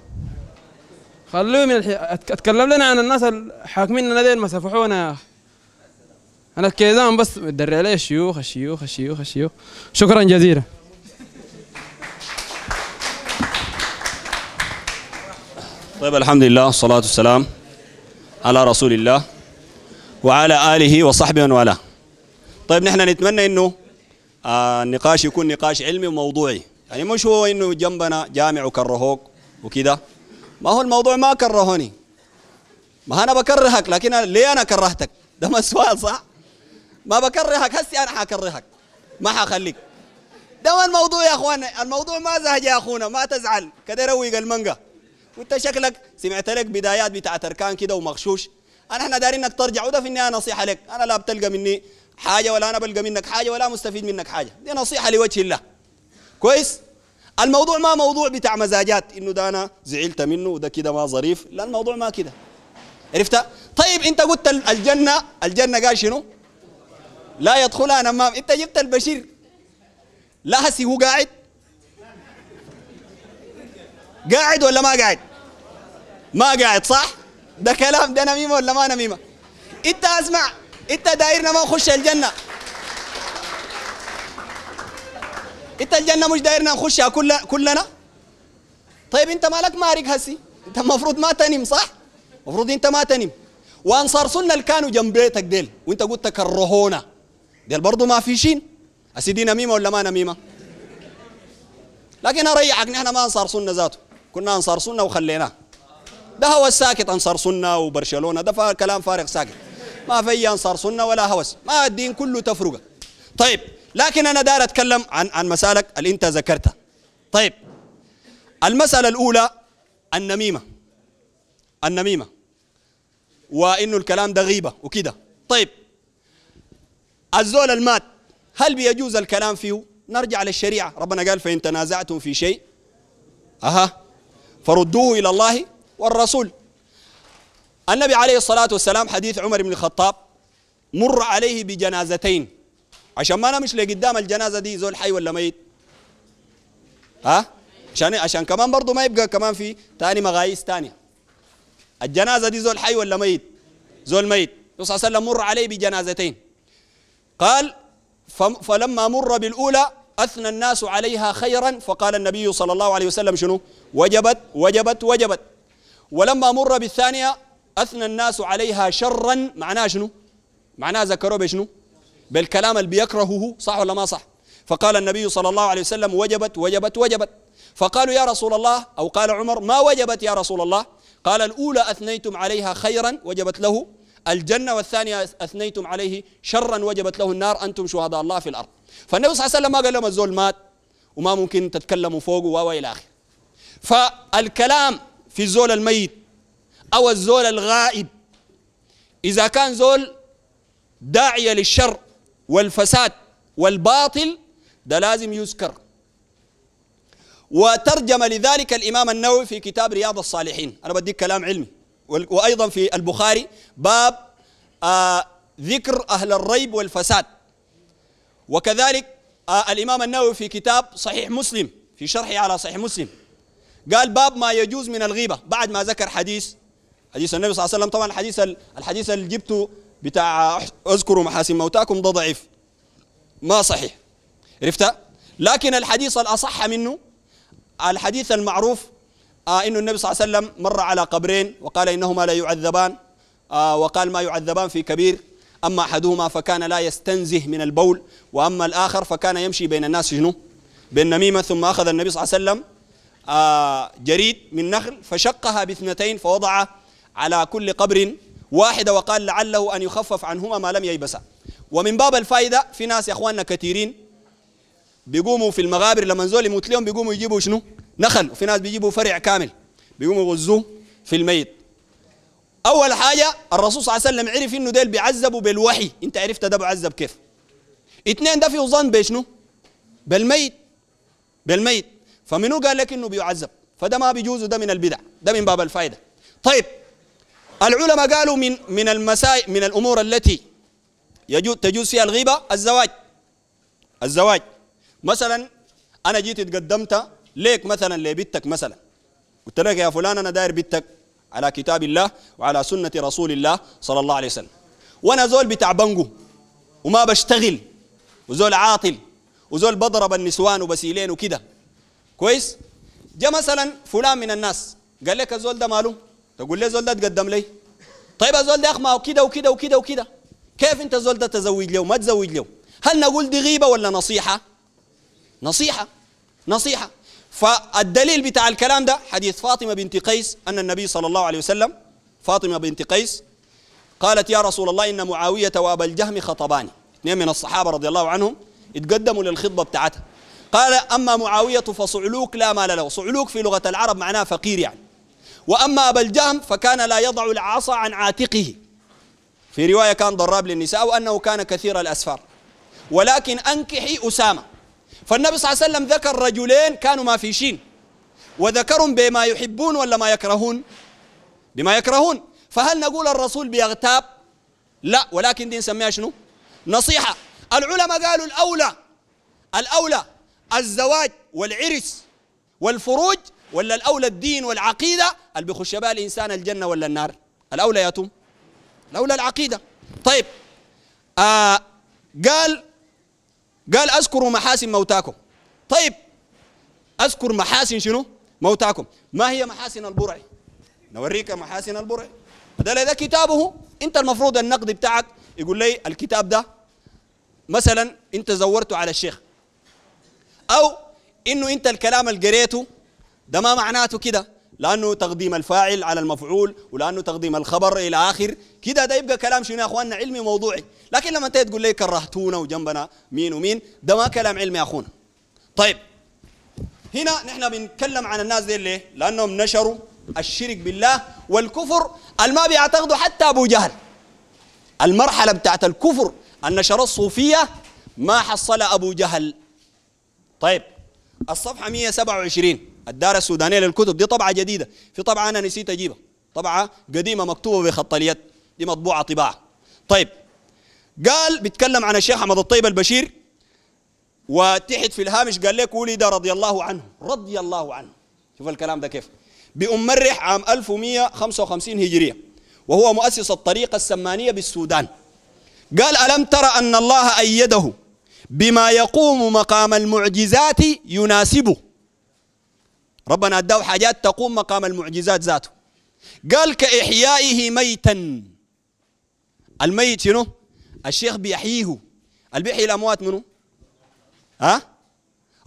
خلوه من الحي... اتكلم لنا عن الناس الحاكمين لنا ديل ما سفحونا يا اخي انا كيزان بس دري عليه الشيوخ الشيوخ الشيوخ الشيوخ شكرا جزيلا طيب الحمد لله والصلاة والسلام على رسول الله وعلى آله وصحبه من والاه طيب نحن نتمنى إنه آه النقاش يكون نقاش علمي وموضوعي يعني مش هو إنه جنبنا جامع وكرهوك وكذا ما هو الموضوع ما كرهوني ما أنا بكرهك لكن ليه أنا كرهتك ده ما السؤال صح ما بكرهك هسي أنا حكرهك ما حخليك ده ما الموضوع يا أخوان الموضوع ما زهج يا أخونا ما تزعل كده روق المانجا وانت شكلك سمعت لك بدايات بتاعت اركان كده ومغشوش انا احنا دارين انك ترجع وده في النهايه نصيحه لك انا لا بتلقى مني حاجه ولا انا بلقى منك حاجه ولا مستفيد منك حاجه دي نصيحه لوجه الله كويس الموضوع ما موضوع بتاع مزاجات انه ده انا زعلت منه وده كده ما ظريف لا الموضوع ما كده عرفت طيب انت قلت الجنه الجنه قال شنو لا يدخلها نمام انت جبت البشير لا هسي هو قاعد قاعد ولا ما قاعد ما قاعد صح ده كلام ده نميمه ولا ما نميمه انت اسمع انت دايرنا ما نخش الجنه انت الجنه مش دايرنا نخشها كل كلنا طيب انت مالك مارق هسي انت المفروض ما تنم صح المفروض انت ما تنم وانصار سنة اللي كانوا جنب بيتك ديل وانت قلت كرهونا ديل برضه ما في شين اسيدي نميمه ولا ما نميمه لكن اريحك نحن ما انصار سنة ذاته كنا انصار سنه وخليناه ده هوس ساكت انصار سنه وبرشلونه ده كلام فارغ ساكت ما في انصار سنه ولا هوس ما الدين كله تفرقه طيب لكن انا دار اتكلم عن عن مسالك اللي انت ذكرتها طيب المساله الاولى النميمه النميمه وانه الكلام ده غيبه وكده طيب الزول المات هل بيجوز الكلام فيه نرجع للشريعه ربنا قال فان تنازعتم في شيء اها فردوه إلى الله والرسول النبي عليه الصلاة والسلام حديث عمر بن الخطاب مر عليه بجنازتين عشان ما نمشي لقدام الجنازة دي زول حي ولا ميت ها عشان عشان كمان برضه ما يبقى كمان في تاني مغايس تانية الجنازة دي زول حي ولا ميت زول ميت الرسول صلى الله عليه وسلم مر عليه بجنازتين قال فلما مر بالأولى أثنى الناس عليها خيرا فقال النبي صلى الله عليه وسلم شنو وجبت وجبت وجبت ولما مر بالثانية أثنى الناس عليها شرا معناها شنو معناها ذكروا بشنو بالكلام اللي بيكرهه صح ولا ما صح فقال النبي صلى الله عليه وسلم وجبت وجبت وجبت فقالوا يا رسول الله أو قال عمر ما وجبت يا رسول الله قال الأولى أثنيتم عليها خيرا وجبت له الجنة والثانية أثنيتم عليه شرا وجبت له النار أنتم شهداء الله في الأرض فالنبي صلى الله عليه وسلم ما قال لهم الزول مات وما ممكن تتكلموا فوقه و إلى آخره فالكلام في الزول الميت أو الزول الغائب إذا كان زول داعية للشر والفساد والباطل ده لازم يذكر وترجم لذلك الإمام النووي في كتاب رياض الصالحين أنا بديك كلام علمي وأيضا في البخاري باب آه ذكر أهل الريب والفساد وكذلك آه الإمام النووي في كتاب صحيح مسلم في شرحه على صحيح مسلم قال باب ما يجوز من الغيبة بعد ما ذكر حديث حديث النبي صلى الله عليه وسلم طبعا الحديث الحديث اللي جبته بتاع اذكروا محاسن موتاكم ده ضعيف ما صحيح عرفت لكن الحديث الأصح منه الحديث المعروف آه انه النبي صلى الله عليه وسلم مر على قبرين وقال انهما لا يعذبان آه وقال ما يعذبان في كبير اما احدهما فكان لا يستنزه من البول واما الاخر فكان يمشي بين الناس شنو؟ بالنميمه ثم اخذ النبي صلى الله عليه وسلم آه جريد من نخل فشقها باثنتين فوضع على كل قبر واحده وقال لعله ان يخفف عنهما ما لم ييبسا ومن باب الفائده في ناس يا اخواننا كثيرين بيقوموا في المغابر لما زول يموت لهم بيقوموا يجيبوا شنو؟ نخل وفي ناس بيجيبوا فرع كامل بيقوموا يغزوه في الميت اول حاجه الرسول صلى الله عليه وسلم عرف انه ديل بيعذبوا بالوحي انت عرفت ده بعذب كيف اثنين ده فيه ظن بشنو بالميت بالميت فمنو قال لك انه بيعذب فده ما بيجوز ده من البدع ده من باب الفائده طيب العلماء قالوا من من المسائل من الامور التي يجوز تجوز فيها الغيبه الزواج الزواج مثلا انا جيت اتقدمت ليك مثلا لبيتك مثلا قلت لك يا فلان انا داير بيتك على كتاب الله وعلى سنه رسول الله صلى الله عليه وسلم وانا زول بتاع بنجو وما بشتغل وزول عاطل وزول بضرب النسوان وبسيلين وكده كويس جاء مثلا فلان من الناس قال لك الزول ده ماله تقول لي الزول ده تقدم لي طيب الزول ده اخما وكده وكده وكده وكده كيف انت الزول ده تزوج له ما تزوج له هل نقول دي غيبه ولا نصيحه نصيحه نصيحه فالدليل بتاع الكلام ده حديث فاطمة بنت قيس أن النبي صلى الله عليه وسلم فاطمة بنت قيس قالت يا رسول الله إن معاوية وأبا الجهم خطباني اثنين من الصحابة رضي الله عنهم اتقدموا للخطبة بتاعتها قال أما معاوية فصعلوك لا مال له صعلوك في لغة العرب معناه فقير يعني وأما أبا الجهم فكان لا يضع العصا عن عاتقه في رواية كان ضراب للنساء وأنه كان كثير الأسفار ولكن أنكحي أسامة فالنبي صلى الله عليه وسلم ذكر رجلين كانوا ما في شين وذكرهم بما يحبون ولا ما يكرهون بما يكرهون فهل نقول الرسول بيغتاب لا ولكن دي نسميها شنو نصيحة العلماء قالوا الأولى الأولى الزواج والعرس والفروج ولا الأولى الدين والعقيدة اللي بيخش بها الإنسان الجنة ولا النار الأولى يا توم الأولى العقيدة طيب آه قال قال اذكروا محاسن موتاكم طيب اذكر محاسن شنو موتاكم ما هي محاسن البرع نوريك محاسن البرع هذا ده كتابه انت المفروض النقد بتاعك يقول لي الكتاب ده مثلا انت زورته على الشيخ او انه انت الكلام اللي قريته ده ما معناته كده لانه تقديم الفاعل على المفعول ولانه تقديم الخبر الى اخر كده ده يبقى كلام شنو يا اخواننا علمي موضوعي لكن لما انت تقول لي كرهتونا وجنبنا مين ومين ده ما كلام علمي يا اخونا طيب هنا نحن بنتكلم عن الناس دي ليه لانهم نشروا الشرك بالله والكفر الما بيعتقدوا حتى ابو جهل المرحله بتاعت الكفر النشر الصوفيه ما حصل ابو جهل طيب الصفحه 127 الدار السودانيه للكتب دي طبعه جديده في طبعه انا نسيت اجيبها طبعه قديمه مكتوبه بخط اليد دي مطبوعه طباعه طيب قال بيتكلم عن الشيخ احمد الطيب البشير وتحت في الهامش قال لك ولد رضي الله عنه رضي الله عنه شوف الكلام ده كيف بأم مرح عام 1155 هجرية وهو مؤسس الطريقة السمانية بالسودان قال ألم ترى أن الله أيده بما يقوم مقام المعجزات يناسبه ربنا اداه حاجات تقوم مقام المعجزات ذاته قال كإحيائه ميتا الميت شنو؟ الشيخ بيحييه اللي بيحيي الأموات منو ها؟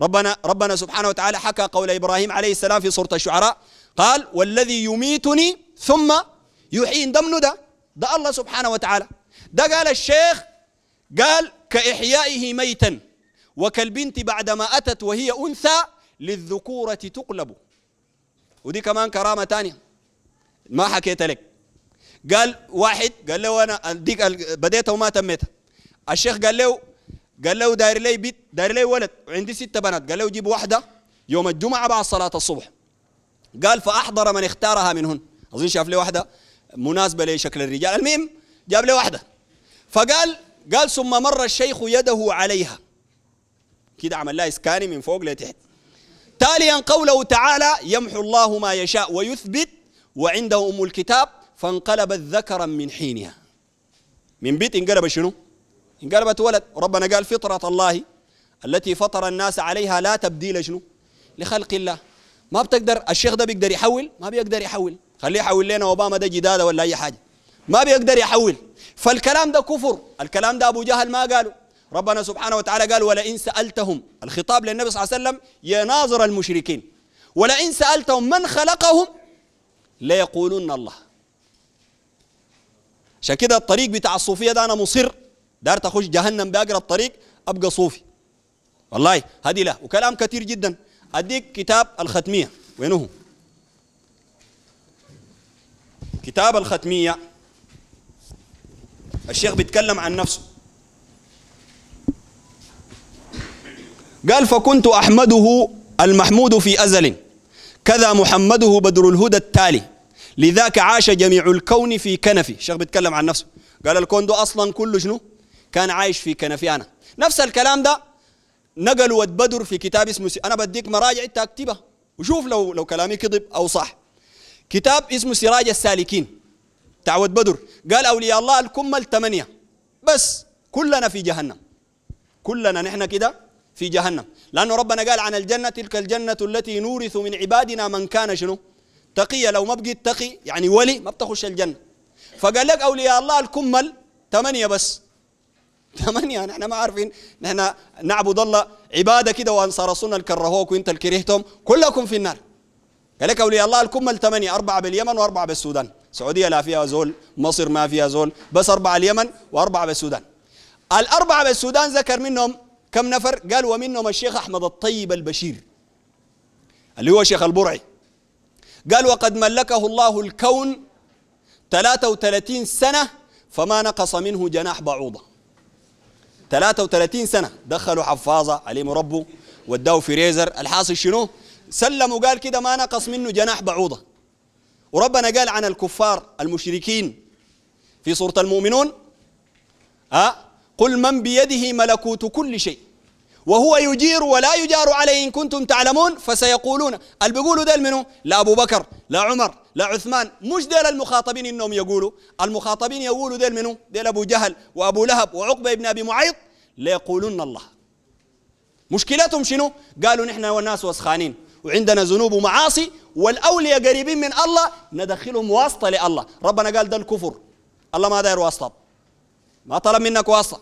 ربنا ربنا سبحانه وتعالى حكى قول إبراهيم عليه السلام في سورة الشعراء قال والذي يميتني ثم يحيين ده ده ده الله سبحانه وتعالى ده قال الشيخ قال كإحيائه ميتا وكالبنت بعدما أتت وهي أنثى للذكورة تقلب ودي كمان كرامة تانية ما حكيت لك قال واحد قال له انا ديك بديتها وما تميتها الشيخ قال له قال له داير لي بيت داير لي ولد وعندي ست بنات قال له جيب واحده يوم الجمعه بعد صلاه الصبح قال فاحضر من اختارها منهن اظن شاف لي واحده مناسبه لشكل الرجال المهم جاب لي واحده فقال قال ثم مر الشيخ يده عليها كده عمل لها اسكاني من فوق لتحت تاليا قوله تعالى يمحو الله ما يشاء ويثبت وعنده أم الكتاب فانقلبت ذكرا من حينها من بيت انقلب شنو انقلبت ولد ربنا قال فطرة الله التي فطر الناس عليها لا تبديل شنو لخلق الله ما بتقدر الشيخ ده بيقدر يحول ما بيقدر يحول خليه يحول لنا اوباما ده جداده ولا اي حاجه ما بيقدر يحول فالكلام ده كفر الكلام ده ابو جهل ما قاله ربنا سبحانه وتعالى قال ولئن سألتهم الخطاب للنبي صلى الله عليه وسلم يناظر المشركين ولئن سألتهم من خلقهم ليقولون الله عشان كده الطريق بتاع الصوفية ده أنا مصر دارت أخش جهنم بأقرب الطريق أبقى صوفي والله هذه لا وكلام كثير جدا أديك كتاب الختمية وينه كتاب الختمية الشيخ بيتكلم عن نفسه قال فكنت أحمده المحمود في أزل كذا محمده بدر الهدى التالي لذاك عاش جميع الكون في كنفي الشيخ بيتكلم عن نفسه قال الكون ده أصلا كله شنو كان عايش في كنفي أنا نفس الكلام ده نقلوا بدر في كتاب اسمه أنا بديك مراجع أنت أكتبها وشوف لو لو كلامي كذب أو صح كتاب اسمه سراج السالكين تعود بدر قال أولياء الله الكمل ثمانية بس كلنا في جهنم كلنا نحن كده في جهنم لأنه ربنا قال عن الجنة تلك الجنة التي نورث من عبادنا من كان شنو تقية لو ما بقيت تقي يعني ولي ما بتخش الجنة فقال لك أولياء الله الكمل ثمانية بس [laughs] ثمانية نحن ما عارفين نحن نعبد الله عبادة كده وأنصار رسولنا الكرهوك وإنت الكرهتهم كلكم في النار قال لك أولياء الله الكمل ثمانية أربعة باليمن وأربعة بالسودان السعودية لا فيها زول مصر ما فيها زول بس أربعة اليمن وأربعة بالسودان الأربعة بالسودان ذكر منهم كم نفر قال ومنهم الشيخ أحمد الطيب البشير اللي هو شيخ البرعي قال وقد ملكه الله الكون 33 سنة فما نقص منه جناح بعوضة 33 سنة دخلوا حفاظة عليه مربو وداه في ريزر الحاصل شنو سلم وقال كده ما نقص منه جناح بعوضة وربنا قال عن الكفار المشركين في سورة المؤمنون أه؟ قل من بيده ملكوت كل شيء وهو يجير ولا يجار عليه إن كنتم تعلمون فسيقولون اللي بيقولوا ديل منه لا أبو بكر لا عمر لا عثمان مش ديل المخاطبين إنهم يقولوا المخاطبين يقولوا ديل منه ديل أبو جهل وأبو لهب وعقبة بن أبي معيط ليقولون الله مشكلتهم شنو قالوا نحن والناس وسخانين وعندنا ذنوب ومعاصي والأولياء قريبين من الله ندخلهم واسطة لله ربنا قال ده الكفر الله ما داير واسطة ما طلب منك واسطة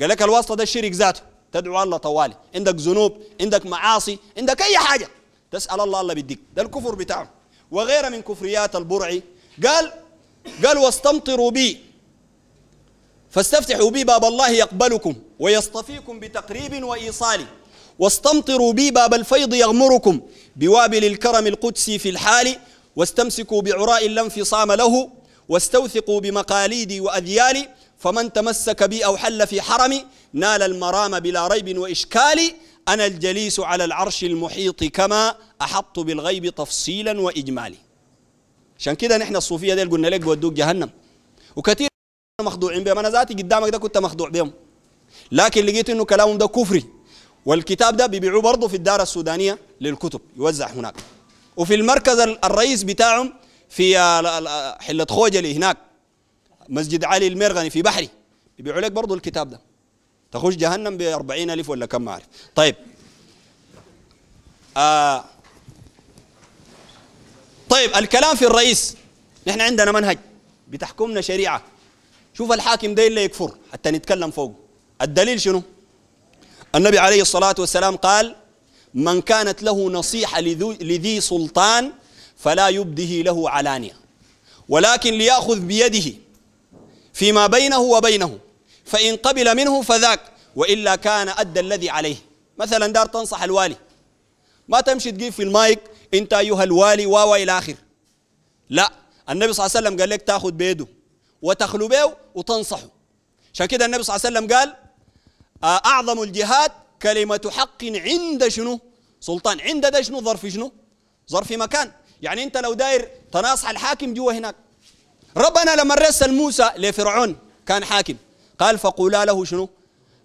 قال لك الواسطة ده الشرك ذاته تدعو الله طوالي عندك ذنوب عندك معاصي عندك أي حاجة تسأل الله الله بيديك ده الكفر بتاعه وغير من كفريات البرعي قال قال واستمطروا بي فاستفتحوا بي باب الله يقبلكم ويصطفيكم بتقريب وإيصال واستمطروا بي باب الفيض يغمركم بوابل الكرم القدسي في الحال واستمسكوا بعراء لا انفصام له واستوثقوا بمقاليدي وأذيالي فمن تمسك بي أو حل في حرمي نال المرام بلا ريب وإشكال أنا الجليس على العرش المحيط كما أحط بالغيب تفصيلا وإجمالي عشان كده نحن الصوفية دي قلنا لك ودوك جهنم وكثير مخدوعين بهم أنا ذاتي قدامك ده كنت مخدوع بهم لكن لقيت انه كلامهم ده كفري والكتاب ده بيبيعوه برضه في الدار السودانيه للكتب يوزع هناك وفي المركز الرئيس بتاعهم في حله خوجلي هناك مسجد علي المرغني في بحري يبيعوا لك برضه الكتاب ده تخش جهنم ب 40000 ولا كم ما اعرف طيب آه طيب الكلام في الرئيس نحن عندنا منهج بتحكمنا شريعه شوف الحاكم ده اللي يكفر حتى نتكلم فوق الدليل شنو النبي عليه الصلاه والسلام قال من كانت له نصيحه لذي سلطان فلا يبده له علانيه ولكن ليأخذ بيده فيما بينه وبينه فإن قبل منه فذاك وإلا كان أدى الذي عليه مثلا دار تنصح الوالي ما تمشي تجيب في المايك أنت أيها الوالي واوا إلى آخر لا النبي صلى الله عليه وسلم قال لك تاخذ بيده وتخلو به وتنصحه عشان كده النبي صلى الله عليه وسلم قال آه، أعظم الجهاد كلمة حق عند شنو سلطان عند ده شنو ظرف شنو ظرف مكان يعني انت لو داير تناصح الحاكم جوا هناك ربنا لما رسل موسى لفرعون كان حاكم قال فقولا له شنو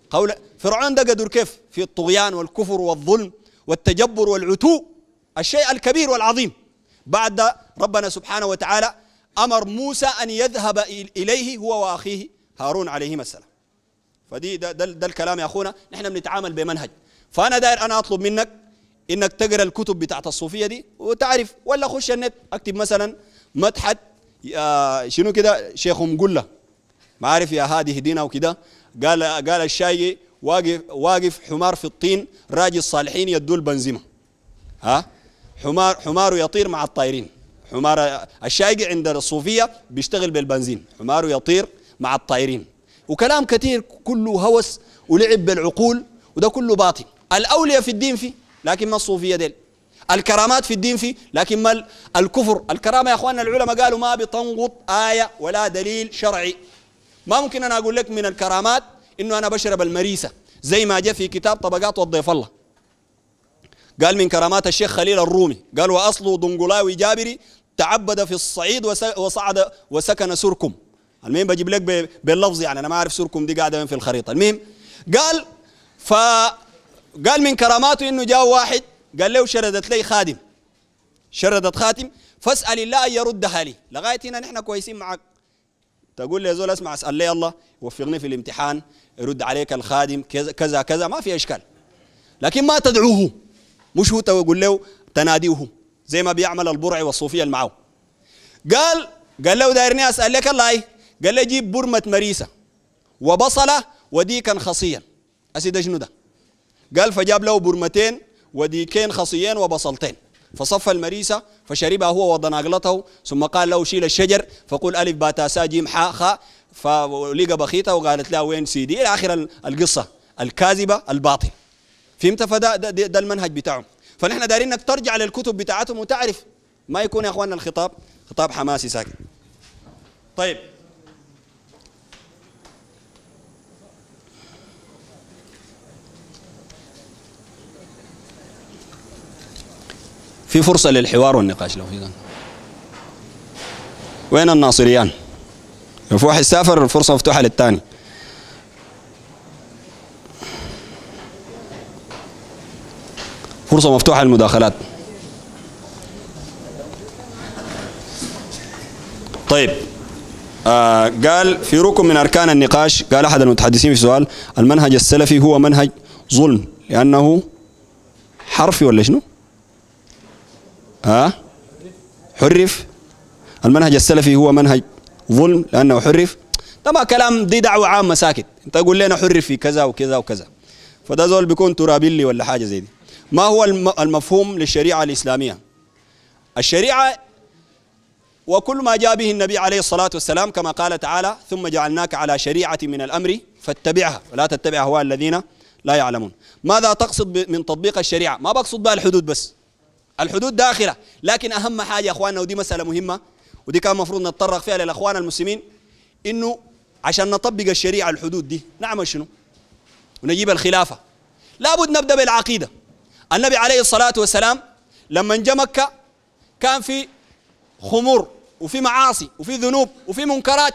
قول فرعون ده قدر كيف في الطغيان والكفر والظلم والتجبر والعتو الشيء الكبير والعظيم بعد ربنا سبحانه وتعالى أمر موسى أن يذهب إليه هو وأخيه هارون عليهما السلام فدي ده, ده, ده الكلام يا أخونا نحن بنتعامل بمنهج فأنا داير أنا أطلب منك إنك تقرأ الكتب بتاعت الصوفية دي وتعرف ولا خش النت أكتب مثلا مدحت شنو كده ام قله ما عارف يا هادي هدينا وكده قال قال الشاي واقف واقف حمار في الطين راجي الصالحين يدوا البنزيمه ها حمار حماره يطير مع الطائرين حمار الشايقي عند الصوفيه بيشتغل بالبنزين حماره يطير مع الطائرين وكلام كثير كله هوس ولعب بالعقول وده كله باطل الاولياء في الدين فيه لكن ما الصوفيه ديل الكرامات في الدين في لكن ما الكفر الكرامة يا أخواننا العلماء قالوا ما بتنقض آية ولا دليل شرعي ما ممكن أنا أقول لك من الكرامات إنه أنا بشرب المريسة زي ما جاء في كتاب طبقات والضيف الله قال من كرامات الشيخ خليل الرومي قال وأصله دنقلاوي جابري تعبد في الصعيد وصعد وسكن سركم المهم بجيب لك باللفظ يعني أنا ما أعرف سركم دي قاعدة وين في الخريطة المهم قال ف قال من كراماته انه جاء واحد قال له شردت لي خادم شردت خاتم فاسال الله ان يردها لي لغايه هنا نحن كويسين معك تقول لي يا زول اسمع اسال لي الله وفقني في الامتحان يرد عليك الخادم كذا كذا, كذا ما في اشكال لكن ما تدعوه مش هو تقول له تناديه زي ما بيعمل البرعي والصوفيه اللي معه قال قال له دايرني اسال لك الله ايه قال لي جيب برمه مريسه وبصله وديكا خصيا اسيد ده قال فجاب له برمتين وديكين خصيين وبصلتين فصف المريسة فشربها هو وضناقلته ثم قال له شيل الشجر فقل ألف باتا سا جيم حاء خاء فلقى بخيته وقالت له وين سيدي إلى آخر القصة الكاذبة الباطل فهمت فده ده, ده, ده المنهج بتاعهم فنحن دايرين انك ترجع للكتب بتاعتهم وتعرف ما يكون يا اخواننا الخطاب خطاب حماسي ساكن طيب في فرصة للحوار والنقاش لو في ذلك وين الناصريان لو في واحد سافر فرصة مفتوحة للثاني فرصة مفتوحة للمداخلات طيب آه قال في ركن من أركان النقاش قال أحد المتحدثين في سؤال المنهج السلفي هو منهج ظلم لأنه حرفي ولا شنو؟ ها حرف المنهج السلفي هو منهج ظلم لأنه حرف طبعا كلام دي دعوة عامة ساكت انت قول لنا حرف في كذا وكذا وكذا فده زول بيكون ترابيلي ولا حاجة زي دي ما هو المفهوم للشريعة الإسلامية الشريعة وكل ما جاء به النبي عليه الصلاة والسلام كما قال تعالى ثم جعلناك على شريعة من الأمر فاتبعها ولا تتبع أهواء الذين لا يعلمون ماذا تقصد من تطبيق الشريعة ما بقصد بها الحدود بس الحدود داخله لكن اهم حاجه يا اخواننا ودي مساله مهمه ودي كان المفروض نتطرق فيها للاخوان المسلمين انه عشان نطبق الشريعه الحدود دي نعمل شنو؟ ونجيب الخلافه لابد نبدا بالعقيده النبي عليه الصلاه والسلام لما جاء مكه كان في خمور وفي معاصي وفي ذنوب وفي منكرات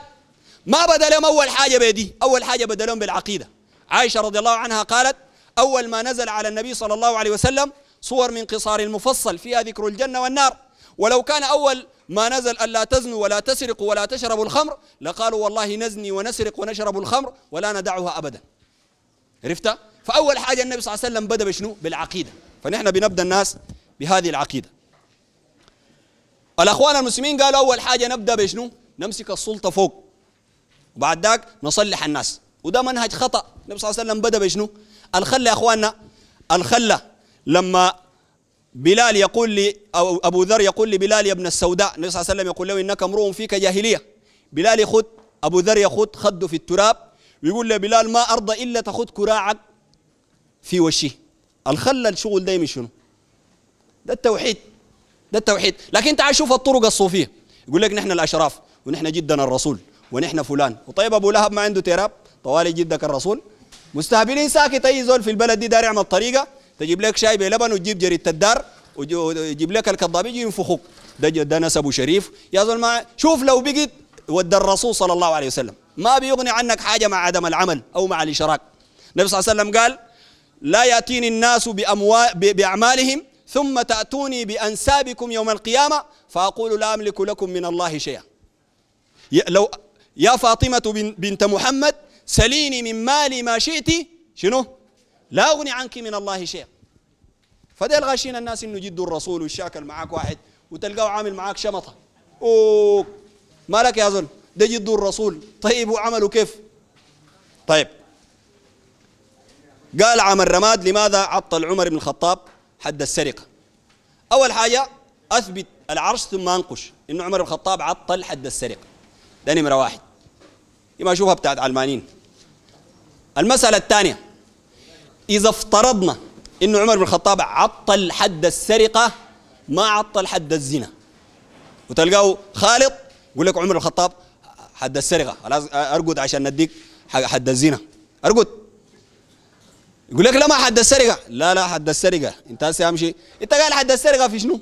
ما بدا لهم اول حاجه بدي اول حاجه بدا لهم بالعقيده عائشه رضي الله عنها قالت اول ما نزل على النبي صلى الله عليه وسلم صور من قصار المفصل فيها ذكر الجنة والنار ولو كان أول ما نزل ألا تزنوا ولا تسرقوا ولا تشربوا الخمر لقالوا والله نزني ونسرق ونشرب الخمر ولا ندعها أبدا عرفت؟ فأول حاجة النبي صلى الله عليه وسلم بدأ بشنو؟ بالعقيدة فنحن بنبدأ الناس بهذه العقيدة الأخوان المسلمين قالوا أول حاجة نبدأ بشنو؟ نمسك السلطة فوق وبعد ذاك نصلح الناس وده منهج خطأ النبي صلى الله عليه وسلم بدأ بشنو؟ الخلة يا أخواننا الخلة لما بلال يقول لي أو أبو ذر يقول لبلال يا ابن السوداء النبي صلى الله عليه وسلم يقول له إنك امرؤ فيك جاهلية بلال يخد أبو ذر يخد خده في التراب ويقول له بلال ما أرضى إلا تخد كراعك في وشي الخل الشغل دايما شنو ده التوحيد ده التوحيد لكن تعال شوف الطرق الصوفية يقول لك نحن الأشراف ونحن جدنا الرسول ونحن فلان وطيب أبو لهب ما عنده تراب طوالي جدك الرسول مستهبلين ساكت أي زول في البلد دي داري يعمل طريقة تجيب لك شاي بلبن وتجيب جريده الدار وتجيب لك الكذاب يجي ينفخوك ده ده نسبه شريف يا زلمه شوف لو بقيت ودى الرسول صلى الله عليه وسلم ما بيغني عنك حاجه مع عدم العمل او مع الاشراك النبي صلى الله عليه وسلم قال لا ياتيني الناس باعمالهم ثم تاتوني بانسابكم يوم القيامه فاقول لا املك لكم من الله شيئا لو يا فاطمه بنت محمد سليني من مالي ما شئت شنو لا أغني عنك من الله شيء فديل غاشين الناس إنه جد الرسول والشاكل معاك واحد وتلقاه عامل معاك شمطة أوه مالك يا زول ده جد الرسول طيب وعمله كيف طيب قال عام الرماد لماذا عطل عمر بن الخطاب حد السرقة أول حاجة أثبت العرش ثم أنقش إنه عمر بن الخطاب عطل حد السرقة ده نمرة واحد دي أشوفها بتاعت علمانيين المسألة الثانية إذا افترضنا أن عمر بن الخطاب عطل حد السرقة ما عطل حد الزنا وتلقاه خالط يقول لك عمر بن الخطاب حد السرقة خلاص أرقد عشان نديك حد الزنا أرقد يقول لك لا ما حد السرقة لا لا حد السرقة أنت هسه امشي أنت قال حد السرقة في شنو؟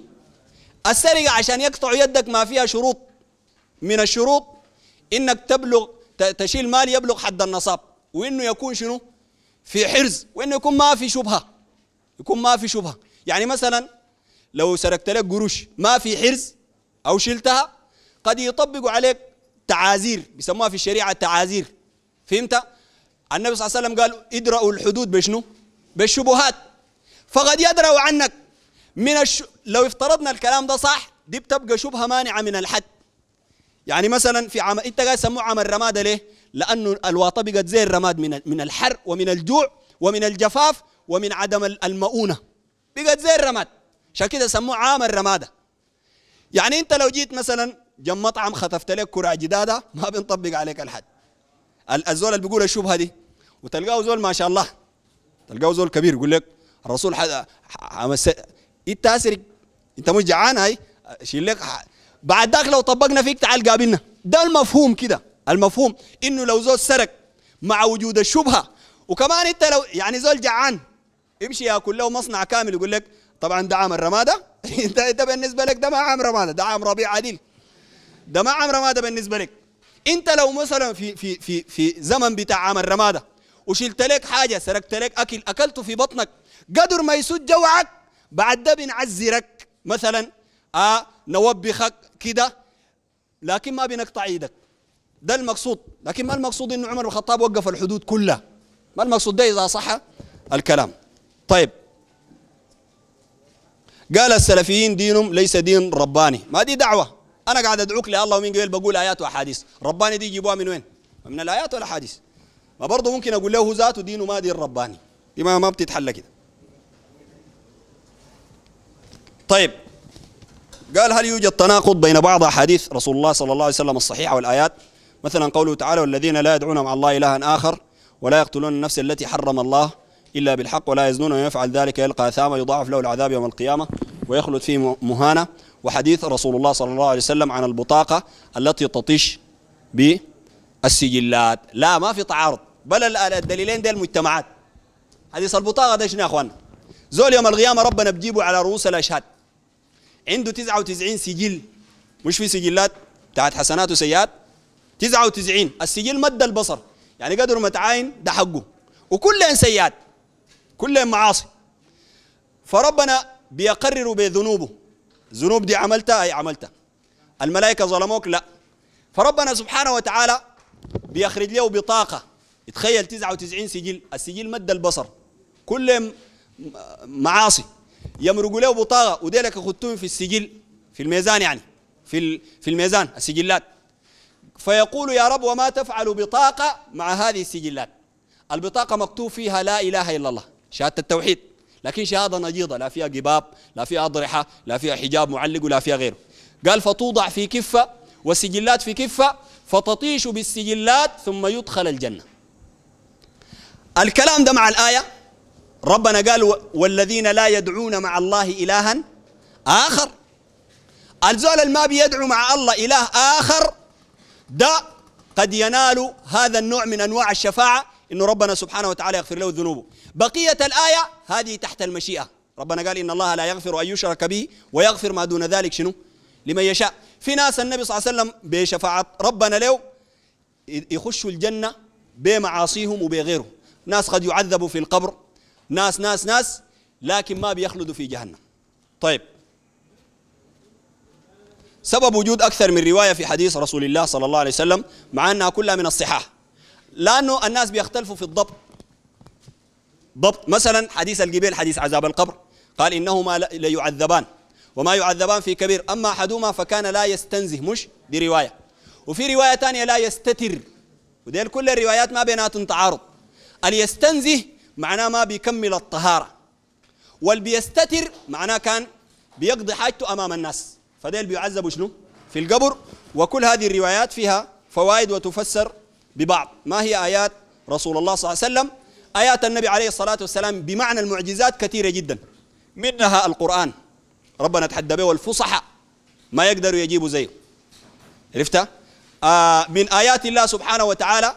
السرقة عشان يقطع يدك ما فيها شروط من الشروط إنك تبلغ تشيل مال يبلغ حد النصاب وإنه يكون شنو؟ في حرز وانه يكون ما في شبهه يكون ما في شبهه يعني مثلا لو سرقت لك قروش ما في حرز او شلتها قد يطبقوا عليك تعازير بيسموها في الشريعه تعازير فهمت النبي صلى الله عليه وسلم قال ادرأوا الحدود بشنو بالشبهات فقد يدروا عنك من الش... لو افترضنا الكلام ده صح دي بتبقى شبهه مانعه من الحد يعني مثلا في عمل انت قاعد سموه عمل رماده ليه لانه الواطة بقت زي الرماد من من الحر ومن الجوع ومن الجفاف ومن عدم المؤونة بقت زي الرماد عشان كده سموه عام الرمادة يعني أنت لو جيت مثلا جم مطعم خطفت لك كرة جدادة ما بنطبق عليك الحد الزول اللي بيقول الشبهة دي وتلقاه زول ما شاء الله تلقاه زول كبير يقول لك الرسول حدا حمس انت اسرق انت مش جعان هاي شيل لك بعد ذاك لو طبقنا فيك تعال قابلنا ده المفهوم كده المفهوم انه لو زول سرق مع وجود الشبهه وكمان انت لو يعني زول جعان يمشي ياكل له مصنع كامل يقول لك طبعا ده عام الرماده [laughs] انت انت بالنسبه لك ده ما عام رماده ده عام ربيع عديل ده ما عام رماده بالنسبه لك انت لو مثلا في في في في زمن بتاع عام الرماده وشلت لك حاجه سرقت لك اكل اكلته في بطنك قدر ما يسد جوعك بعد ده بنعزرك مثلا آه نوبخك كده لكن ما بنقطع ايدك ده المقصود لكن ما المقصود انه عمر بن الخطاب وقف الحدود كلها ما المقصود ده اذا صح الكلام طيب قال السلفيين دينهم ليس دين رباني ما دي دعوه انا قاعد ادعوك لله ومن قبل بقول ايات واحاديث رباني دي يجيبوها من وين من الايات والاحاديث ما برضه ممكن اقول له ذاته دينه ما دين رباني دي ما, ما بتتحلى كده طيب قال هل يوجد تناقض بين بعض احاديث رسول الله صلى الله عليه وسلم الصحيحه والايات مثلا قوله تعالى والذين لا يدعون مع الله إلها آخر ولا يقتلون النفس التي حرم الله إلا بالحق ولا يزنون ومن يفعل ذلك يلقى أثاما يضاعف له العذاب يوم القيامة ويخلد فيه مهانة وحديث رسول الله صلى الله عليه وسلم عن البطاقة التي تطيش بالسجلات لا ما في تعارض بل الدليلين دي المجتمعات حديث البطاقة ده شنو يا أخوان زول يوم القيامة ربنا بجيبه على رؤوس الأشهاد عنده 99 سجل مش في سجلات بتاعت حسنات وسيئات 99 السجل مد البصر يعني قدر ما تعاين ده حقه وكلهم سيئات كلهم معاصي فربنا بيقرر بذنوبه ذنوب دي عملتها اي عملتها الملائكه ظلموك لا فربنا سبحانه وتعالى بيخرج له بطاقه تخيل 99 سجل السجل مد البصر كلهم معاصي يمرقوا له بطاقه وديلك اخذتهم في السجل في الميزان يعني في في الميزان السجلات فيقول يا رب وما تفعل بطاقة مع هذه السجلات البطاقة مكتوب فيها لا إله إلا الله شهادة التوحيد لكن شهادة نجيضة لا فيها قباب لا فيها أضرحة لا فيها حجاب معلق ولا فيها غيره قال فتوضع في كفة والسجلات في كفة فتطيش بالسجلات ثم يدخل الجنة الكلام ده مع الآية ربنا قال والذين لا يدعون مع الله إلها آخر الزول ما بيدعو مع الله إله آخر ده قد ينال هذا النوع من انواع الشفاعه انه ربنا سبحانه وتعالى يغفر له ذنوبه بقيه الايه هذه تحت المشيئه ربنا قال ان الله لا يغفر ان يشرك به ويغفر ما دون ذلك شنو لمن يشاء في ناس النبي صلى الله عليه وسلم بشفاعه ربنا له يخشوا الجنه بمعاصيهم وبغيرهم ناس قد يعذبوا في القبر ناس ناس ناس لكن ما بيخلدوا في جهنم طيب سبب وجود أكثر من رواية في حديث رسول الله صلى الله عليه وسلم مع أنها كلها من الصحاح لأنه الناس بيختلفوا في الضبط ضبط مثلا حديث الجبيل حديث عذاب القبر قال إنهما ليعذبان وما يعذبان في كبير أما أحدهما فكان لا يستنزه مش دي رواية وفي رواية ثانية لا يستتر ودي كل الروايات ما بيناتهم تعارض اليستنزه معناه ما بيكمل الطهارة والبيستتر معناه كان بيقضي حاجته أمام الناس فديل بيعذبوا شنو في القبر وكل هذه الروايات فيها فوائد وتفسر ببعض ما هي آيات رسول الله صلى الله عليه وسلم آيات النبي عليه الصلاة والسلام بمعنى المعجزات كثيرة جدا منها القرآن ربنا تحدى به والفصحى ما يقدروا يجيبوا زيه عرفتها آه من آيات الله سبحانه وتعالى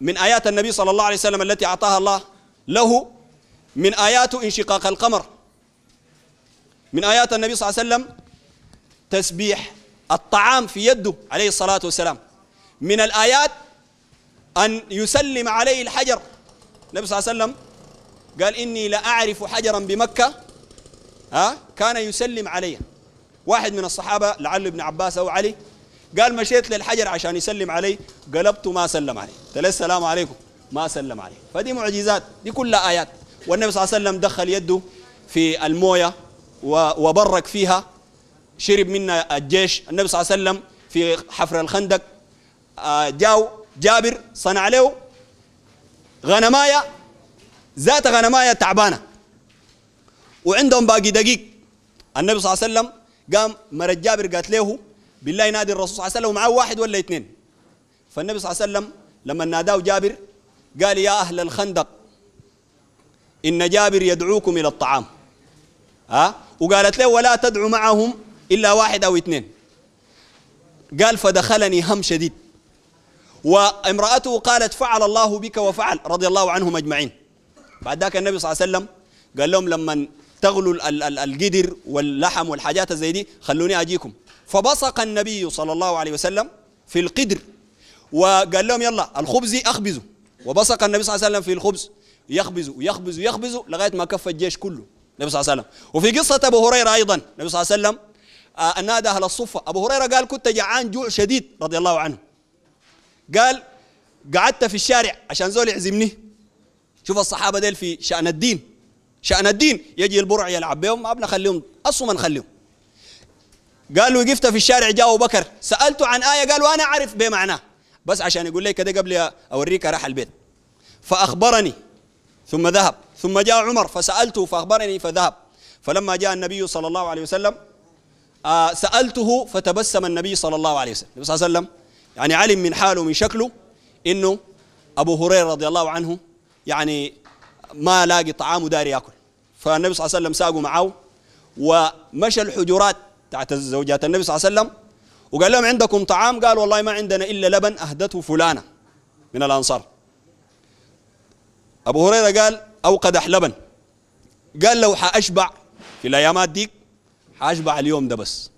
من آيات النبي صلى الله عليه وسلم التي أعطاها الله له من آيات انشقاق القمر من آيات النبي صلى الله عليه وسلم تسبيح الطعام في يده عليه الصلاة والسلام من الآيات أن يسلم عليه الحجر النبي صلى الله عليه وسلم قال إني لأعرف حجرا بمكة ها كان يسلم عليه واحد من الصحابة لعل ابن عباس أو علي قال مشيت للحجر عشان يسلم علي قلبته ما سلم عليه قال السلام عليكم ما سلم عليه فدي معجزات دي كلها آيات والنبي صلى الله عليه وسلم دخل يده في الموية وبرك فيها شرب منا الجيش النبي صلى الله عليه وسلم في حفر الخندق آه، جاو جابر صنع له غنماية ذات غنماية تعبانة وعندهم باقي دقيق النبي صلى الله عليه وسلم قام مرت جابر قالت له بالله نادي الرسول صلى الله عليه وسلم ومعاه واحد ولا اثنين فالنبي صلى الله عليه وسلم لما ناداه جابر قال يا أهل الخندق إن جابر يدعوكم إلى الطعام ها وقالت له ولا تدعو معهم إلا واحد أو اثنين قال فدخلني هم شديد وامرأته قالت فعل الله بك وفعل رضي الله عنهم أجمعين بعد ذاك النبي صلى الله عليه وسلم قال لهم لما تغلو القدر واللحم والحاجات زي دي خلوني أجيكم فبصق النبي صلى الله عليه وسلم في القدر وقال لهم يلا الخبز أخبزوا وبصق النبي صلى الله عليه وسلم في الخبز يخبزوا يخبزوا يخبزوا لغاية ما كف الجيش كله النبي صلى الله عليه وسلم وفي قصة أبو هريرة أيضا النبي صلى الله عليه وسلم آه نادى أهل الصفة أبو هريرة قال كنت جعان جوع شديد رضي الله عنه قال قعدت في الشارع عشان زول يعزمني شوف الصحابة ديل في شأن الدين شأن الدين يجي البرع يلعب بهم ما بنخليهم أصلا ما نخليهم قالوا وقفت في الشارع جاء أبو بكر سألته عن آية قالوا أنا أعرف بمعناه بس عشان يقول لي كده قبل أوريك راح البيت فأخبرني ثم ذهب ثم جاء عمر فسألته فأخبرني فذهب فلما جاء النبي صلى الله عليه وسلم آه سألته فتبسم النبي صلى الله عليه وسلم النبي صلى الله عليه وسلم يعني علم من حاله من شكله إنه أبو هريرة رضي الله عنه يعني ما لاقي طعام وداري ياكل فالنبي صلى الله عليه وسلم ساقوا معه ومشى الحجرات تاعت زوجات النبي صلى الله عليه وسلم وقال لهم عندكم طعام قال والله ما عندنا إلا لبن أهدته فلانة من الأنصار أبو هريرة قال أو قدح لبن قال لو حأشبع في الأيامات ديك حأشبع اليوم ده بس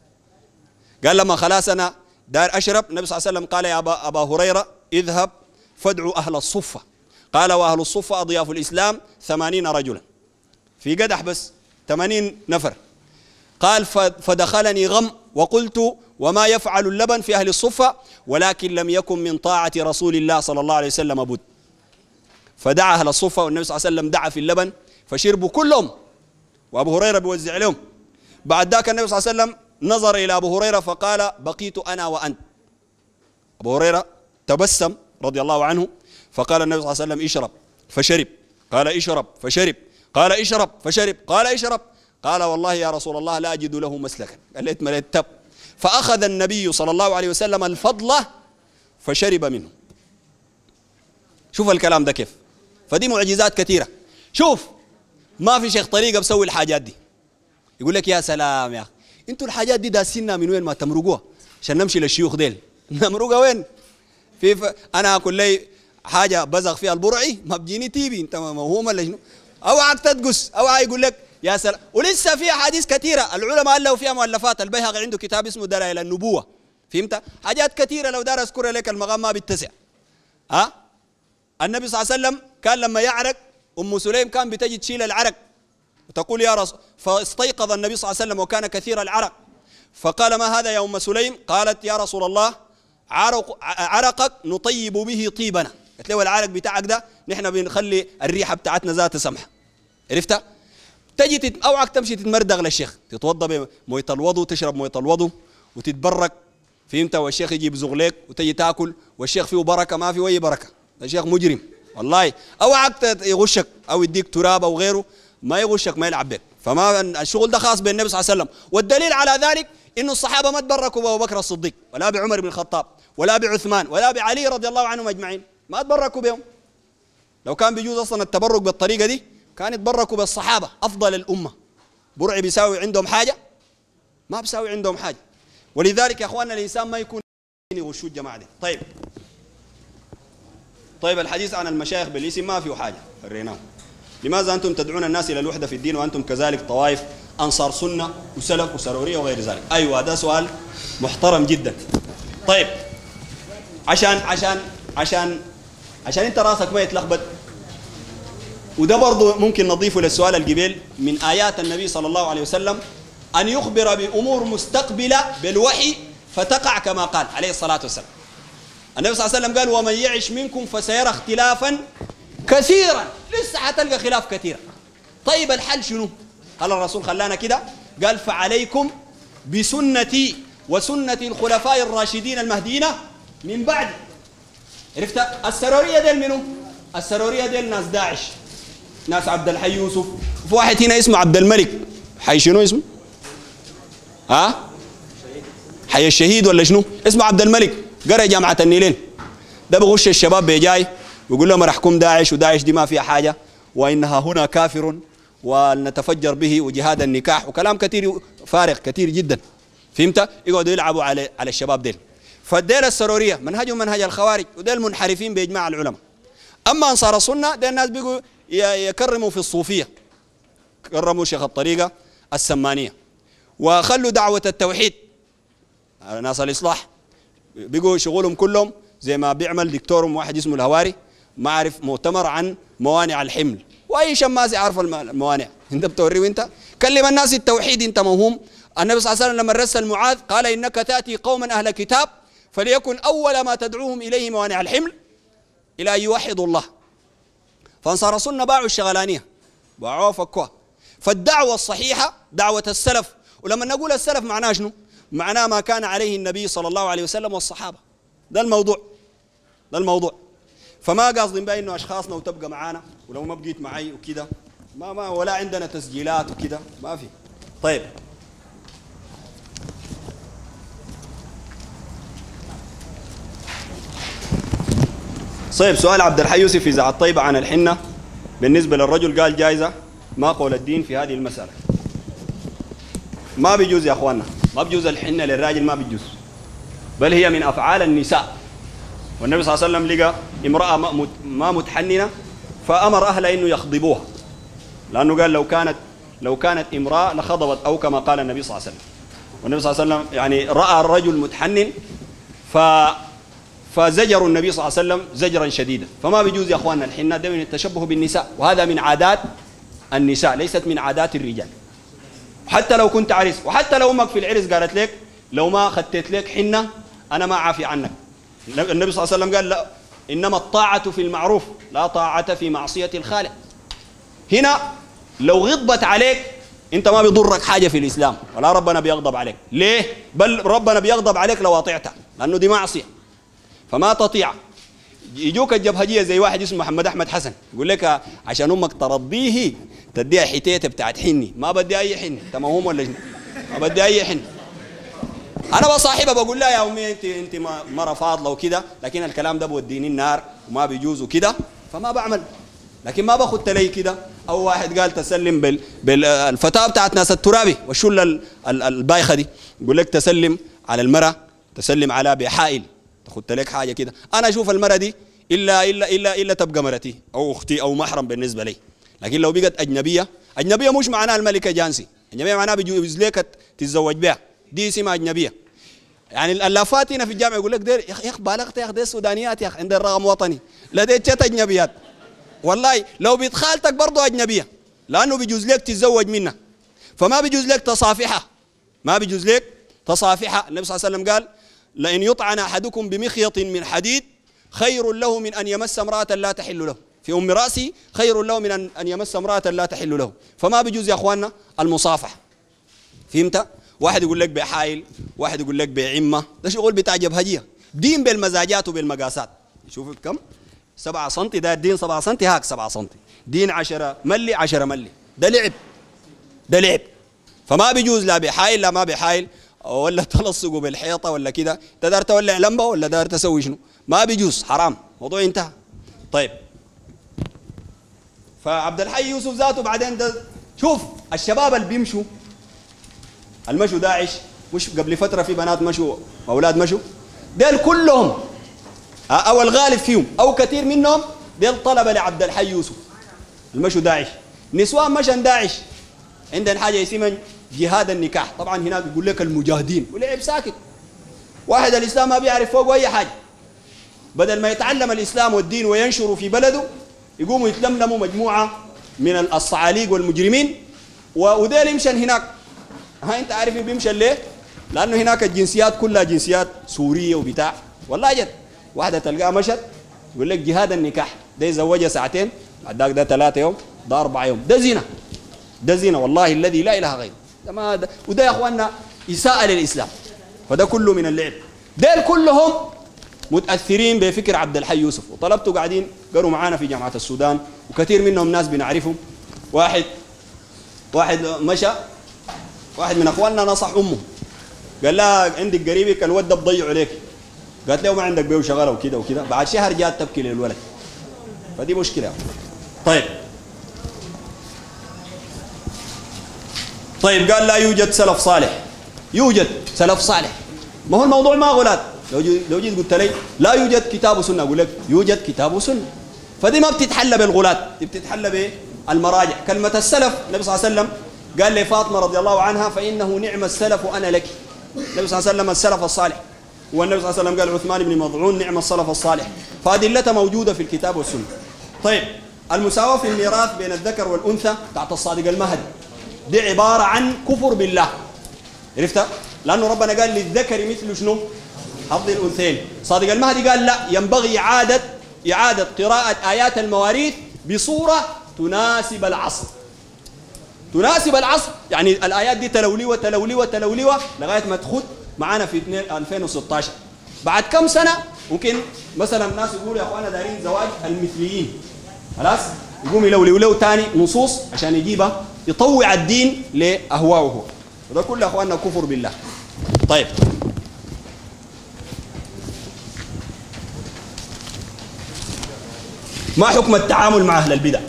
قال لما خلاص أنا دار أشرب النبي صلى الله عليه وسلم قال يا أبا, أبا هريرة اذهب فادعوا أهل الصفة قال وأهل الصفة أضياف الإسلام ثمانين رجلا في قدح بس ثمانين نفر قال فدخلني غم وقلت وما يفعل اللبن في أهل الصفة ولكن لم يكن من طاعة رسول الله صلى الله عليه وسلم بد فدعا أهل الصفة والنبي صلى الله عليه وسلم دعا في اللبن فشربوا كلهم وأبو هريرة بيوزع لهم بعد ذاك النبي صلى الله عليه وسلم نظر إلى أبو هريرة فقال بقيت أنا وأنت أبو هريرة تبسم رضي الله عنه فقال النبي صلى الله عليه وسلم اشرب فشرب قال اشرب فشرب قال اشرب فشرب قال اشرب قال والله يا رسول الله لا أجد له مسلكا قال مليت تب فأخذ النبي صلى الله عليه وسلم الفضلة فشرب منه شوف الكلام ده كيف فدي معجزات كثيرة شوف ما في شيخ طريقة بسوي الحاجات دي يقول لك يا سلام يا أخي انتوا الحاجات دي داسينا من وين ما تمرقوها عشان نمشي للشيوخ ديل [laughs] نمرقها وين في ف... انا اكل لي حاجه بزغ فيها البرعي ما بجيني تيبي انت موهوم ولا شنو اوعك تدقس اوعى يقول لك يا سلام ولسه في احاديث كثيره العلماء له فيها مؤلفات البيهقي عنده كتاب اسمه دلائل النبوه فهمت حاجات كثيره لو دار اذكرها لك المغام ما بيتسع ها النبي صلى الله عليه وسلم كان لما يعرق أم سليم كان بتجي تشيل العرق وتقول يا رسول فاستيقظ النبي صلى الله عليه وسلم وكان كثير العرق فقال ما هذا يا أم سليم قالت يا رسول الله عرق عرقك نطيب به طيبنا قالت له العرق بتاعك ده نحن بنخلي الريحه بتاعتنا ذات سمحه عرفتها تجي تت... اوعك تمشي تتمردغ للشيخ تتوضا بميه الوضو تشرب ميه الوضو وتتبرك فهمت والشيخ يجيب زغليك وتجي تاكل والشيخ فيه بركه ما فيه اي بركه الشيخ مجرم والله اوعك يغشك او يديك تراب او غيره ما يغشك ما يلعب بك فما الشغل ده خاص بالنبي صلى الله عليه وسلم والدليل على ذلك انه الصحابه ما تبركوا بابو بكر الصديق ولا بعمر بن الخطاب ولا بعثمان ولا بعلي رضي الله عنهم اجمعين ما تبركوا بهم لو كان بيجوز اصلا التبرك بالطريقه دي كان يتبركوا بالصحابه افضل الامه برع بيساوي عندهم حاجه ما بيساوي عندهم حاجه ولذلك يا اخواننا الانسان ما يكون يغشوا الجماعه دي طيب طيب الحديث عن المشايخ بالاسم ما فيه حاجة فريناه لماذا أنتم تدعون الناس إلى الوحدة في الدين وأنتم كذلك طوائف أنصار سنة وسلف وسرورية وغير ذلك أيوة ده سؤال محترم جدا طيب عشان عشان عشان عشان أنت راسك ما يتلخبط وده برضه ممكن نضيفه للسؤال الجبيل من آيات النبي صلى الله عليه وسلم أن يخبر بأمور مستقبلة بالوحي فتقع كما قال عليه الصلاة والسلام النبي صلى الله عليه وسلم قال ومن يعش منكم فسيرى اختلافا كثيرا لسه حتلقى خلاف كثير طيب الحل شنو هل الرسول خلانا كده قال فعليكم بسنتي وسنة الخلفاء الراشدين المهديين من بعد عرفت السرورية ديل منو السرورية ديل ناس داعش ناس عبد الحي يوسف في واحد هنا اسمه عبد الملك حي شنو اسمه ها حي الشهيد ولا شنو اسمه عبد الملك قرى جامعة النيلين ده بغش الشباب بيجاي ويقول لهم راح داعش وداعش دي ما فيها حاجة وإنها هنا كافر ونتفجر به وجهاد النكاح وكلام كثير فارغ كثير جدا فهمت؟ يقعدوا يلعبوا على على الشباب ديل فديل السرورية منهجهم منهج الخوارج وديل منحرفين بإجماع العلماء أما أنصار السنة ديل الناس بيقوا يكرموا في الصوفية كرموا شيخ الطريقة السمانية وخلوا دعوة التوحيد ناس الإصلاح بيجوا شغلهم كلهم زي ما بيعمل دكتورهم واحد اسمه الهواري ما عارف مؤتمر عن موانع الحمل واي شماس عارف الموانع انت بتوريه وانت كلم الناس التوحيد انت موهوم النبي صلى الله عليه وسلم لما رسل معاذ قال انك تاتي قوما اهل كتاب فليكن اول ما تدعوهم اليه موانع الحمل الى ان يوحدوا الله فانصار سنه باعوا الشغلانيه باعوها فكوها فالدعوه الصحيحه دعوه السلف ولما نقول السلف معناه شنو؟ معناه ما كان عليه النبي صلى الله عليه وسلم والصحابة ده الموضوع ده الموضوع فما قاصدين بقى انه اشخاصنا وتبقى معانا ولو ما بقيت معي وكذا ما ما ولا عندنا تسجيلات وكذا ما في طيب طيب سؤال عبد الحي يوسف اذا الطيبه عن الحنه بالنسبه للرجل قال جائزه ما قول الدين في هذه المساله ما بيجوز يا اخواننا ما بجوز الحنة للراجل ما بجوز بل هي من أفعال النساء والنبي صلى الله عليه وسلم لقى امرأة ما متحننة فأمر أهلها أنه يخضبوها لأنه قال لو كانت لو كانت امرأة لخضبت أو كما قال النبي صلى الله عليه وسلم والنبي صلى الله عليه وسلم يعني رأى الرجل متحنن ف فزجروا النبي صلى الله عليه وسلم زجرا شديدا فما بيجوز يا اخواننا الحنة ده من التشبه بالنساء وهذا من عادات النساء ليست من عادات الرجال حتى لو كنت عريس وحتى لو امك في العرس قالت لك لو ما خطيت لك حنه انا ما عافي عنك النبي صلى الله عليه وسلم قال لا انما الطاعه في المعروف لا طاعه في معصيه الخالق هنا لو غضبت عليك انت ما بيضرك حاجه في الاسلام ولا ربنا بيغضب عليك ليه بل ربنا بيغضب عليك لو اطعته لانه دي معصيه فما تطيع يجوك الجبهجيه زي واحد اسمه محمد احمد حسن يقول لك عشان امك ترضيه تديها حتيته بتاعت حني ما بدي اي حني انت هم ولا ما بدي اي حني انا بصاحبها بقول لها يا امي انت انت مره فاضله وكده لكن الكلام ده بوديني النار وما بيجوز وكده فما بعمل لكن ما باخد تلي كده او واحد قال تسلم بال بالفتاه بتاعت ناس الترابي والشله البايخه دي يقول لك تسلم على المراه تسلم على بحائل خدت لك حاجه كده انا اشوف المره دي الا الا الا الا تبقى مرتي او اختي او محرم بالنسبه لي لكن لو بقت اجنبيه اجنبيه مش معناها الملكه جانسي اجنبيه معناها بيجوز لك تتزوج بها دي اسمها اجنبيه يعني الالافات هنا في الجامعه يقول لك دير يا اخي بالغت يا اخي دي سودانيات يا اخي عند الرقم وطني لا دي تشات اجنبيات والله لو بنت خالتك برضه اجنبيه لانه بيجوز لك تتزوج منها فما بيجوز لك تصافحها ما بيجوز لك تصافحها النبي صلى الله عليه وسلم قال لئن يطعن أحدكم بمخيط من حديد خير له من أن يمس امرأة لا تحل له في أم رأسي خير له من أن, يمس امرأة لا تحل له فما بيجوز يا أخواننا المصافحة فهمت؟ واحد يقول لك بحايل واحد يقول لك بعمة ده شغل بتاع جبهجية دين بالمزاجات وبالمقاسات شوف بكم 7 سم ده الدين 7 سم هاك 7 سم دين 10 ملي 10 ملي ده لعب ده لعب فما بيجوز لا بحايل لا ما بحايل ولا تلصقه بالحيطه ولا كده انت داير تولع لمبه ولا داير تسوي شنو ما بيجوز حرام موضوع انتهى طيب فعبد الحي يوسف ذاته بعدين ده شوف الشباب اللي بيمشوا المشوا داعش مش قبل فتره في بنات مشوا اولاد مشوا ديل كلهم او الغالب فيهم او كثير منهم ديل طلبه لعبد الحي يوسف المشوا داعش نسوان مشن داعش عندنا حاجه اسمها جهاد النكاح طبعا هناك بيقول لك المجاهدين ولعب إيه ساكت واحد الاسلام ما بيعرف فوق اي حاجه بدل ما يتعلم الاسلام والدين وينشره في بلده يقوموا يتلملموا مجموعه من الصعاليق والمجرمين وديل يمشن هناك ها انت عارف بيمشن ليه؟ لانه هناك الجنسيات كلها جنسيات سوريه وبتاع والله جد واحده تلقاها مشت يقول لك جهاد النكاح ده يزوجها ساعتين بعد ده ثلاثه يوم ده اربع يوم ده زنا ده زنا والله الذي لا اله غيره ما ده وده يا اخواننا اساءه للاسلام فده كله من اللعب ديل كلهم متاثرين بفكر عبد الحي يوسف وطلبته قاعدين قروا معانا في جامعه السودان وكثير منهم ناس بنعرفهم واحد واحد مشى واحد من اخواننا نصح امه قال لها عندك قريبك ده بضيعه عليك قالت له ما عندك بيه شغله وكذا وكذا بعد شهر جات تبكي للولد فدي مشكله طيب طيب قال لا يوجد سلف صالح يوجد سلف صالح ما هو الموضوع ما غلات لو لو جيت قلت لي لا يوجد كتاب وسنه اقول لك يوجد كتاب وسنه فدي ما بتتحلى بالغلات دي بتتحلى بالمراجع كلمه السلف النبي صلى الله عليه وسلم قال لي فاطمه رضي الله عنها فانه نعم السلف وانا لك النبي صلى الله عليه وسلم السلف الصالح والنبي صلى الله عليه وسلم قال عثمان بن مضعون نعم السلف الصالح فادلتها موجوده في الكتاب والسنه طيب المساواه في الميراث بين الذكر والانثى تحت الصادق المهدي دي عباره عن كفر بالله عرفتها؟ لانه ربنا قال للذكر مثل شنو؟ حظ الانثيين صادق المهدي قال لا ينبغي اعاده اعاده قراءه ايات المواريث بصوره تناسب العصر تناسب العصر يعني الايات دي تلولوة تلولوة تلولوة لغايه ما تخد معانا في 2016 بعد كم سنه ممكن مثلا الناس يقولوا يا اخوانا دارين زواج المثليين خلاص يقوم يلولي ولو تاني نصوص عشان يجيبها يطوع الدين لأهوائه هذا كله أخواننا كفر بالله طيب ما حكم التعامل مع أهل البدع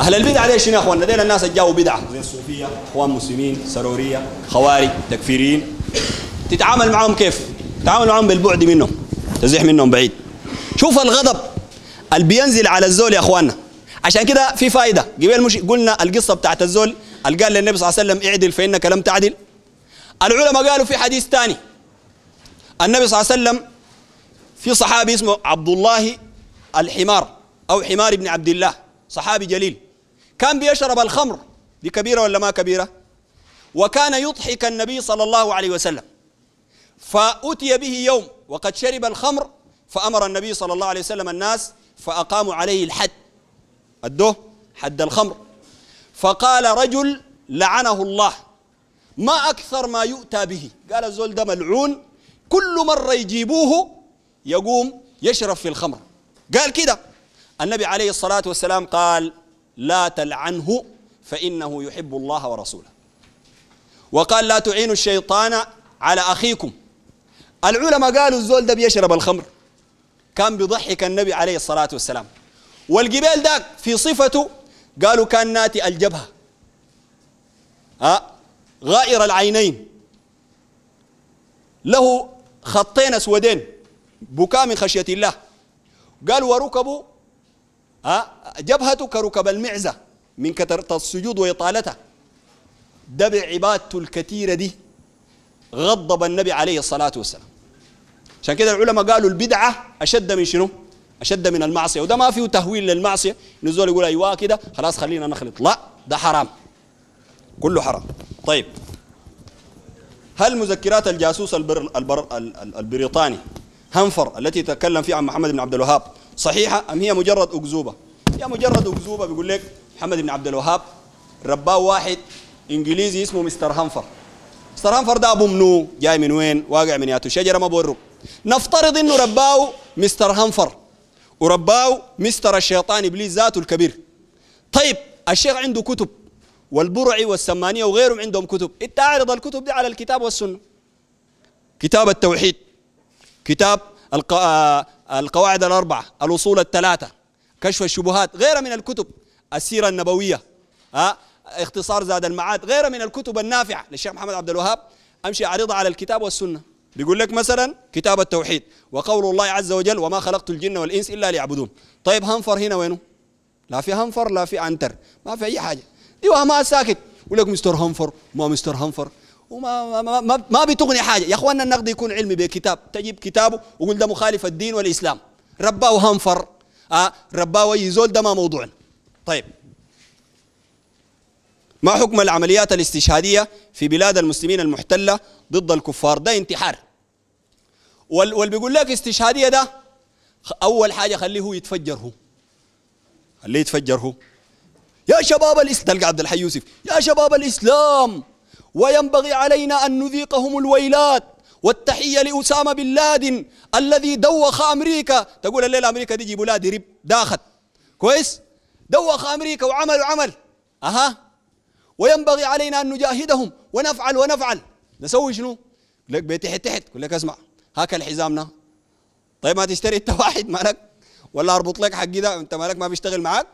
أهل البدع ليش يا أخواننا دين الناس جاءوا بدعة زي الصوفية إخوان مسلمين سرورية خوارج تكفيريين تتعامل معهم كيف تتعامل معهم بالبعد منهم تزيح منهم بعيد شوف الغضب اللي بينزل على الزول يا أخواننا عشان كده في فائده قبل مش قلنا القصه بتاعت الزول اللي قال للنبي صلى الله عليه وسلم اعدل فانك لم تعدل العلماء قالوا في حديث ثاني النبي صلى الله عليه وسلم في صحابي اسمه عبد الله الحمار او حمار بن عبد الله صحابي جليل كان بيشرب الخمر دي كبيره ولا ما كبيره وكان يضحك النبي صلى الله عليه وسلم فأتي به يوم وقد شرب الخمر فأمر النبي صلى الله عليه وسلم الناس فأقاموا عليه الحد أدوه حد الخمر فقال رجل لعنه الله ما أكثر ما يؤتى به قال الزول ده ملعون كل مرة يجيبوه يقوم يشرب في الخمر قال كده النبي عليه الصلاة والسلام قال لا تلعنه فإنه يحب الله ورسوله وقال لا تعينوا الشيطان على أخيكم العلماء قالوا الزول ده بيشرب الخمر كان بيضحك النبي عليه الصلاة والسلام والجبال داك في صفته قالوا كان ناتي الجبهة ها غائر العينين له خطين أسودين بكاء من خشية الله قال وركبوا ها جبهته كركب المعزة من كثرة السجود وإطالته دبع عبادته الكثيرة دي غضب النبي عليه الصلاة والسلام عشان كده العلماء قالوا البدعة أشد من شنو؟ اشد من المعصيه وده ما فيه تهويل للمعصيه نزول يقول ايوه كده خلاص خلينا نخلط لا ده حرام كله حرام طيب هل مذكرات الجاسوس البر البر البريطاني هنفر التي تكلم فيها عن محمد بن عبد الوهاب صحيحه ام هي مجرد اكذوبه هي مجرد اكذوبه بيقول لك محمد بن عبد الوهاب رباه واحد انجليزي اسمه مستر هنفر مستر هنفر ده ابو منو جاي من وين واقع من ياتو شجره ما بورو نفترض انه رباه مستر هنفر ورباه مستر الشيطان ابليس ذاته الكبير طيب الشيخ عنده كتب والبرعي والسمانية وغيرهم عندهم كتب انت اعرض الكتب دي على الكتاب والسنة كتاب التوحيد كتاب آه، القواعد الأربعة الأصول الثلاثة كشف الشبهات غير من الكتب السيرة النبوية ها آه، اختصار زاد المعاد غير من الكتب النافعة للشيخ محمد عبد الوهاب أمشي أعرضها على الكتاب والسنة بيقول لك مثلا كتاب التوحيد وقول الله عز وجل وما خلقت الجن والانس الا ليعبدون طيب هنفر هنا وينه لا في هنفر لا في عنتر ما في اي حاجه ايوه ما ساكت يقول لك مستر هنفر ما مستر هنفر وما ما, ما, ما بتغني حاجه يا اخوانا النقد يكون علمي بكتاب تجيب كتابه وقول ده مخالف الدين والاسلام رباه هنفر آه رباه ويزول ده ما موضوعنا طيب ما حكم العمليات الاستشهاديه في بلاد المسلمين المحتله ضد الكفار ده انتحار واللي بيقول لك استشهاديه ده اول حاجه خليه هو يتفجر هو خليه يتفجر هو يا شباب الاسلام تلقى عبد الحي يوسف يا شباب الاسلام وينبغي علينا ان نذيقهم الويلات والتحيه لاسامه بن لادن الذي دوخ امريكا تقول الليله امريكا دي جيبوا لها درب داخت كويس دوخ امريكا وعمل وعمل اها وينبغي علينا ان نجاهدهم ونفعل ونفعل نسوي شنو؟ لك بيتي تحت يقول لك اسمع هاك حزامنا طيب ما تشتري انت [laughs] واحد مالك ولا اربط لك حق ده انت مالك ما بيشتغل معاك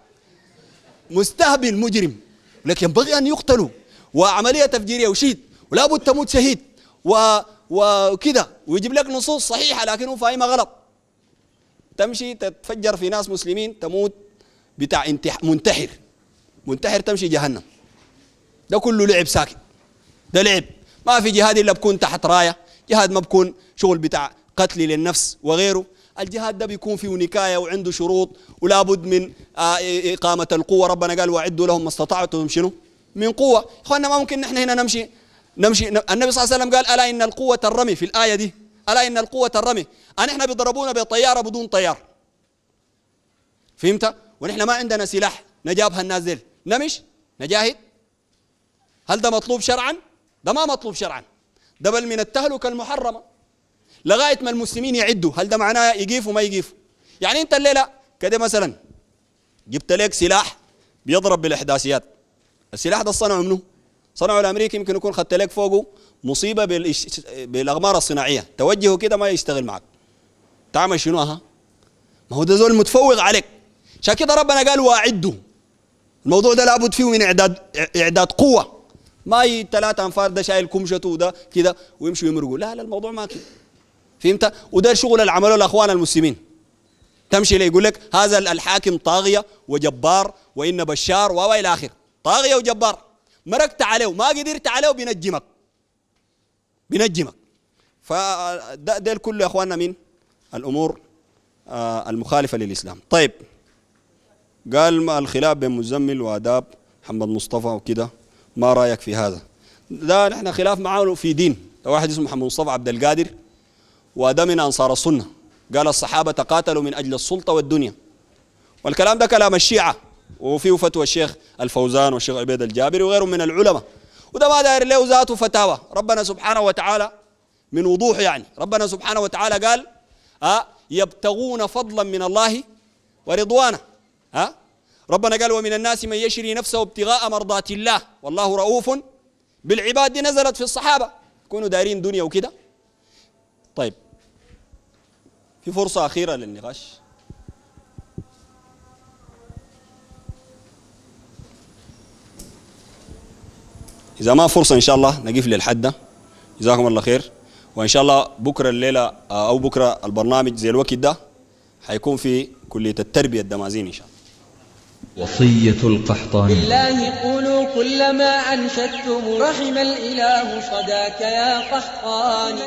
مستهبل مجرم لك ينبغي ان يقتلوا وعمليه تفجيريه وشيد ولا بد تموت شهيد و وكذا ويجيب لك نصوص صحيحه لكنه فاهمها غلط تمشي تتفجر في ناس مسلمين تموت بتاع انتح... منتحر منتحر تمشي جهنم ده كله لعب ساكت ده لعب ما في جهاد الا بكون تحت رايه جهاد ما بكون شغل بتاع قتل للنفس وغيره الجهاد ده بيكون فيه نكايه وعنده شروط ولابد من آه، اقامه القوه ربنا قال واعدوا لهم ما استطعتم شنو من قوه اخواننا ما ممكن نحن هنا نمشي نمشي النبي صلى الله عليه وسلم قال الا ان القوه الرمي في الايه دي الا ان القوه الرمي ان احنا بيضربونا بالطياره بدون طيار فهمت ونحن ما عندنا سلاح نجابها الناس ديل نمش نجاهد هل ده مطلوب شرعا ده ما مطلوب شرعا ده بل من التهلكة المحرمة لغاية ما المسلمين يعدوا هل ده معناه يقيفوا وما يقيفوا يعني أنت الليلة كده مثلا جبت لك سلاح بيضرب بالإحداثيات السلاح ده صنعه منه صنعه الأمريكي يمكن يكون خدت لك فوقه مصيبة بالإش... بالأغمار الصناعية توجهه كده ما يشتغل معك تعمل شنو ها ما هو ده زول متفوق عليك عشان كده ربنا قال واعدوا الموضوع ده لابد فيه من إعداد إعداد قوة ما هي ثلاثة أنفار ده شايل كمشته وده كده ويمشوا يمرقوا لا لا الموضوع ما كده فهمت وده شغل اللي عملوه الأخوان المسلمين تمشي لي يقول لك هذا الحاكم طاغية وجبار وإن بشار وإلى آخر طاغية وجبار مرقت عليه وما قدرت عليه بنجمك بنجمك فده ده الكل يا اخواننا من الامور آه المخالفه للاسلام طيب قال الخلاف بين مزمل واداب محمد مصطفى وكده ما رايك في هذا ده نحن خلاف معاه في دين واحد اسمه محمد مصطفى عبد القادر وده من انصار السنه قال الصحابه تقاتلوا من اجل السلطه والدنيا والكلام ده كلام الشيعه وفيه فتوى الشيخ الفوزان والشيخ عبيد الجابري وغيرهم من العلماء وده ما داير له ذاته فتاوى ربنا سبحانه وتعالى من وضوح يعني ربنا سبحانه وتعالى قال ها آه، يبتغون فضلا من الله ورضوانه آه، ها ربنا قال ومن الناس من يشري نفسه ابتغاء مرضات الله والله رؤوف بالعباد دي نزلت في الصحابة كونوا دارين دنيا وكده طيب في فرصة أخيرة للنقاش إذا ما فرصة إن شاء الله نقف للحد ده جزاكم الله خير وإن شاء الله بكرة الليلة أو بكرة البرنامج زي الوقت ده حيكون في كلية التربية الدمازين إن شاء الله وصية القحطاني لله قولوا كلما أنشدتم رحم الإله صداك يا قحطاني